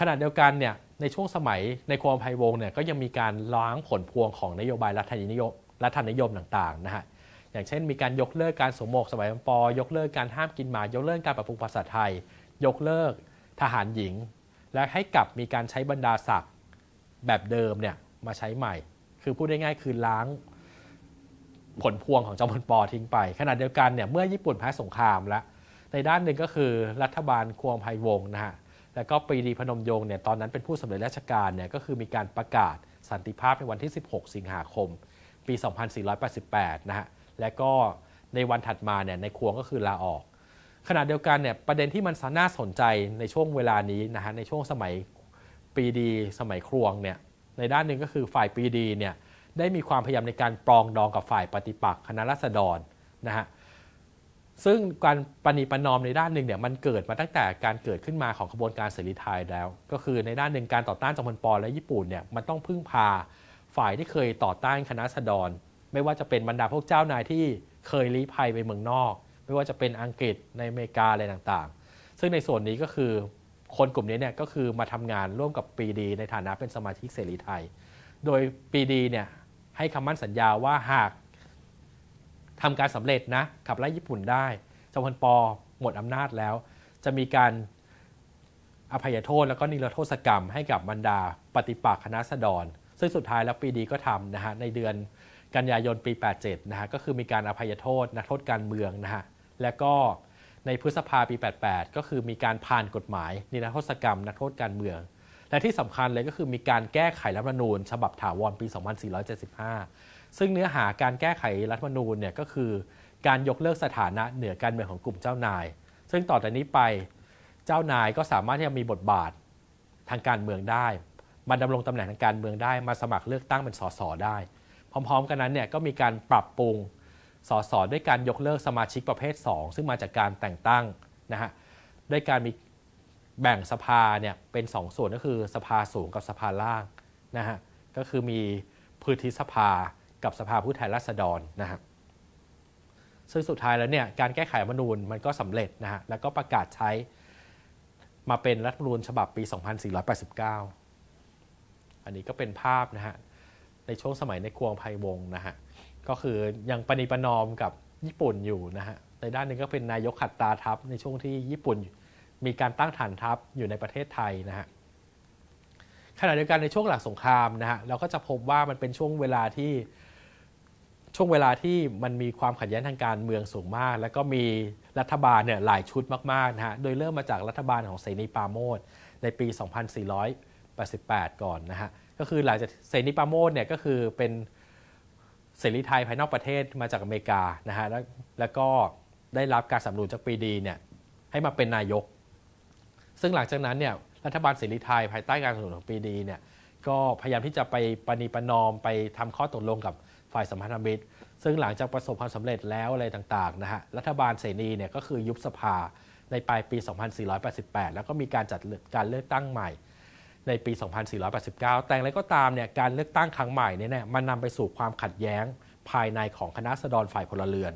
ขณะเดียวกันเนี่ยในช่วงสมัยในครวงภัยวงเนี่ยก็ยังมีการล้างผลพวงของนโยบายรัฐนิยมรัฐนิยมต่างๆนะฮะอย่างเช่นมีการยกเลิกการสมหมวกสมัยปอ ยกเลิกการห้ามกินหมา ยกเลิกการปรับปรุงภาษาไทยยกเลิกทหารหญิงและให้กลับมีการใช้บรรดาศักดิ์แบบเดิมเนี่ยมาใช้ใหม่ คือพูดได้ง่ายคือล้างผลพวงของจอมพลปอทิ้งไปขณะเดียวกันเนี่ยเมื่อญี่ปุ่นแพ้สงครามแล้วในด้านหนึ่งก็คือรัฐบาลควงไพวงนะฮะแล้วก็ปรีดีพนมยงเนี่ยตอนนั้นเป็นผู้สำเร็จราชการเนี่ยก็คือมีการประกาศสันติภาพในวันที่ 16 สิงหาคม ปี 2488 นะฮะและก็ในวันถัดมาเนี่ยในควงก็คือลาออกขณะเดียวกันเนี่ยประเด็นที่มันน่าสนใจในช่วงเวลานี้นะฮะในช่วงสมัยปีดีสมัยครวงเนี่ยในด้านหนึ่งก็คือฝ่ายปีดีเนี่ยได้มีความพยายามในการปรองดองกับฝ่ายปฏิปักษ์คณะรัษฎรนะฮะซึ่งการปณีประนอมในด้านหนึ่งเนี่ยมันเกิดมาตั้งแต่การเกิดขึ้นมาของขบวนการเสรีไทยแล้ว ก็คือในด้านหนึ่งการต่อต้านจอมพลปอและญี่ปุ่นเนี่ยมันต้องพึ่งพาฝ่ายที่เคยต่อต้านคณะรัษฎร ไม่ว่าจะเป็นบรรดาพวกเจ้านายที่เคยลี้ภัยไปเมืองนอกไม่ว่าจะเป็นอังกฤษในอเมริกาอะไรต่างๆ ซึ่งในส่วนนี้ก็คือคนกลุ่มนี้เนี่ยก็คือมาทำงานร่วมกับปีดี ในฐานะเป็นสมาชิกเสรีไทย โดยปีดีเนี่ยให้คำมั่นสัญญาว่าหากทำการสำเร็จนะขับไล่ญี่ปุ่นได้ จอมพลปอหมดอำนาจแล้ว จะมีการอภัยโทษ แล้วก็นิรโทษกรรมให้กับบรรดาปฏิปักษ์คณะสดรซึ่งสุดท้ายแล้วปีดีก็ทำนะฮะในเดือนกันยายนปี 87นะฮะก็คือมีการอภัยโทษนักโทษการเมืองนะฮะและก็ในพฤษภาปี 88 ก็คือมีการผ่านกฎหมาย นิรโทษกรรมนักโทษการเมืองและที่สำคัญเลยก็คือมีการแก้ไขรัฐมนูญ ฉบับถาวรปี 2475 ซึ่งเนื้อหาการแก้ไขรัฐมนูญเนี่ยก็คือการยกเลิกสถานะเหนือการเมืองของกลุ่มเจ้านาย ซึ่งต่อจากนี้ไป เจ้านายก็สามารถที่จะมีบทบาททางการเมืองได้มาดำรงตำแหน่งทางการเมืองได้มาสมัครเลือกตั้งเป็นสสได้ พร้อมๆ กันนั้นเนี่ยก็มีการปรับปรุงสสด้วยการยกเลิกสมาชิกประเภท 2 ซึ่งมาจากการแต่งตั้งนะฮะด้วยการมีแบ่งสภาเนี่ยเป็น 2สส่วนก็คือสภาสูงกับสภาล่างนะฮะก็คือมีพื้นที่สภากับสภาผู้แทนราษฎรนะฮะซึ่งสุดท้ายแล้วเนี่ยการแก้ไขรัฐมนูญมันก็สำเร็จนะฮะแล้วก็ประกาศใช้มาเป็นรัฐมนูญฉบับปี 2489 อันนี้ก็เป็นภาพนะฮะในช่วงสมัยในกวงไพวงนะฮะก็คือยังปณิปนอมกับญี่ปุ่นอยู่นะฮะ ในด้านนึงก็เป็นนายกขัดตาทัพในช่วงที่ญี่ปุ่นมีการตั้งฐานทัพอยู่ในประเทศไทยนะฮะขณะเดียวกันในช่วงหลังสงครามนะฮะเราก็จะพบว่ามันเป็นช่วงเวลาที่ช่วงเวลาที่มันมีความขัดแย้งทางการเมืองสูงมาก แล้วก็มีรัฐบาลเนี่ยหลายชุดมากๆนะฮะ โดยเริ่มมาจากรัฐบาลของเสนีปาโมดในปี 2488 ก่อนนะฮะ ก็คือหลังจากเสนีปาโมดเนี่ยก็คือเป็นเสรีไทย ภายนอกประเทศมาจากอเมริกานะฮะแล้วแล้วก็ได้รับการสนับสนุนจากปีดีเนี่ยให้มาเป็นนายก ซึ่งหลังจากนั้นเนี่ยรัฐบาลเสรีไทย ภายใต้การสนับสนุนของปีดีเนี่ยก็พยายามที่จะไปปณีปนอมไปทำข้อตกลงกับฝ่ายสัมพันธมิตรซึ่งหลังจากประสบความสำเร็จแล้วอะไรต่างๆนะฮะรัฐบาลเสรีเนี่ยก็คือยุบสภาในปลายปี 2488 แล้วก็มีการจัดการเลือกตั้งใหม่ในปี 2489 แต่อะไรก็ตามเนี่ย การเลือกตั้งครั้งใหม่เนี่ย มันนำไปสู่ความขัดแย้งภายในของคณะสดรฝ่ายพลเรือน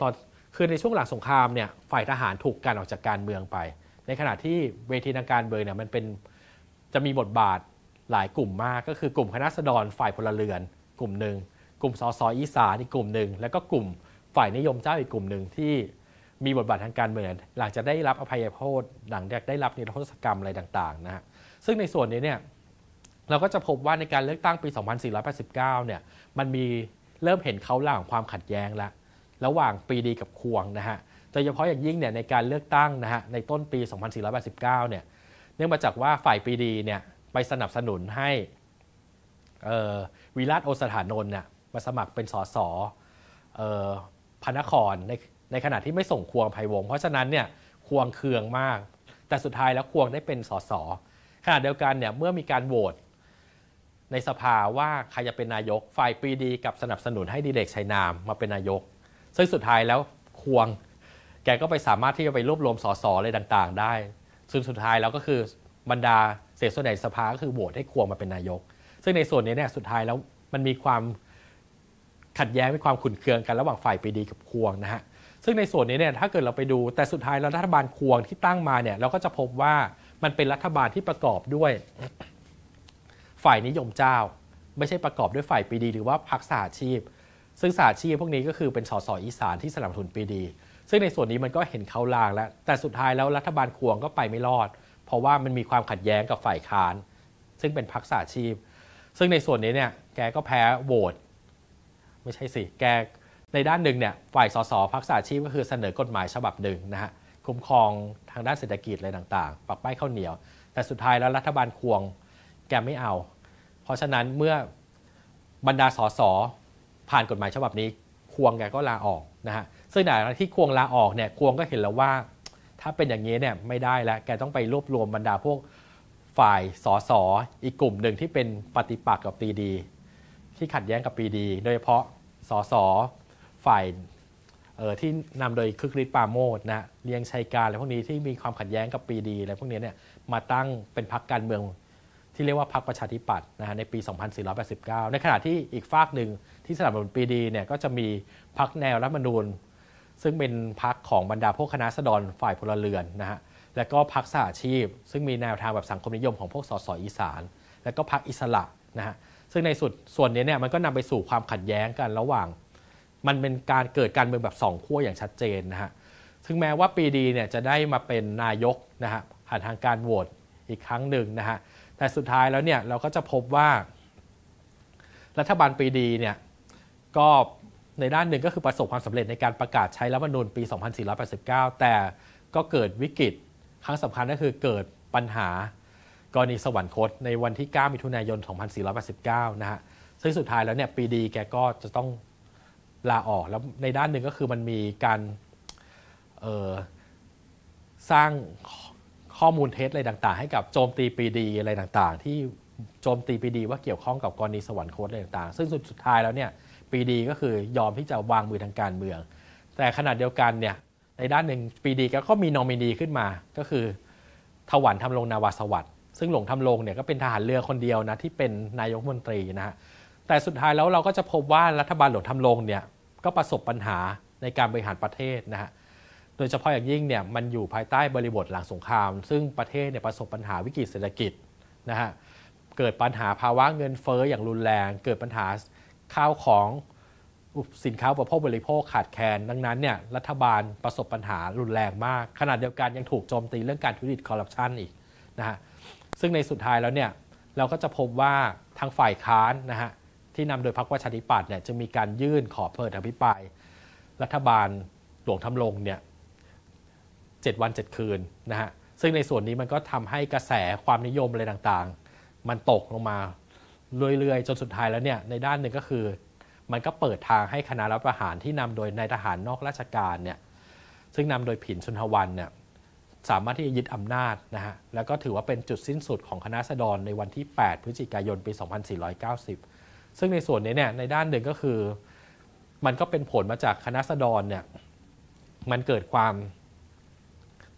ตอน คือในช่วงหลังสงครามเนี่ย ฝ่ายทหารถูกกันออกจากการเมืองไป ในขณะที่เวทีทางการเมืองเนี่ยมันเป็น จะมีบทบาทหลายกลุ่มมาก ก็คือกลุ่มคณะสดรฝ่ายพลเรือน กลุ่มหนึ่ง กลุ่มสอสอีสานอีกกลุ่มหนึ่ง แล้วก็กลุ่มฝ่ายนิยมเจ้าอีกกลุ่มหนึ่งที่ มีบทบาททางการเมืองหลังจะได้รับอภัยโทษหลังจากได้รับนิรโทษกรรมอะไรต่างๆนะฮะซึ่งในส่วนนี้เนี่ยเราก็จะพบว่าในการเลือกตั้งปี 2489เนี่ยมันมีเริ่มเห็นเขาล่างความขัดแย้งแล้วระหว่างปีดีกับควงนะฮะโดยเฉพาะอย่างยิ่งเนี่ยในการเลือกตั้งนะฮะในต้นปี 2489 เนี่ยเนื่องมาจากว่าฝ่ายปีดีเนี่ยไปสนับสนุนให้วีราชโอสถานนท์เนี่ยมาสมัครเป็นสสพระนครในในขณะที่ไม่ส่งควงภัยวง เพราะฉะนั้นเนี่ยควงเคืองมาก แต่สุดท้ายแล้วควงได้เป็นสสขณะเดียวกันเนี่ยเมื่อมีการโหวตในสภาว่าใครจะเป็นนายกฝ่ายปีดีกับสนับสนุนให้ดิเ็กชัยนามมาเป็นนายกซึ่งสุดท้ายแล้วควงแกก็ไปสามารถที่จะไปรวบรวมสสอะไรต่างๆ ได้ ซึ่งสุดท้ายแล้วก็คือบรรดาเสียส่วนใหญ่สภาก็คือโหวตให้ควงมาเป็นนายก ซึ่งในส่วนนี้เนี่ยสุดท้ายแล้วมันมีความขัดแย้งมีความขุ่นเคืองกัน ระหว่างฝ่ายปีดีกับควงนะฮะซึ่งในส่วนนี้เนี่ยถ้าเกิดเราไปดูแต่สุดท้ายแล้วรัฐบาลควงที่ตั้งมาเนี่ยเราก็จะพบว่ามันเป็นรัฐบาลที่ประกอบด้วย ฝ่ายนิยมเจ้า ไม่ใช่ประกอบด้วยฝ่ายปีดีหรือว่าพรรคสาชีพ ซึ่งสาชีพพวกนี้ก็คือเป็นสสอีสานที่สนับสนุนปีดีซึ่งในส่วนนี้มันก็เห็นเขาลางแล้วแต่สุดท้ายแล้วรัฐบาลควงก็ไปไม่รอดเพราะว่ามันมีความขัดแย้งกับฝ่ายค้านซึ่งเป็นพรรคสาชีพ ซึ่งในส่วนนี้เนี่ยแกก็แพ้โหวตไม่ใช่สิ แก ในด้านหนึ่งเนี่ยฝ่ายสสพรรคสาชีพก็คือเสนอกฎหมายฉบับหนึ่งนะฮะคุ้มครองทางด้านเศรษฐกิจอะไรต่างๆ ปักป้ายข้าวเหนียว แต่สุดท้ายแล้วรัฐบาลควงแกไม่เอา เพราะฉะนั้นเมื่อบรรดาสสผ่านกฎหมายฉบับนี้ ควงแกก็ลาออกนะฮะ ซึ่งหลังที่ควงลาออกเนี่ยควงก็เห็นแล้วว่าถ้าเป็นอย่างนี้เนี่ยไม่ได้แล้วแกต้องไปรวบรวมบรรดาพวกฝ่ายสสอีกกลุ่มหนึ่งที่เป็นปฏิปักษ์กับปีดี ที่ขัดแย้งกับปีดี โดยเฉพาะสสฝ่ายที่นำโดยคึกฤทธิ์ปาโมดนะเลียงชัยการอะไรพวกนี้ที่มีความขัดแย้งกับปีดีอะไรพวกนี้เนี่ย มาตั้งเป็นพรรคการเมืองที่เรียกว่าพรรคประชาธิปัตย์นะฮะในปี 2489 ในขณะที่อีกฝากหนึ่งที่สนับสนุนปีดีเนี่ยก็จะมีพรรคแนวรัฐมนูญซึ่งเป็นพรรคของบรรดาพวกคณะสดรฝ่ายพลเรือนนะฮะ และก็พรรคสหชีพ ซึ่งมีแนวทางแบบสังคมนิยมของพวกสสอีสาน และก็พรรคอิสระนะฮะซึ่งในสุดส่วนนี้เนี่ยมันก็นำไปสู่ความขัดแย้งกันระหว่างมันเป็นการเกิดการเมืองแบบสองขั้วอย่างชัดเจนนะฮะ ถึงแม้ว่าปีดีเนี่ยจะได้มาเป็นนายกนะฮะผ่านทางการโหวตอีกครั้งหนึ่งนะฮะ แต่สุดท้ายแล้วเนี่ยเราก็จะพบว่ารัฐบาลปีดีเนี่ย ก็ในด้านหนึ่งก็คือประสบความสำเร็จในการประกาศใช้รัฐมนูญปี 2489 แต่ก็เกิดวิกฤตครั้งสำคัญก็คือเกิดปัญหากรณีสวรรคต ในวันที่9มิถุนายน2489นะฮะซึ่งสุดท้ายแล้วเนี่ยปีดี แกก็จะต้องลาออกแล้วในด้านหนึ่งก็คือมันมีการสร้างข้อมูลเท็จอะไรต่างๆ ให้กับโจมตีปีดีอะไรต่างๆ ที่โจมตีปีดี ว่าเกี่ยวข้องกับกรณีสวรรคตอะไรต่างๆ ซึ่งสุดท้ายแล้วเนี่ยปีดีก็คือยอมที่จะวางมือทางการเมือง แต่ขณะเดียวกันเนี่ยในด้านหนึ่งปีดีก็มีนอมินีขึ้นมา ก็คือถวันทำลงนาวาสวัสด์ซึ่งหลงทำลงเนี่ยก็เป็นทหารเรือคนเดียวนะที่เป็นนายกมนตรีนะฮะแต่สุดท้ายแล้วเราก็จะพบว่ารัฐบาลหลงทำลงเนี่ยก็ประสบปัญหาในการบริหารประเทศนะฮะ โดยเฉพาะอย่างยิ่งเนี่ยมันอยู่ภายใต้บริบทหลังสงคราม ซึ่งประเทศเนี่ยประสบปัญหาวิกฤตเศรษฐกิจนะฮะ เกิดปัญหาภาวะเงินเฟ้ออย่างรุนแรง เกิดปัญหาข้าวของสินค้าอุปโภคบริโภคขาดแคลนดังนั้นเนี่ยรัฐบาลประสบปัญหารุนแรงมาก ขนาดเดียวกันยังถูกโจมตีเรื่องการทุจริตคอร์รัปชันอีกนะฮะ ซึ่งในสุดท้ายแล้วเนี่ยเราก็จะพบว่าทางฝ่ายค้านนะฮะที่นำโดยพรรคประชาธิปัตย์เนี่ยจะมีการยื่นขอเปิดอภิปรายรัฐบาลหลวงทำลงเนี่ยเวัน 7 คืนนะฮะซึ่งในส่วนนี้มันก็ทำให้กระแสความนิยมอะไรต่าง ๆ มันตกลงมาเรื่อย ๆจนสุดท้ายแล้วเนี่ยในด้านหนึ่งก็คือมันก็เปิดทางให้คณะรัฐประหารที่นำโดยนายทหารนอกราชการเนี่ยซึ่งนำโดยผินชนทวันเนี่ยสามารถที่จะยึดอำนาจนะฮะแล้วก็ถือว่าเป็นจุดสิ้นสุดของคณะสดรในวันที่ 8 พฤศจิกายนปี2490ซึ่งในส่วนนี้เนี่ยในด้านหนึ่งก็คือมันก็เป็นผลมาจากคณะสดรเนี่ยมันเกิดความ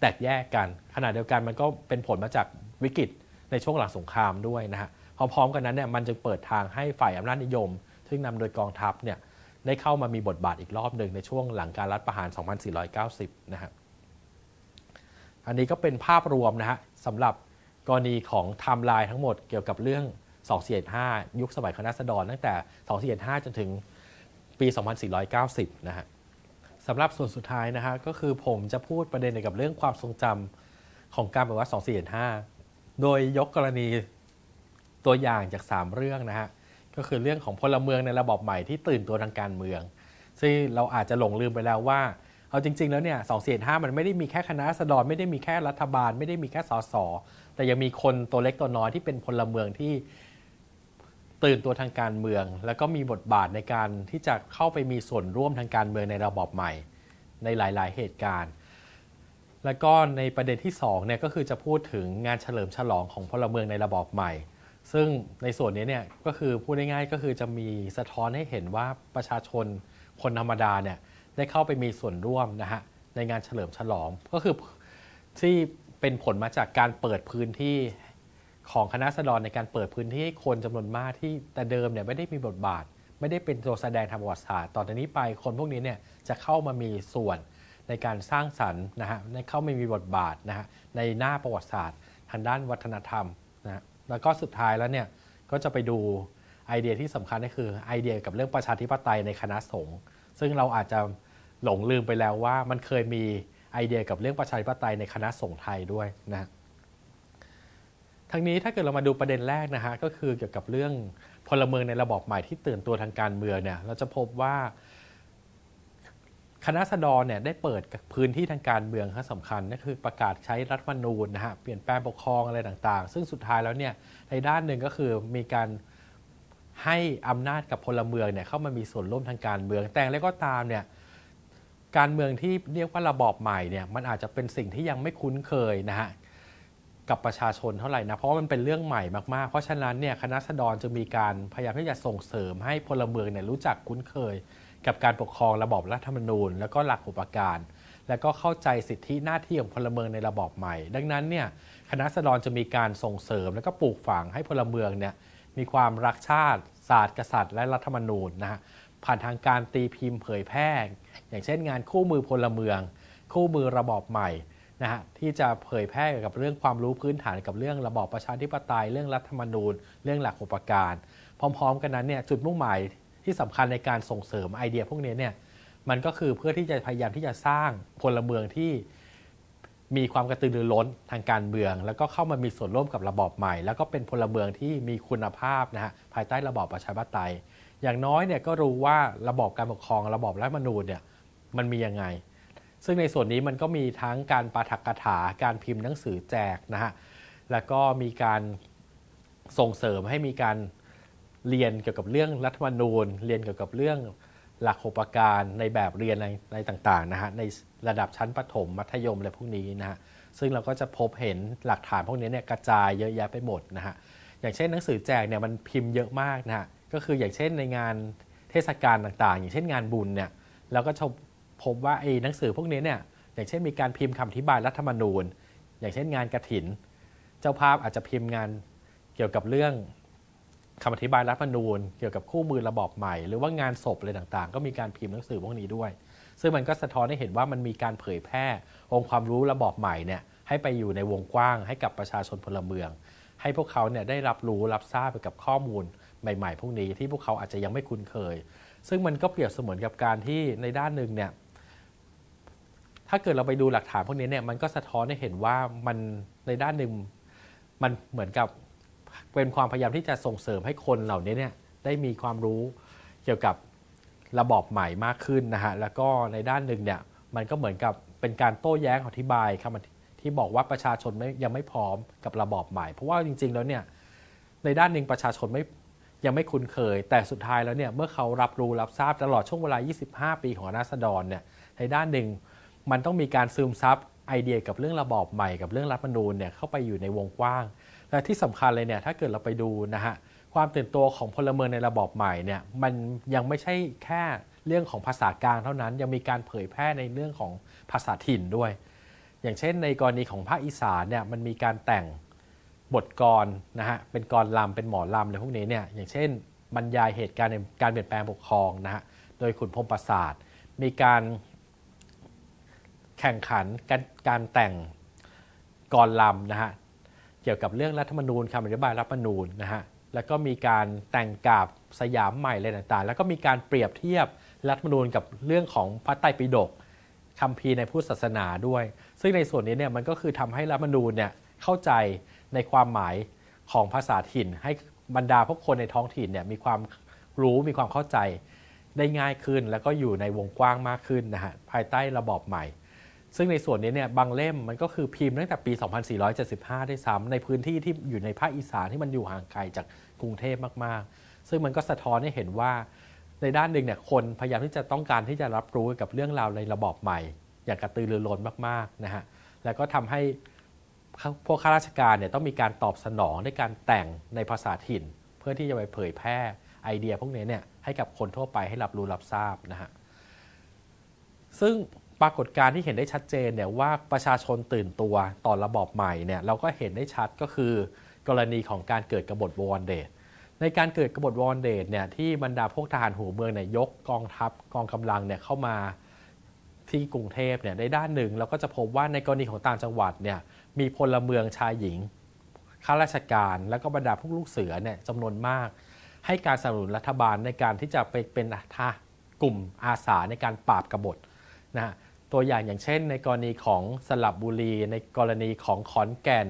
แตกแยกกันขณะเดียวกันมันก็เป็นผลมาจากวิกฤตในช่วงหลังสงครามด้วยนะฮะพร้อมๆกันนั้นเนี่ยมันจึงเปิดทางให้ฝ่ายอำนาจนิยมซึ่งนำโดยกองทัพเนี่ยได้เข้ามามีบทบาทอีกรอบหนึ่งในช่วงหลังการรัฐประหาร 2490 นะฮะอันนี้ก็เป็นภาพรวมนะฮะสำหรับกรณีของไทม์ไลน์ทั้งหมดเกี่ยวกับเรื่อง2475ยุคสมัยคณะสดรตั้งแต่2475จนถึงปี 2490นะฮะสำหรับส่วนสุดท้ายนะฮะก็คือผมจะพูดประเด็นเกี่ยวกับเรื่องความทรงจำของการปฏิวัติ2475โดยยกกรณีตัวอย่างจาก 3 เรื่องนะฮะ ก็คือเรื่องของพลเมืองในระบอบใหม่ที่ตื่นตัวทางการเมือง ซึ่งเราอาจจะหลงลืมไปแล้วว่าเอาจริงๆ แล้วเนี่ยสองเห้ามันไม่ได้มีแค่คณะสดรไม่ได้มีแค่รัฐบาลไม่ได้มีแค่สสแต่ยังมีคนตัวเล็กตัวน้อยที่เป็นพลเมืองที่ตื่นตัวทางการเมืองแล้วก็มีบทบาทในการที่จะเข้าไปมีส่วนร่วมทางการเมืองในระบอบใหม่ ในหลาย ๆ เหตุการณ์ และก็ในประเด็นที่2เนี่ยก็คือจะพูดถึงงานเฉลิมฉลองของพลเมืองในระบอบใหม่ ซึ่งในส่วนนี้เนี่ยก็คือพูดง่าย ๆ ก็คือจะมีสะท้อนให้เห็นว่าประชาชนคนธรรมดาเนี่ยได้เข้าไปมีส่วนร่วมนะฮะในงานเฉลิมฉลองก็คือที่เป็นผลมาจากการเปิดพื้นที่ของคณะสดรในการเปิดพื้นที่ให้คนจำนวนมากที่แต่เดิมเนี่ยไม่ได้มีบทบาท ไม่ได้เป็นตัวแสดงทางประวัติศาสตร์ต่อจากนี้ไปคนพวกนี้เนี่ยจะเข้ามามีส่วนในการสร้างสรรค์นะฮะในเข้ามามีบทบาทนะฮะในหน้าประวัติศาสตร์ ทางด้านวัฒนธรรมนะแล้วก็สุดท้ายแล้วเนี่ยก็จะไปดูไอเดียที่สำคัญก็คือไอเดียกับเรื่องประชาธิปไตยในคณะสงฆ์ซึ่งเราอาจจะหลงลืมไปแล้วว่ามันเคยมีไอเดียกับเรื่องประชาธิปไตยในคณะสงฆ์ไทยด้วยนะทั้งนี้ถ้าเกิดเรามาดูประเด็นแรกนะฮะก็คือเกี่ยวกับเรื่องพลเมืองในระบอบใหม่ที่ตื่นตัวทางการเมืองเนี่ยเราจะพบว่าคณะสดรเนี่ยได้เปิดพื้นที่ทางการเมืองทีั้สำคัญนั่นคือประกาศใช้รัฐมนูญนะฮะเปลี่ยนแปลงปกครองอะไรต่างๆ ซึ่งสุดท้ายแล้วเนี่ยในด้านหนึ่งก็คือมีการให้อำนาจกับพลเมืองเนี่ยเข้ามามีส่วนร่วมทางการเมืองแต่แล้วก็ตามเนี่ยการเมืองที่เรียกว่าระบอบใหม่เนี่ยมันอาจจะเป็นสิ่งที่ยังไม่คุ้นเคยนะฮะกับประชาชนเท่าไหร่นะเพราะว่ามันเป็นเรื่องใหม่มากๆ เพราะฉะนั้นเนี่ยคณะสดรจะมีการพยายามที่จะส่งเสริมให้พลเมืองเนี่ยรู้จักคุ้นเคย กับการปกครองระบอบรัฐธรรมนูญ แล้วก็หลักอุปการแล้วก็เข้าใจสิทธิหน้าที่ของพลเมืองในระบอบใหม่ ดังนั้นเนี่ยคณะสดรจะมีการส่งเสริม แล้วก็ปลูกฝังให้พลเมืองเนี่ยมีความรักชาติ ศาสตร์กษัตริย์และรัฐธรรมนูญนะฮะผ่านทางการตีพิมพ์เผยแพร่ อย่างเช่น งานคู่มือพลเมือง คู่มือระบอบใหม่นะฮะที่จะเผยแพร่กับเรื่องความรู้พื้นฐานกับเรื่อง ระบอบประชาธิปไตยเรื่องรัฐธรรมนูญเรื่องหลักอุปการพร้อมๆ กันนั้นเนี่ยจุดมุ่งหมายที่สำคัญในการส่งเสริมไอเดียพวกนี้เนี่ยมันก็คือเพื่อที่จะพยายามที่จะสร้างพลเมืองที่มีความกระตือรือร้นทางการเมือง แล้วก็เข้ามามีส่วนร่วมกับระบอบใหม่ แล้วก็เป็นพลเมืองที่มีคุณภาพนะฮะภายใต้ระบอบประชาธิปไตย อย่างน้อยเนี่ยก็รู้ว่าระบอบการปกครองระบอบรัฐมนูญเนี่ยมันมียังไงซึ่งในส่วนนี้มันก็มีทั้งการปาฐกถา การพิมพ์หนังสือแจกนะฮะ แล้วก็มีการส่งเสริมให้มีการเรียนเกี่ยวกับเรื่องรัฐธรรมนูญ เรียนเกี่ยวกับเรื่องหลักโภคการในแบบเรียนในต่างๆนะฮะ ในระดับชั้นประถม มัธยมอะไรพวกนี้นะฮะ ซึ่งเราก็จะพบเห็นหลักฐานพวกนี้เนี่ยกระจายเยอะแยะไปหมดนะฮะ อย่างเช่นหนังสือแจกเนี่ยมันพิมพ์เยอะมากนะฮะ ก็คืออย่างเช่นในงานเทศกาลต่างๆ อย่างเช่นงานบุญเนี่ยเราก็ชพบว่าไอ้หนังสือพวกนี้เนี่ย อย่างเช่นมีการพิมพ์คำอธิบายรัฐธรรมนูญ อย่างเช่นงานกระถิน เจ้าภาพอาจจะพิมพ์งานเกี่ยวกับเรื่องคำอธิบายรัฐธรรมนูญ เกี่ยวกับคู่มือระบอบใหม่ หรือว่างานศพอะไรต่างๆ ก็มีการพิมพ์หนังสือพวกนี้ด้วย ซึ่งมันก็สะท้อนให้เห็นว่ามันมีการเผยแพร่ องค์ความรู้ระบอบใหม่เนี่ย ให้ไปอยู่ในวงกว้าง ให้กับประชาชนพลเมือง ให้พวกเขาเนี่ยได้รับรู้รับทราบไปกับข้อมูลใหม่ ๆ พวกนี้ที่พวกเขาอาจจะยังไม่คุ้นเคย ซึ่งมันก็เปรียบเสมือนกับการที่ในด้านหนึ่งเนี่ยถ้าเกิดเราไปดูหลักฐานพวกนี้เนี่ย มันก็สะท้อนให้เห็นว่ามันในด้านหนึ่งมันเหมือนกับเป็นความพยายามที่จะส่งเสริมให้คนเหล่านี้เนี่ยได้มีความรู้เกี่ยวกับระบอบใหม่มากขึ้นนะฮะ แล้วก็ในด้านหนึ่งเนี่ยมันก็เหมือนกับเป็นการโต้แย้งอธิบายคำที่บอกว่าประชาชนไม่ยังไม่พร้อมกับระบอบใหม่ เพราะว่าจริงๆ แล้วเนี่ยในด้านหนึ่งประชาชนไม่ยังไม่คุ้นเคย แต่สุดท้ายแล้วเนี่ยเมื่อเขารับรู้รับทราบตลอดช่วงเวลา25 ปีของนาสดรเนี่ยในด้านหนึ่งมันต้องมีการซึมซับไอเดียกับเรื่องระบอบใหม่กับเรื่องรัฐมนูญเนี่ยเข้าไปอยู่ในวงกว้าง และที่สำคัญเลยเนี่ยถ้าเกิดเราไปดูนะฮะความตื่นตัวของพลเมืองในระบอบใหม่เนี่ยมันยังไม่ใช่แค่เรื่องของภาษากลางเท่านั้นยังมีการเผยแพร่ในเรื่องของภาษาถิ่นด้วย อย่างเช่นในกรณีของภาคอีสานเนี่ยมันมีการแต่งบทกรนะฮะเป็นกรลำเป็นหมอลำอะไรพวกนี้เนี่ยอย่างเช่นบรรยายเหตุการณ์ในการเปลี่ยนแปลงปกครองนะฮะโดยขุนพรมประสาทมีการแข่งขันการการแต่งกรลำนะฮะ เกี่ยวกับเรื่องรัฐธรรมนูญคำอธิบายรัฐธรรมนูญนะฮะ แล้วก็มีการแต่งกาบสยามใหม่อะไรต่างๆ แล้วก็มีการเปรียบเทียบรัฐธรรมนูญกับเรื่องของพระไตรปิฎกคำพีในพุทธศาสนาด้วย ซึ่งในส่วนนี้เนี่ยมันก็คือทำให้รัฐธรรมนูญเนี่ยเข้าใจในความหมายของภาษาถิ่นให้บรรดาพวกคนในท้องถิ่นเนี่ยมีความรู้มีความเข้าใจได้ง่ายขึ้น แล้วก็อยู่ในวงกว้างมากขึ้นนะฮะภายใต้ระบอบใหม่ซึ่งในส่วนนี้เนี่ยบางเล่มมันก็คือพิมพ์ตั้งแต่ปี 2475 ได้ซ้ำในพื้นที่ที่อยู่ในภาคอีสานที่มันอยู่ห่างไกลจากกรุงเทพมากๆ ซึ่งมันก็สะท้อนให้เห็นว่าในด้านหนึ่งเนี่ยคนพยายามที่จะต้องการที่จะรับรู้กับเรื่องราวในระบอบใหม่ อย่างกระตือรือร้นมากๆ นะฮะ แล้วก็ทำให้พวกข้าราชการเนี่ยต้องมีการตอบสนองด้วยการแต่งในภาษาถิ่น เพื่อที่จะไปเผยแพร่ไอเดียพวกนี้เนี่ยให้กับคนทั่วไปให้รับรู้รับทราบนะฮะ ซึ่งปรากฏการที่เห็นได้ชัดเจนเนี่ยว่าประชาชนตื่นตัวต่อระบอบใหม่เนี่ย เราก็เห็นได้ชัดก็คือกรณีของการเกิดกบฏวอนเดตในการเกิดกบฏวอนเดตเนี่ยที่บรรดาพวกทหารหัวเมืองเนี่ยยกกองทัพกองกำลังเนี่ยเข้ามาที่กรุงเทพเนี่ยในด้านหนึ่ง เราก็จะพบว่าในกรณีของต่างจังหวัดเนี่ยมีพลเมืองชายหญิง ข้าราชการและก็บรรดาพวกลูกเสือเนี่ยจำนวนมาก ให้การสนับสนุนรัฐบาลในการที่จะไปเป็นทากลุ่มอาสาในการปราบกบฏนะฮะตัวอย่างอย่างเช่นในกรณีของสลับบุรี ในกรณีของขอนแก่น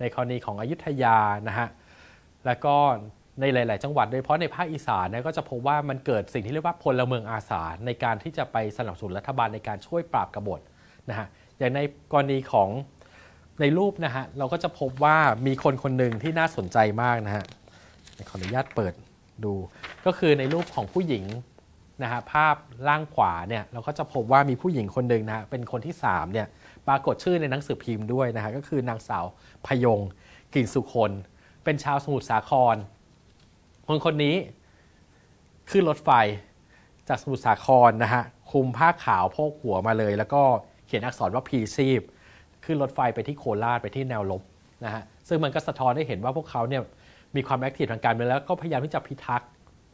ในกรณีของอยุธยานะฮะแล้วก็ในหลาย ๆ จังหวัด โดยเฉพาะในภาคอีสานนะก็จะพบว่ามันเกิดสิ่งที่เรียกว่าพลเมืองอาสาในการที่จะไปสนับสนุนรัฐบาลในการช่วยปราบกบฏนะฮะอย่างในกรณีของในรูปนะฮะเราก็จะพบว่ามีคนคนหนึ่งที่น่าสนใจมากนะฮะขออนุญาตเปิดดู ก็คือในรูปของผู้หญิงนะฮะภาพล่างขวาเนี่ยเราก็จะพบว่ามีผู้หญิงคนหนึ่งนะเป็นคนที่3เนี่ยปรากฏชื่อในหนังสือพิมพ์ด้วยนะฮะก็คือนางสาวพยงกิ่นสุคนเป็นชาวสมุทรสาคร คนคนนี้ขึ้นรถไฟจากสมุทรสาครนะฮะคุมผ้าขาวโพกหัวมาเลย แล้วก็เขียนอักษรว่าพีซีบขึ้นรถไฟไปที่โคราชไปที่แนวลบนะฮะซึ่งมันก็สะท้อนให้เห็นว่าพวกเขาเนี่ยมีความแอคทีฟทางการเมืองแล้วก็พยายามที่จะพิทักษ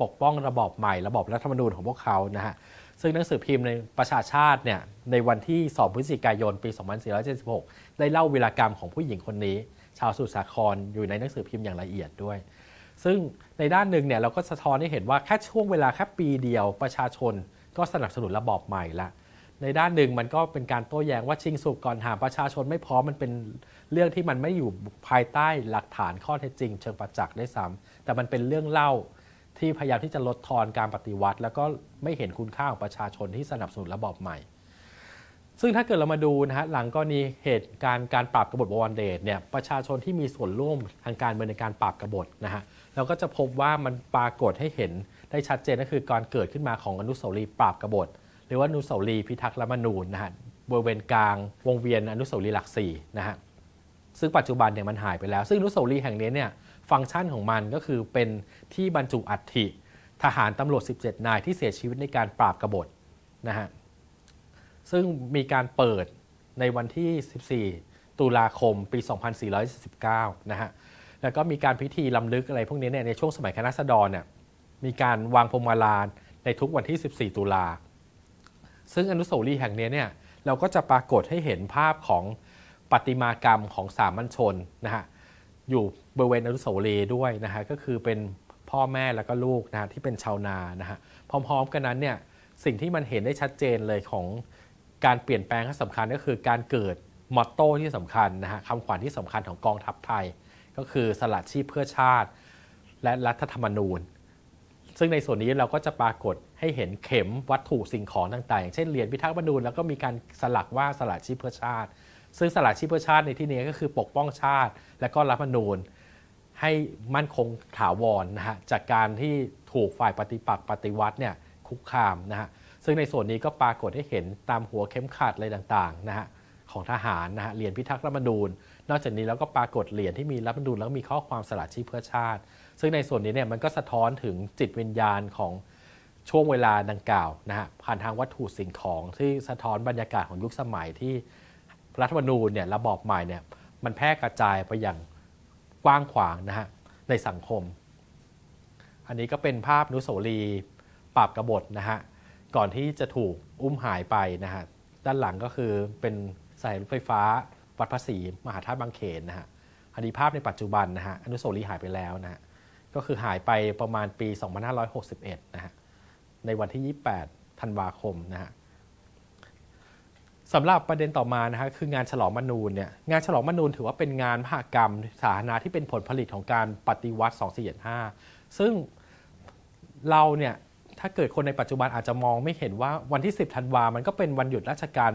ปกป้องระบอบใหม่ ระบอบรัฐธรรมนูญของพวกเขานะฮะ ซึ่งหนังสือพิมพ์ในประชาชาติเนี่ยในวันที่2พฤศจิกายนปี 2476 ได้เล่าวีรกรรมของผู้หญิงคนนี้ ชาวสุสาครอยู่ในหนังสือพิมพ์อย่างละเอียดด้วย ซึ่งในด้านหนึ่งเนี่ยเราก็สะท้อนให้เห็นว่าแค่ช่วงเวลาแค่ปีเดียวประชาชนก็สนับสนุนระบอบใหม่ละ ในด้านหนึ่งมันก็เป็นการโต้แย้งว่าชิงสุกก่อนหาประชาชนไม่พร้อมมันเป็นเรื่องที่มันไม่อยู่ภายใต้หลักฐานข้อเท็จจริงเชิงประจักษ์ได้ซ้าแต่มันเป็นเรื่องเล่าที่พยายามที่จะลดทอนการปฏิวัติ แล้วก็ไม่เห็นคุณค่าของประชาชนที่สนับสนุนระบอบใหม่ ซึ่งถ้าเกิดเรามาดูนะฮะหลังกรณีเหตุการณ์การปราบกบฏวอเดชเนี่ยประชาชนที่มีส่วนร่วมทางการเมืองในการปราบกบฏนะฮะเราก็จะพบว่ามันปรากฏให้เห็นได้ชัดเจนก็คือการเกิดขึ้นมาของอนุสาวรีย์ปราบกบฏ หรือว่าอนุสาวรีย์พิทักษ์รัฐมนูญนะฮะบริเวณกลางวงเวียนอนุสาวรีย์หลักสี่นะฮะซึ่งปัจจุบันเนี่ยมันหายไปแล้วซึ่งอนุสาวรีย์แห่งนี้เนี่ยฟังก์ชันของมันก็คือเป็นที่บรรจุอัฐิทหารตำรวจ 17 นายที่เสียชีวิตในการปราบกบฏนะฮะ ซึ่งมีการเปิดในวันที่ 14 ตุลาคม ปี 2 4 1 9 นะฮะ แล้วก็มีการพิธีลํำลึกอะไรพวกนี้เนี่ยในช่วงสมัยคณะสดรเนี่ยมีการวางพวงมาลาในทุกวันที่ 14 ตุลา ซึ่งอนุสาวรีย์แห่งนี้เนี่ยเราก็จะปรากฏให้เห็นภาพของปฏิมากรรมของสามัญชนนะฮะอยู่บริเวณอนุสาวรีย์ด้วยนะฮะก็คือเป็นพ่อแม่แล้วก็ลูกนะฮะที่เป็นชาวนานะฮะพร้อมๆกันนั้นเนี่ยสิ่งที่มันเห็นได้ชัดเจนเลยของการเปลี่ยนแปลงที่สำคัญก็คือการเกิดมอตโต้ที่สำคัญนะฮะคำขวัญที่สำคัญของกองทัพไทย ก็คือสละชีพเพื่อชาติ และรัฐธรรมนูญ ซึ่งในส่วนนี้เราก็จะปรากฏให้เห็นเข็มวัตถุสิ่งของต่างๆอย่างเช่นเหรียญพิทักษ์บรรดูลแล้วก็มีการสลักว่าสละชีพเพื่อชาติซึ่งสละชีพเพื่อชาติในที่นี้ก็คือปกป้องชาติและก็รัฐมนูญให้มั่นคงถาวรนนะฮะจากการที่ถูกฝ่ายปฏิปักษ์ปฏิวัติเนี่ยคุกคามนะฮะซึ่งในส่วนนี้ก็ปรากฏให้เห็นตามหัวเข้มขัดอะไรต่างๆนะฮะของทหารนะฮะเหรียญพิทักษ์รัฐมนูญนอกจากนี้แล้วก็ปรากฏเหรียญที่มีรัฐมนูญแล้วมีข้อความสละชีพเพื่อชาติ ซึ่งในส่วนนี้เนี่ยมันก็สะท้อนถึงจิตวิญญาณของช่วงเวลาดังกล่าวนะฮะผ่านทางวัตถุสิ่งของที่สะท้อนบรรยากาศของยุคสมัยที่รัฐธรรมนูญเนี่ยระบอบใหม่เนี่ยมันแพร่กระจายไปอย่างกว้างขวางนะฮะในสังคม อันนี้ก็เป็นภาพนุสโวรีปราบกบฏนะฮะก่อนที่จะถูกอุ้มหายไปนะฮะด้านหลังก็คือเป็นสายรถไฟฟ้า วัดพระศรีมหาธาตุบางเขนนะฮะอันนี้ภาพในปัจจุบันนะฮะอนุสโวรีหายไปแล้วนะฮะก็คือหายไปประมาณปี 2561 นะฮะในวันที่ 28 ธันวาคมนะฮะสำหรับประเด็นต่อมานะฮะคืองานฉลองมนูนเนี่ยงานฉลองมนูนถือว่าเป็นงานมหกรรมสาธารณะที่เป็นผลผลิตของการปฏิวัติ2475ซึ่งเราเนี่ยถ้าเกิดคนในปัจจุบันอาจจะมองไม่เห็นว่าวันที่ 10ธันวามันก็เป็นวันหยุดราชการ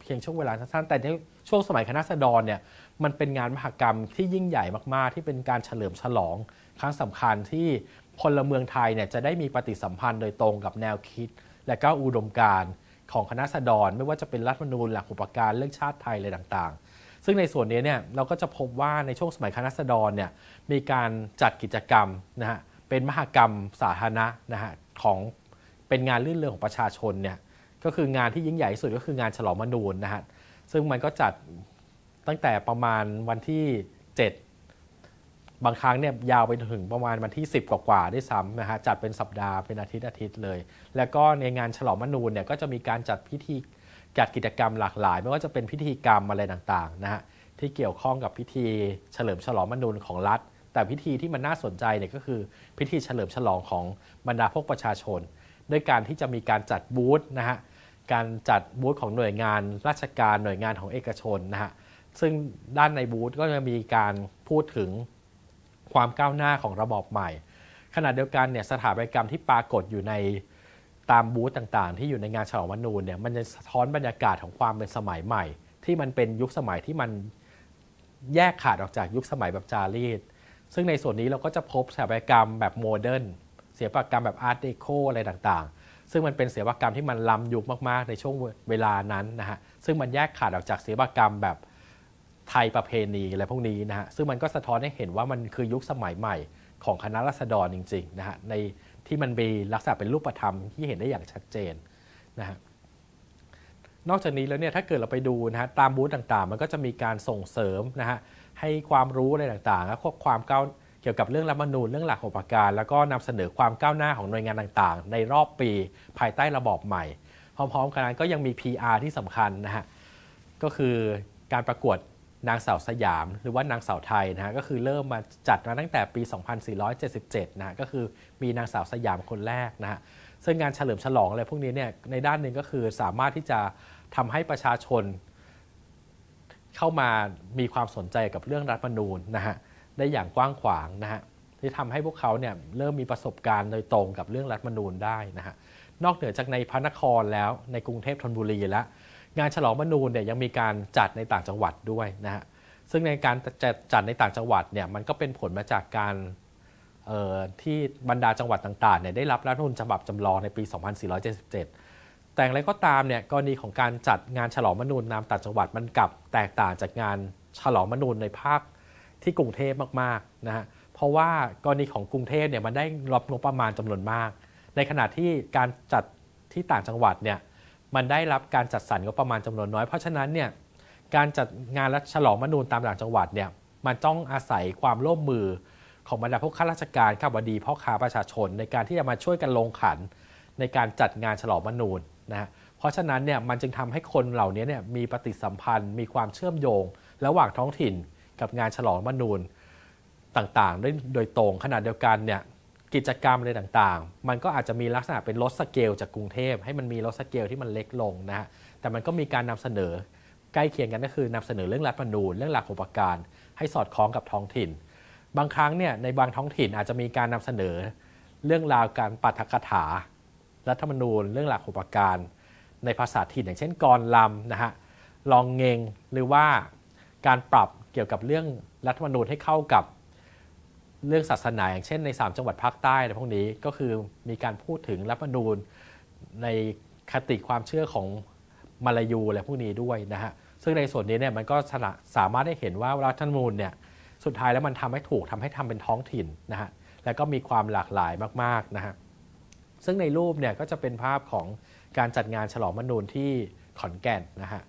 เพียงช่วงเวลาสั้นๆแต่ในช่วงสมัยคณะสดรเนี่ยมันเป็นงานมหกรรมที่ยิ่งใหญ่มากๆ ที่เป็นการเฉลิมฉลอง ครั้งสำคัญที่พลเมืองไทยเนี่ยจะได้มีปฏิสัมพันธ์โดยตรงกับแนวคิด และก็อุดมการณ์ของคณะสดรไม่ว่าจะเป็นรัฐมนูญหลักอุปการเรื่องชาติไทยอะไรต่าง ๆ ซึ่งในส่วนนี้เนี่ยเราก็จะพบว่าในช่วงสมัยคณะสดรเนี่ยมีการจัดกิจกรรมนะฮะเป็นมหกรรมสาธารณะนะฮะของเป็นงานลื่นเรือของประชาชนเนี่ยก็คืองานที่ยิ่งใหญ่สุดก็คืองานฉลองมนูญนะฮะซึ่งมันก็จัดตั้งแต่ประมาณวันที่ 7บางครั้งเนี่ยยาวไปถึงประมาณวันที่ 10 กว่าๆด้วยซ้ำนะฮะจัดเป็นสัปดาห์เป็นอาทิตย์อาทิตย์เลย แล้วก็ในงานฉลองมนูนเนี่ยก็จะมีการจัดพิธีจัดกิจกรรมหลากหลาย ไม่ว่าจะเป็นพิธีกรรมอะไรต่างๆนะฮะที่เกี่ยวข้องกับพิธีเฉลิมฉลองมนูนของรัฐ แต่พิธีที่มันน่าสนใจเนี่ยก็คือพิธีเฉลิมฉลองของบรรดาพวกประชาชนด้วยการที่จะมีการจัดบูธนะฮะการจัดบูธของหน่วยงานราชการหน่วยงานของเอกชนนะฮะซึ่งด้านในบูธก็จะมีการพูดถึงความก้าวหน้าของระบอบใหม่ ขณะเดียวกันเนี่ยสถาปัตยกรรมที่ปรากฏอยู่ในตามบูธต่างๆ ที่อยู่ในงานฉลองวันนูนเนี่ยมันจะสะท้อนบรรยากาศของความเป็นสมัยใหม่ ที่มันเป็นยุคสมัยที่มันแยกขาดออกจากยุคสมัยแบบจารีตซึ่งในส่วนนี้เราก็จะพบสถาปัตยกรรมแบบโมเดิร์นศิลปกรรมแบบอาร์ตเดโคอะไรต่างๆ ซึ่งมันเป็นศิลปกรรมที่มันล้ำยุคมากๆ ในช่วงเวลานั้นนะฮะซึ่งมันแยกขาดออกจากศิลปกรรมแบบไทย ประเพณีอะไรพวกนี้นะฮะ ซึ่งมันก็สะท้อนให้เห็นว่ามันคือยุคสมัยใหม่ ของคณะรัษฎรจริงๆนะฮะ ในที่มันมีลักษณะเป็นรูปธรรมที่เห็นได้อย่างชัดเจนนะฮะ นอกจากนี้แล้วเนี่ย ถ้าเกิดเราไปดูนะฮะ ตามบูธต่างๆ มันก็จะมีการส่งเสริมนะฮะ ให้ความรู้อะไรต่างๆแลควบความก้าวเกี่ยวกับเรื่องรัฐมนูญ เรื่องหลักของประการ แล้วก็นำเสนอความก้าวหน้าของหน่วยงานต่างๆ ในรอบปี ภายใต้ระบอบใหม่ พร้อมๆกันก็ยังมี PR ที่สำคัญนะฮะ ก็คือการประกวดนางสาวสยาม หรือว่านางสาวไทยนะฮะก็คือเริ่มมาจัดมาตั้งแต่ปี 2477นะฮะก็คือมีนางสาวสยามคนแรกนะฮะซึ่งงานเฉลิมฉลองอะไรพวกนี้เนี่ยในด้านหนึ่งก็คือสามารถที่จะทำให้ประชาชนเข้ามามีความสนใจกับเรื่องรัฐมนูญนะฮะได้อย่างกว้างขวางนะฮะที่ทำให้พวกเขาเนี่ยเริ่มมีประสบการณ์โดยตรงกับเรื่องรัฐมนูญได้นะฮะนอกเหนือจากในพระนครแล้วในกรุงเทพธนบุรีแล้วงานฉลองมนูนเนี่ยยังมีการจัดในต่างจังหวัดด้วยนะฮะซึ่งในการจัดจัดในต่างจังหวัดเนี่ยมันก็เป็นผลมาจากการที่บรรดาจังหวัดต่างๆเนี่ยได้รับรัฐธรรมนูญฉบับจำลองในปี 2477 แต่อะไรก็ตามเนี่ยกรณีของการจัดงานฉลองมนูนนามต่างจังหวัดมันกลับแตกต่างจากงานฉลองมนูนในภาค ที่กรุงเทพมากๆนะฮะเพราะว่ากรณีของกรุงเทพเนี่ยมันได้รับงบประมาณจำนวนมาก ในขณะที่การจัดที่ต่างจังหวัดเนี่ยมันได้รับการจัดสรรงบประมาณจำนวนน้อย เพราะฉะนั้นเนี่ยการจัดงานและฉลองมนูนตามหลังจังหวัดเนี่ยมันต้องอาศัยความร่วมมือของบรรดาพวกข้าราชการข้าบดีพ่อค้าประชาชนในการที่จะมาช่วยกันลงขันในการจัดงานฉลองมนูนนะฮะเพราะฉะนั้นเนี่ยมันจึงทำให้คนเหล่านี้เนี่ยมีปฏิสัมพันธ์มีความเชื่อมโยงระหว่างท้องถิ่นกับงานฉลองมนูนต่างๆด้โดยตรงขณะเดียวกันเนี่ยกิจกรรมอะไรต่างๆ มันก็อาจจะมีลักษณะเป็นลดสเกลจากกรุงเทพให้มันมีลดสเกลที่มันเล็กลงนะฮะ แต่มันก็มีการนำเสนอใกล้เคียงกันก็คือ นำเสนอเรื่องรัฐมนูญเรื่องหลักขอปรการให้สอดคล้องกับท้องถิ่น บางครั้งเนี่ยในบางท้องถิ่นอาจจะมีการนำเสนอเรื่องราวการปัทกถา รัฐมนูญเรื่องหลักขอปรการในภาษาถิ่นอย่างเช่นกรลำนะฮะลองเงงหรือว่าการปรับเกี่ยวกับเรื่องรัฐมนูญให้เข้ากับเรื่องศาสนาอย่างเช่นใน 3 จังหวัดภาคใต้ในพวกนี้ก็คือมีการพูดถึงรัฐมนูญในคติความเชื่อของมาลายูอะไรพวกนี้ด้วยนะฮะซึ่งในส่วนนี้เนี่ยมันก็สามารถได้เห็นว่ารัฐธรรมนูญเนี่ยสุดท้ายแล้วมันทำให้ถูกทำให้ทำเป็นท้องถิ่นนะฮะแล้วก็มีความหลากหลายมากๆนะฮะซึ่งในรูปเนี่ยก็จะเป็นภาพของการจัดงานฉลองมนูญที่ขอนแก่นนะฮะ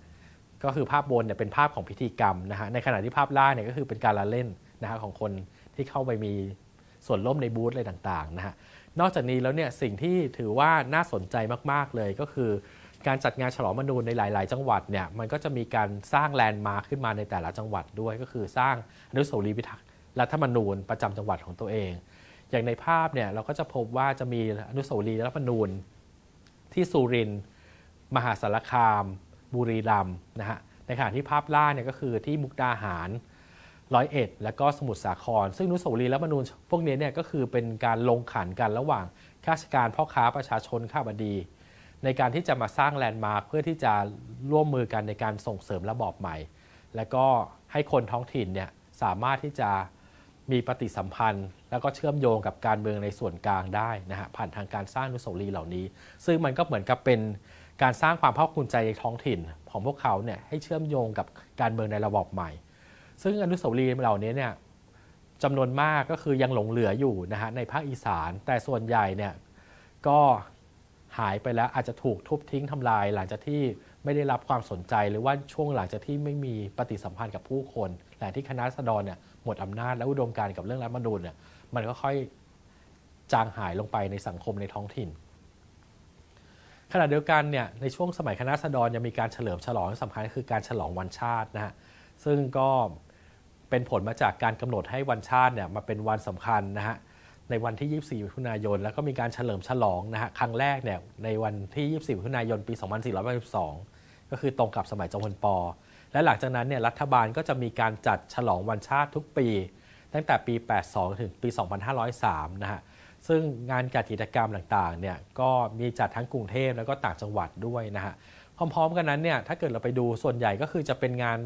ก็คือภาพบนเนี่ยเป็นภาพของพิธีกรรมนะฮะในขณะที่ภาพล่างเนี่ยก็คือเป็นการละเล่นนะฮะของคนที่เข้าไปมีส่วนร่วมในบูธอะไรต่าง ๆนะฮะ นอกจากนี้แล้วเนี่ยสิ่งที่ถือว่าน่าสนใจมากๆเลยก็คือการจัดงานฉลองมนูนในหลายๆ จังหวัดเนี่ยมันก็จะมีการสร้างแลนด์มาร์คขึ้นมาในแต่ละจังหวัดด้วย ก็คือสร้างอนุสาวรีย์พิทักษ์รัฐธรรมนูญประจำจังหวัดของตัวเอง อย่างในภาพเนี่ยเราก็จะพบว่าจะมีอนุสาวรีย์รัฐธรรมนูญ ที่สุรินทร์มหาสารคาม บุรีรัมย์นะฮะในขณะที่ภาพล่าเนี่ยก็คือที่มุกดาหารร้อยเอ็ด และก็สมุทรสาคร ซึ่งนุสโวรีและมนูนพวกนี้เนี่ยก็คือเป็นการลงขันกันระหว่างข้าราชการพ่อค้าประชาชนข้าบดี ในการที่จะมาสร้างแลนด์มาร์คเพื่อที่จะร่วมมือกันในการส่งเสริมระบอบใหม่ และก็ให้คนท้องถิ่นเนี่ยสามารถที่จะมีปฏิสัมพันธ์ แล้วก็เชื่อมโยงกับการเมืองในส่วนกลางได้นะฮะผ่านทางการสร้างนุสโวรีเหล่านี้ ซึ่งมันก็เหมือนกับเป็นการสร้างความภาคภูมิใจในท้องถิ่นของพวกเขาเนี่ยให้เชื่อมโยงกับการเมืองในระบอบใหม่ซึ่งอนุสาวรีย์เหล่านี้เนี่ยจำนวนมากก็คือยังหลงเหลืออยู่นะฮะในภาคอีสาน แต่ส่วนใหญ่เนี่ยก็หายไปแล้วอาจจะถูกทุบทิ้งทำลาย หลังจากที่ไม่ได้รับความสนใจหรือว่าช่วงหลังจากที่ไม่มีปฏิสัมพันธ์กับผู้คนหลังที่คณะสดรเนี่ยหมดอำนาจและอุดมการกับเรื่องรัฐมนูลเนี่ยมันก็ค่อยจางหายลงไปในสังคมในท้องถิ่น ขณะเดียวกันเนี่ยในช่วงสมัยคณะสดรยังมีการเฉลิมฉลองสำคัญคือการฉลองวันชาตินะฮะซึ่งก็เป็นผลมาจากการกำหนดให้วันชาติเนี่ยมาเป็นวันสำคัญนะฮะในวันที่ 24มิถุนายนแล้วก็มีการเฉลิมฉลองนะฮะครั้งแรกเนี่ยในวันที่ 24มิถุนายนปี 2482ก็คือตรงกับสมัยจอมพลปอและหลังจากนั้นเนี่ยรัฐบาลก็จะมีการจัดฉลองวันชาติทุกปี ตั้งแต่ปี 82 ถึงปี 2503 นะฮะ ซึ่งงานจัดกิจกรรมต่างๆเนี่ยก็มีจัดทั้งกรุงเทพแล้วก็ต่างจังหวัดด้วยนะฮะพร้อมๆ กันนั้นเนี่ย ถ้าเกิดเราไปดูส่วนใหญ่ก็คือจะเป็นงาน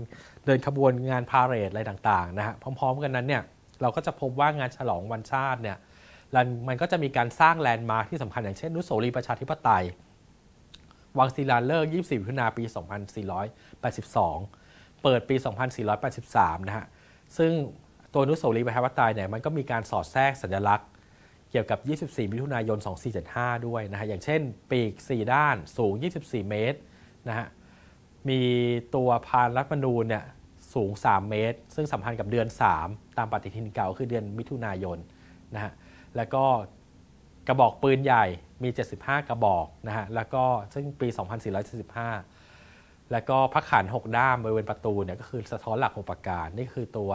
เดินขบวนงานพาเรดอะไรต่างๆ นะฮะ พร้อมๆ กันนั้นเนี่ย เราก็จะพบว่างานฉลองวันชาติเนี่ย มันก็จะมีการสร้างแลนด์มาร์คที่สำคัญอย่างเช่นนุสโสรีประชาธิปไตยวังศิลาฤกษ์24 มิถุนาปี 2482 เปิดปี 2483 นะฮะ ซึ่งตัวนุสโสรีประชาธิปไตยเนี่ย มันก็มีการสอดแทรกสัญลักษณ์ เกี่ยวกับ 24 มิถุนายน 2475 ด้วยนะฮะ อย่างเช่น ปีก4ด้านสูง 24 เมตรนะฮะ มีตัวพานรัฐมนูญเนี่ยสูง 3 เมตร ซึ่งสัมพันธ์กับเดือน 3 ตามปฏิทินเก่าคือเดือนมิถุนายนนะฮะแล้วก็กระบอกปืนใหญ่มี 75 กระบอกนะฮะแล้วก็ซึ่งปี 2475แล้วก็พักขันหกด้ามบริเวณประตูเนี่ยก็คือสะท้อนหลักหกประการ นี่คือตัว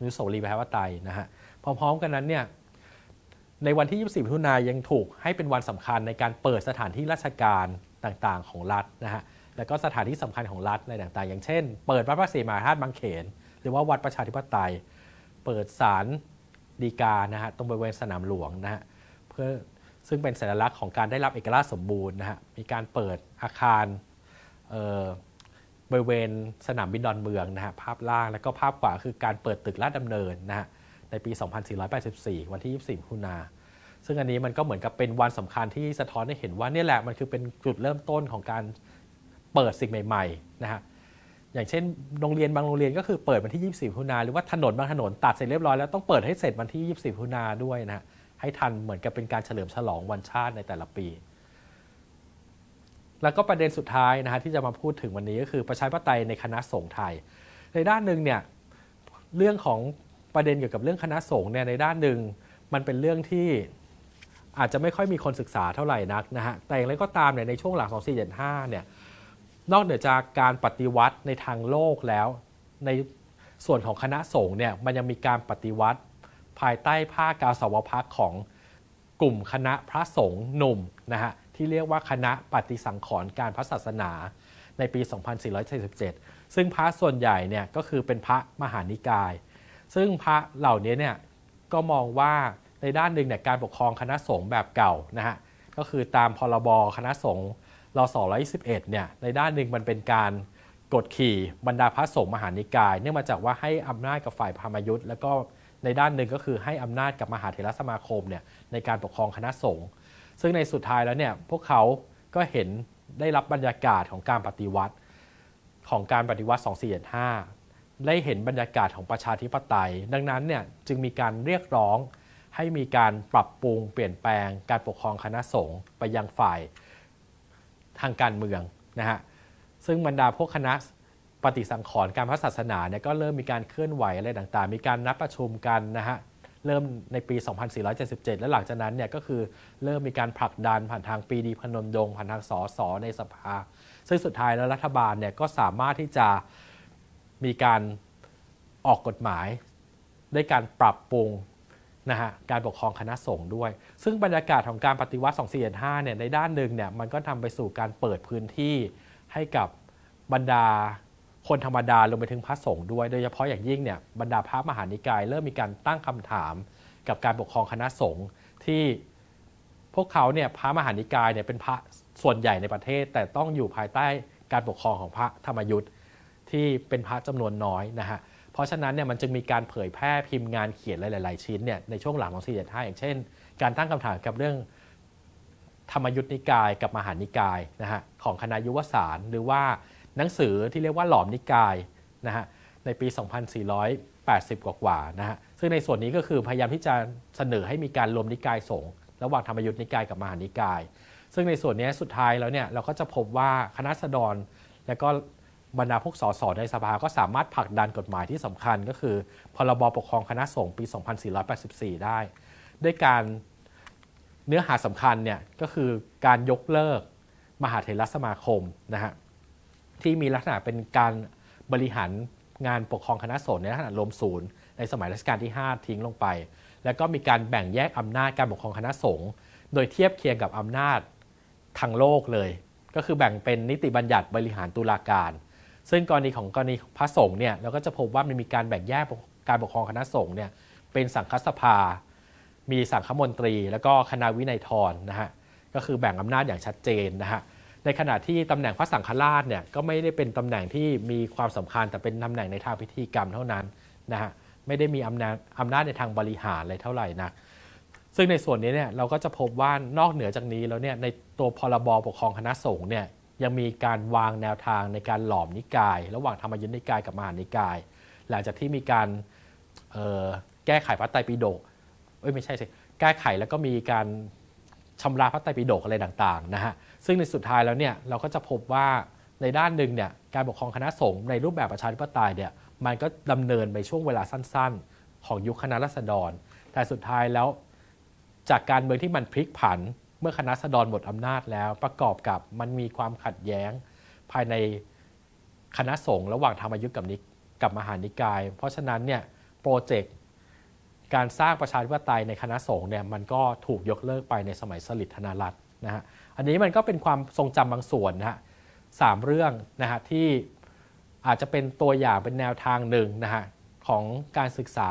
นิสโสรีประชาไตยนะฮะพร้อมๆกันนั้นเนี่ยในวันที่24มิถุนายนยังถูกให้เป็นวันสำคัญในการเปิดสถานที่ราชการต่างๆของรัฐนะฮะแล้วก็สถานที่สำคัญของรัฐในต่างๆอย่างเช่นเปิดวัดพระศรีมหาธาตุบางเขน หรือว่าวัดประชาธิปไตย เปิดศาลดีกานะฮะตรงบริเวณสนามหลวงนะฮะเพื่อซึ่งเป็นสัญลักษณ์ของการได้รับเอกราชสมบูรณ์นะฮะมีการเปิดอาคารบริเวณสนามบินดอนเมืองนะฮะภาพล่างและก็ภาพขวาคือการเปิดตึกราชดำเนินนะฮะในปี 2484 วันที่ 24มิถุนาซึ่งอันนี้มันก็เหมือนกับเป็นวันสำคัญที่สะท้อนให้เห็นว่านี่แหละมันคือเป็นจุดเริ่มต้นของการเปิดสิ่งใหม่ๆนะฮะ อย่างเช่น โรงเรียนบางโรงเรียนก็คือเปิดวันที่ 24พฤษภาหรือว่าถนนบางถนนตัดเสร็จเรียบร้อยแล้ว ต้องเปิดให้เสร็จวันที่24พฤษภาด้วยนะฮะ ให้ทันเหมือนกับเป็นการเฉลิมฉลองวันชาติในแต่ละปี แล้วก็ประเด็นสุดท้ายนะฮะที่จะมาพูดถึงวันนี้ก็คือประชาธิปไตยในคณะสงฆ์ไทย ในด้านหนึ่งเนี่ย เรื่องของประเด็นเกี่ยวกับเรื่องคณะสงฆ์เนี่ยในด้านหนึ่งมันเป็นเรื่องที่อาจจะไม่ค่อยมีคนศึกษาเท่าไหร่นักนะฮะ แต่อย่างไรก็ตามเนี่ยในช่วงหลัง2475เนี่ยนอกเหนือจากการปฏิวัติในทางโลกแล้วในส่วนของคณะสงฆ์เนี่ยมันยังมีการปฏิวัติภายใต้ผ้ากาสาวพักของกลุ่มคณะพระสงฆ์หนุ่มนะฮะที่เรียกว่าคณะปฏิสังขรณ์การพระศาสนาในปี 2447ซึ่งพระส่วนใหญ่เนี่ยก็คือเป็นพระมหานิกาย ซึ่งพระเหล่านี้เนี่ยก็มองว่าในด้านหนึ่งเนี่ยการปกครองคณะสงฆ์แบบเก่านะฮะก็คือตามพรบคณะสงฆ์เราสิบเนี่ย ในด้านหนึ่งมันเป็นการกดขี่บรรดาพระสงฆ์มหานิกาย เนื่องมาจากว่าให้อำนาจกับฝ่ายพามยุทธ์แล้วก็ในด้านหนึ่งก็คือให้อำนาจกับมหาเถรสมาคมเนี่ยในการปกครองคณะสงฆ์ ซึ่งในสุดท้ายแล้วเนี่ยพวกเขา ก็เห็นได้รับบรรยากาศของการปฏิวัติของการปฏิวัติ2475ได้เห็นบรรยากาศของประชาธิปไตย ดังนั้นเนี่ยจึงมีการเรียกร้องให้มีการปรับปรุงเปลี่ยนแปลงการปกครองคณะสงฆ์ไปยังฝ่ายทางการเมืองนะฮะ ซึ่งบรรดาพวกคณะปฏิสังขรณ์การพระศาสนาเนี่ยก็เริ่มมีการเคลื่อนไหวอะไรต่างๆ มีการนัดประชุมกันนะฮะ เริ่มในปี 2477และหลังจากนั้นเนี่ยก็คือเริ่มมีการผลักดันผ่านทางปีดีพนมดงผ่านทางสอสอในสภา ซึ่งสุดท้ายแล้วรัฐบาลเนี่ยก็สามารถที่จะมีการออกกฎหมาย ด้วยการปรับปรุงนะฮะการปกครองคณะสงฆ์ด้วย ซึ่งบรรยากาศของการปฏิวัติ2475เนี่ย ในด้านหนึ่งเนี่ย มันก็ทำไปสู่การเปิดพื้นที่ให้กับบรรดาคนธรรมดาลงไปถึงพระสงฆ์ด้วย โดยเฉพาะอย่างยิ่งเนี่ยบรรดาพระมหานิกายเริ่มมีการตั้งคำถามกับการปกครองคณะสงฆ์ที่พวกเขาเนี่ยพระมหานิกายเนี่ยเป็นพระส่วนใหญ่ในประเทศ แต่ต้องอยู่ภายใต้การปกครองของพระธรรมยุทธ์ที่เป็นพระจำนวนน้อยนะฮะเพราะฉะนั้นเนี่ยมันจึงมีการเผยแพร่พิมพ์งานเขียนหลายๆ ชิ้นเนี่ยในช่วงหลังของ475อย่างเช่น การตั้งคำถามกับเรื่องธรรมยุทธนิกายกับมหานิกายนะฮะของคณะยุวสารหรือว่าหนังสือที่เรียกว่าหลอมนิกายนะฮะในปี 2480 กว่าๆนะฮะซึ่งในส่วนนี้ก็คือพยายามที่จะเสนอให้มีการรวมนิกายสงฆ์ระหว่างธรรมยุทธนิกายกับมหานิกาย ซึ่งในส่วนนี้สุดท้ายแล้วเนี่ยเราก็จะพบว่าคณะสดรและก็บรรดาพวกสสในสภาก็สามารถผลักดันกฎหมายที่สำคัญก็คือ พรบปกครองคณะสงฆ์ปี 2484 ได้ ด้วยการเนื้อหาสำคัญเนี่ยก็คือการยกเลิกมหาเถรสมาคมนะฮะที่มีลักษณะเป็นการบริหารงานปกครองคณะสงฆ์ในลักษณะรวมศูนย์ ในสมัยรัชกาลที่ 5 ทิ้งลงไป แล้วก็มีการแบ่งแยกอำนาจการปกครองคณะสงฆ์โดยเทียบเคียงกับอำนาจทางโลกเลย ก็คือแบ่งเป็นนิติบัญญัติบริหารตุลาการซึ่งกรณีของกรณีพระสงฆ์เนี่ยเราก็จะพบว่ามันมีการแบ่งแยกการปกครองคณะสงฆ์เนี่ยเป็นสังฆสภา มีสังฆมนตรี แล้วก็คณะวินัยทรนะฮะก็คือแบ่งอำนาจอย่างชัดเจนนะฮะในขณะที่ตำแหน่งพระสังฆราชเนี่ยก็ไม่ได้เป็นตำแหน่งที่มีความสำคัญแต่เป็นตำแหน่งในทางพิธีกรรมเท่านั้นนะฮะไม่ได้มีอำนาจอำนาจในทางบริหารอะไรเท่าไหร่นะซึ่งในส่วนนี้เนี่ยเราก็จะพบว่านอกเหนือจากนี้ แล้วเนี่ยในตัวพรบปกครองคณะสงฆ์เนี่ยยังมีการวางแนวทางในการหลอมนิกาย ระหว่างธรรมยุทธนิกายกับมหานิกาย หลังจากที่มีการแก้ไขพระไตรปิฎกไม่ใช่สิแก้ไขแล้วก็มีการชำระพระไตรปิฎกอะไรต่างๆนะฮะซึ่งในสุดท้ายแล้วเนี่ยเราก็จะพบว่าในด้านหนึ่งเนี่ยการปกครองคณะสงฆ์ในรูปแบบประชาธิปไตยเนี่ยมันก็ดำเนินไปช่วงเวลาสั้นๆ ของยุคคณะรัษฎรแต่สุดท้ายแล้วจากการเมืองที่มันพลิกผันเมื่อคณะสดรหมดอำนาจแล้วประกอบกับมันมีความขัดแย้งภายในคณะสงฆ์ระหว่างธรรมยุทธ์กับนิกกับมหานิกาย เพราะฉะนั้นเนี่ยโปรเจกต์การสร้างประชาธิปไตยในคณะสงฆ์เนี่ยมันก็ถูกยกเลิกไปในสมัยสลิดธนารัตน์นะฮะอันนี้มันก็เป็นความทรงจำบางส่วนนะฮะสามเรื่องนะฮะที่อาจจะเป็นตัวอย่างเป็นแนวทางหนึ่งนะฮะของการศึกษา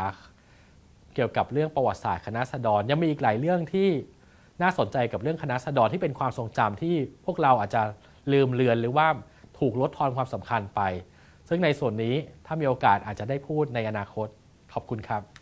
เกี่ยวกับเรื่องประวัติศาสตร์คณะสดรยังมีอีกหลายเรื่องที่น่าสนใจกับเรื่องคณะสดรที่เป็นความทรงจำที่พวกเราอาจจะลืมเลือนหรือว่าถูกลดทอนความสำคัญไป ซึ่งในส่วนนี้ถ้ามีโอกาสอาจจะได้พูดในอนาคต ขอบคุณครับ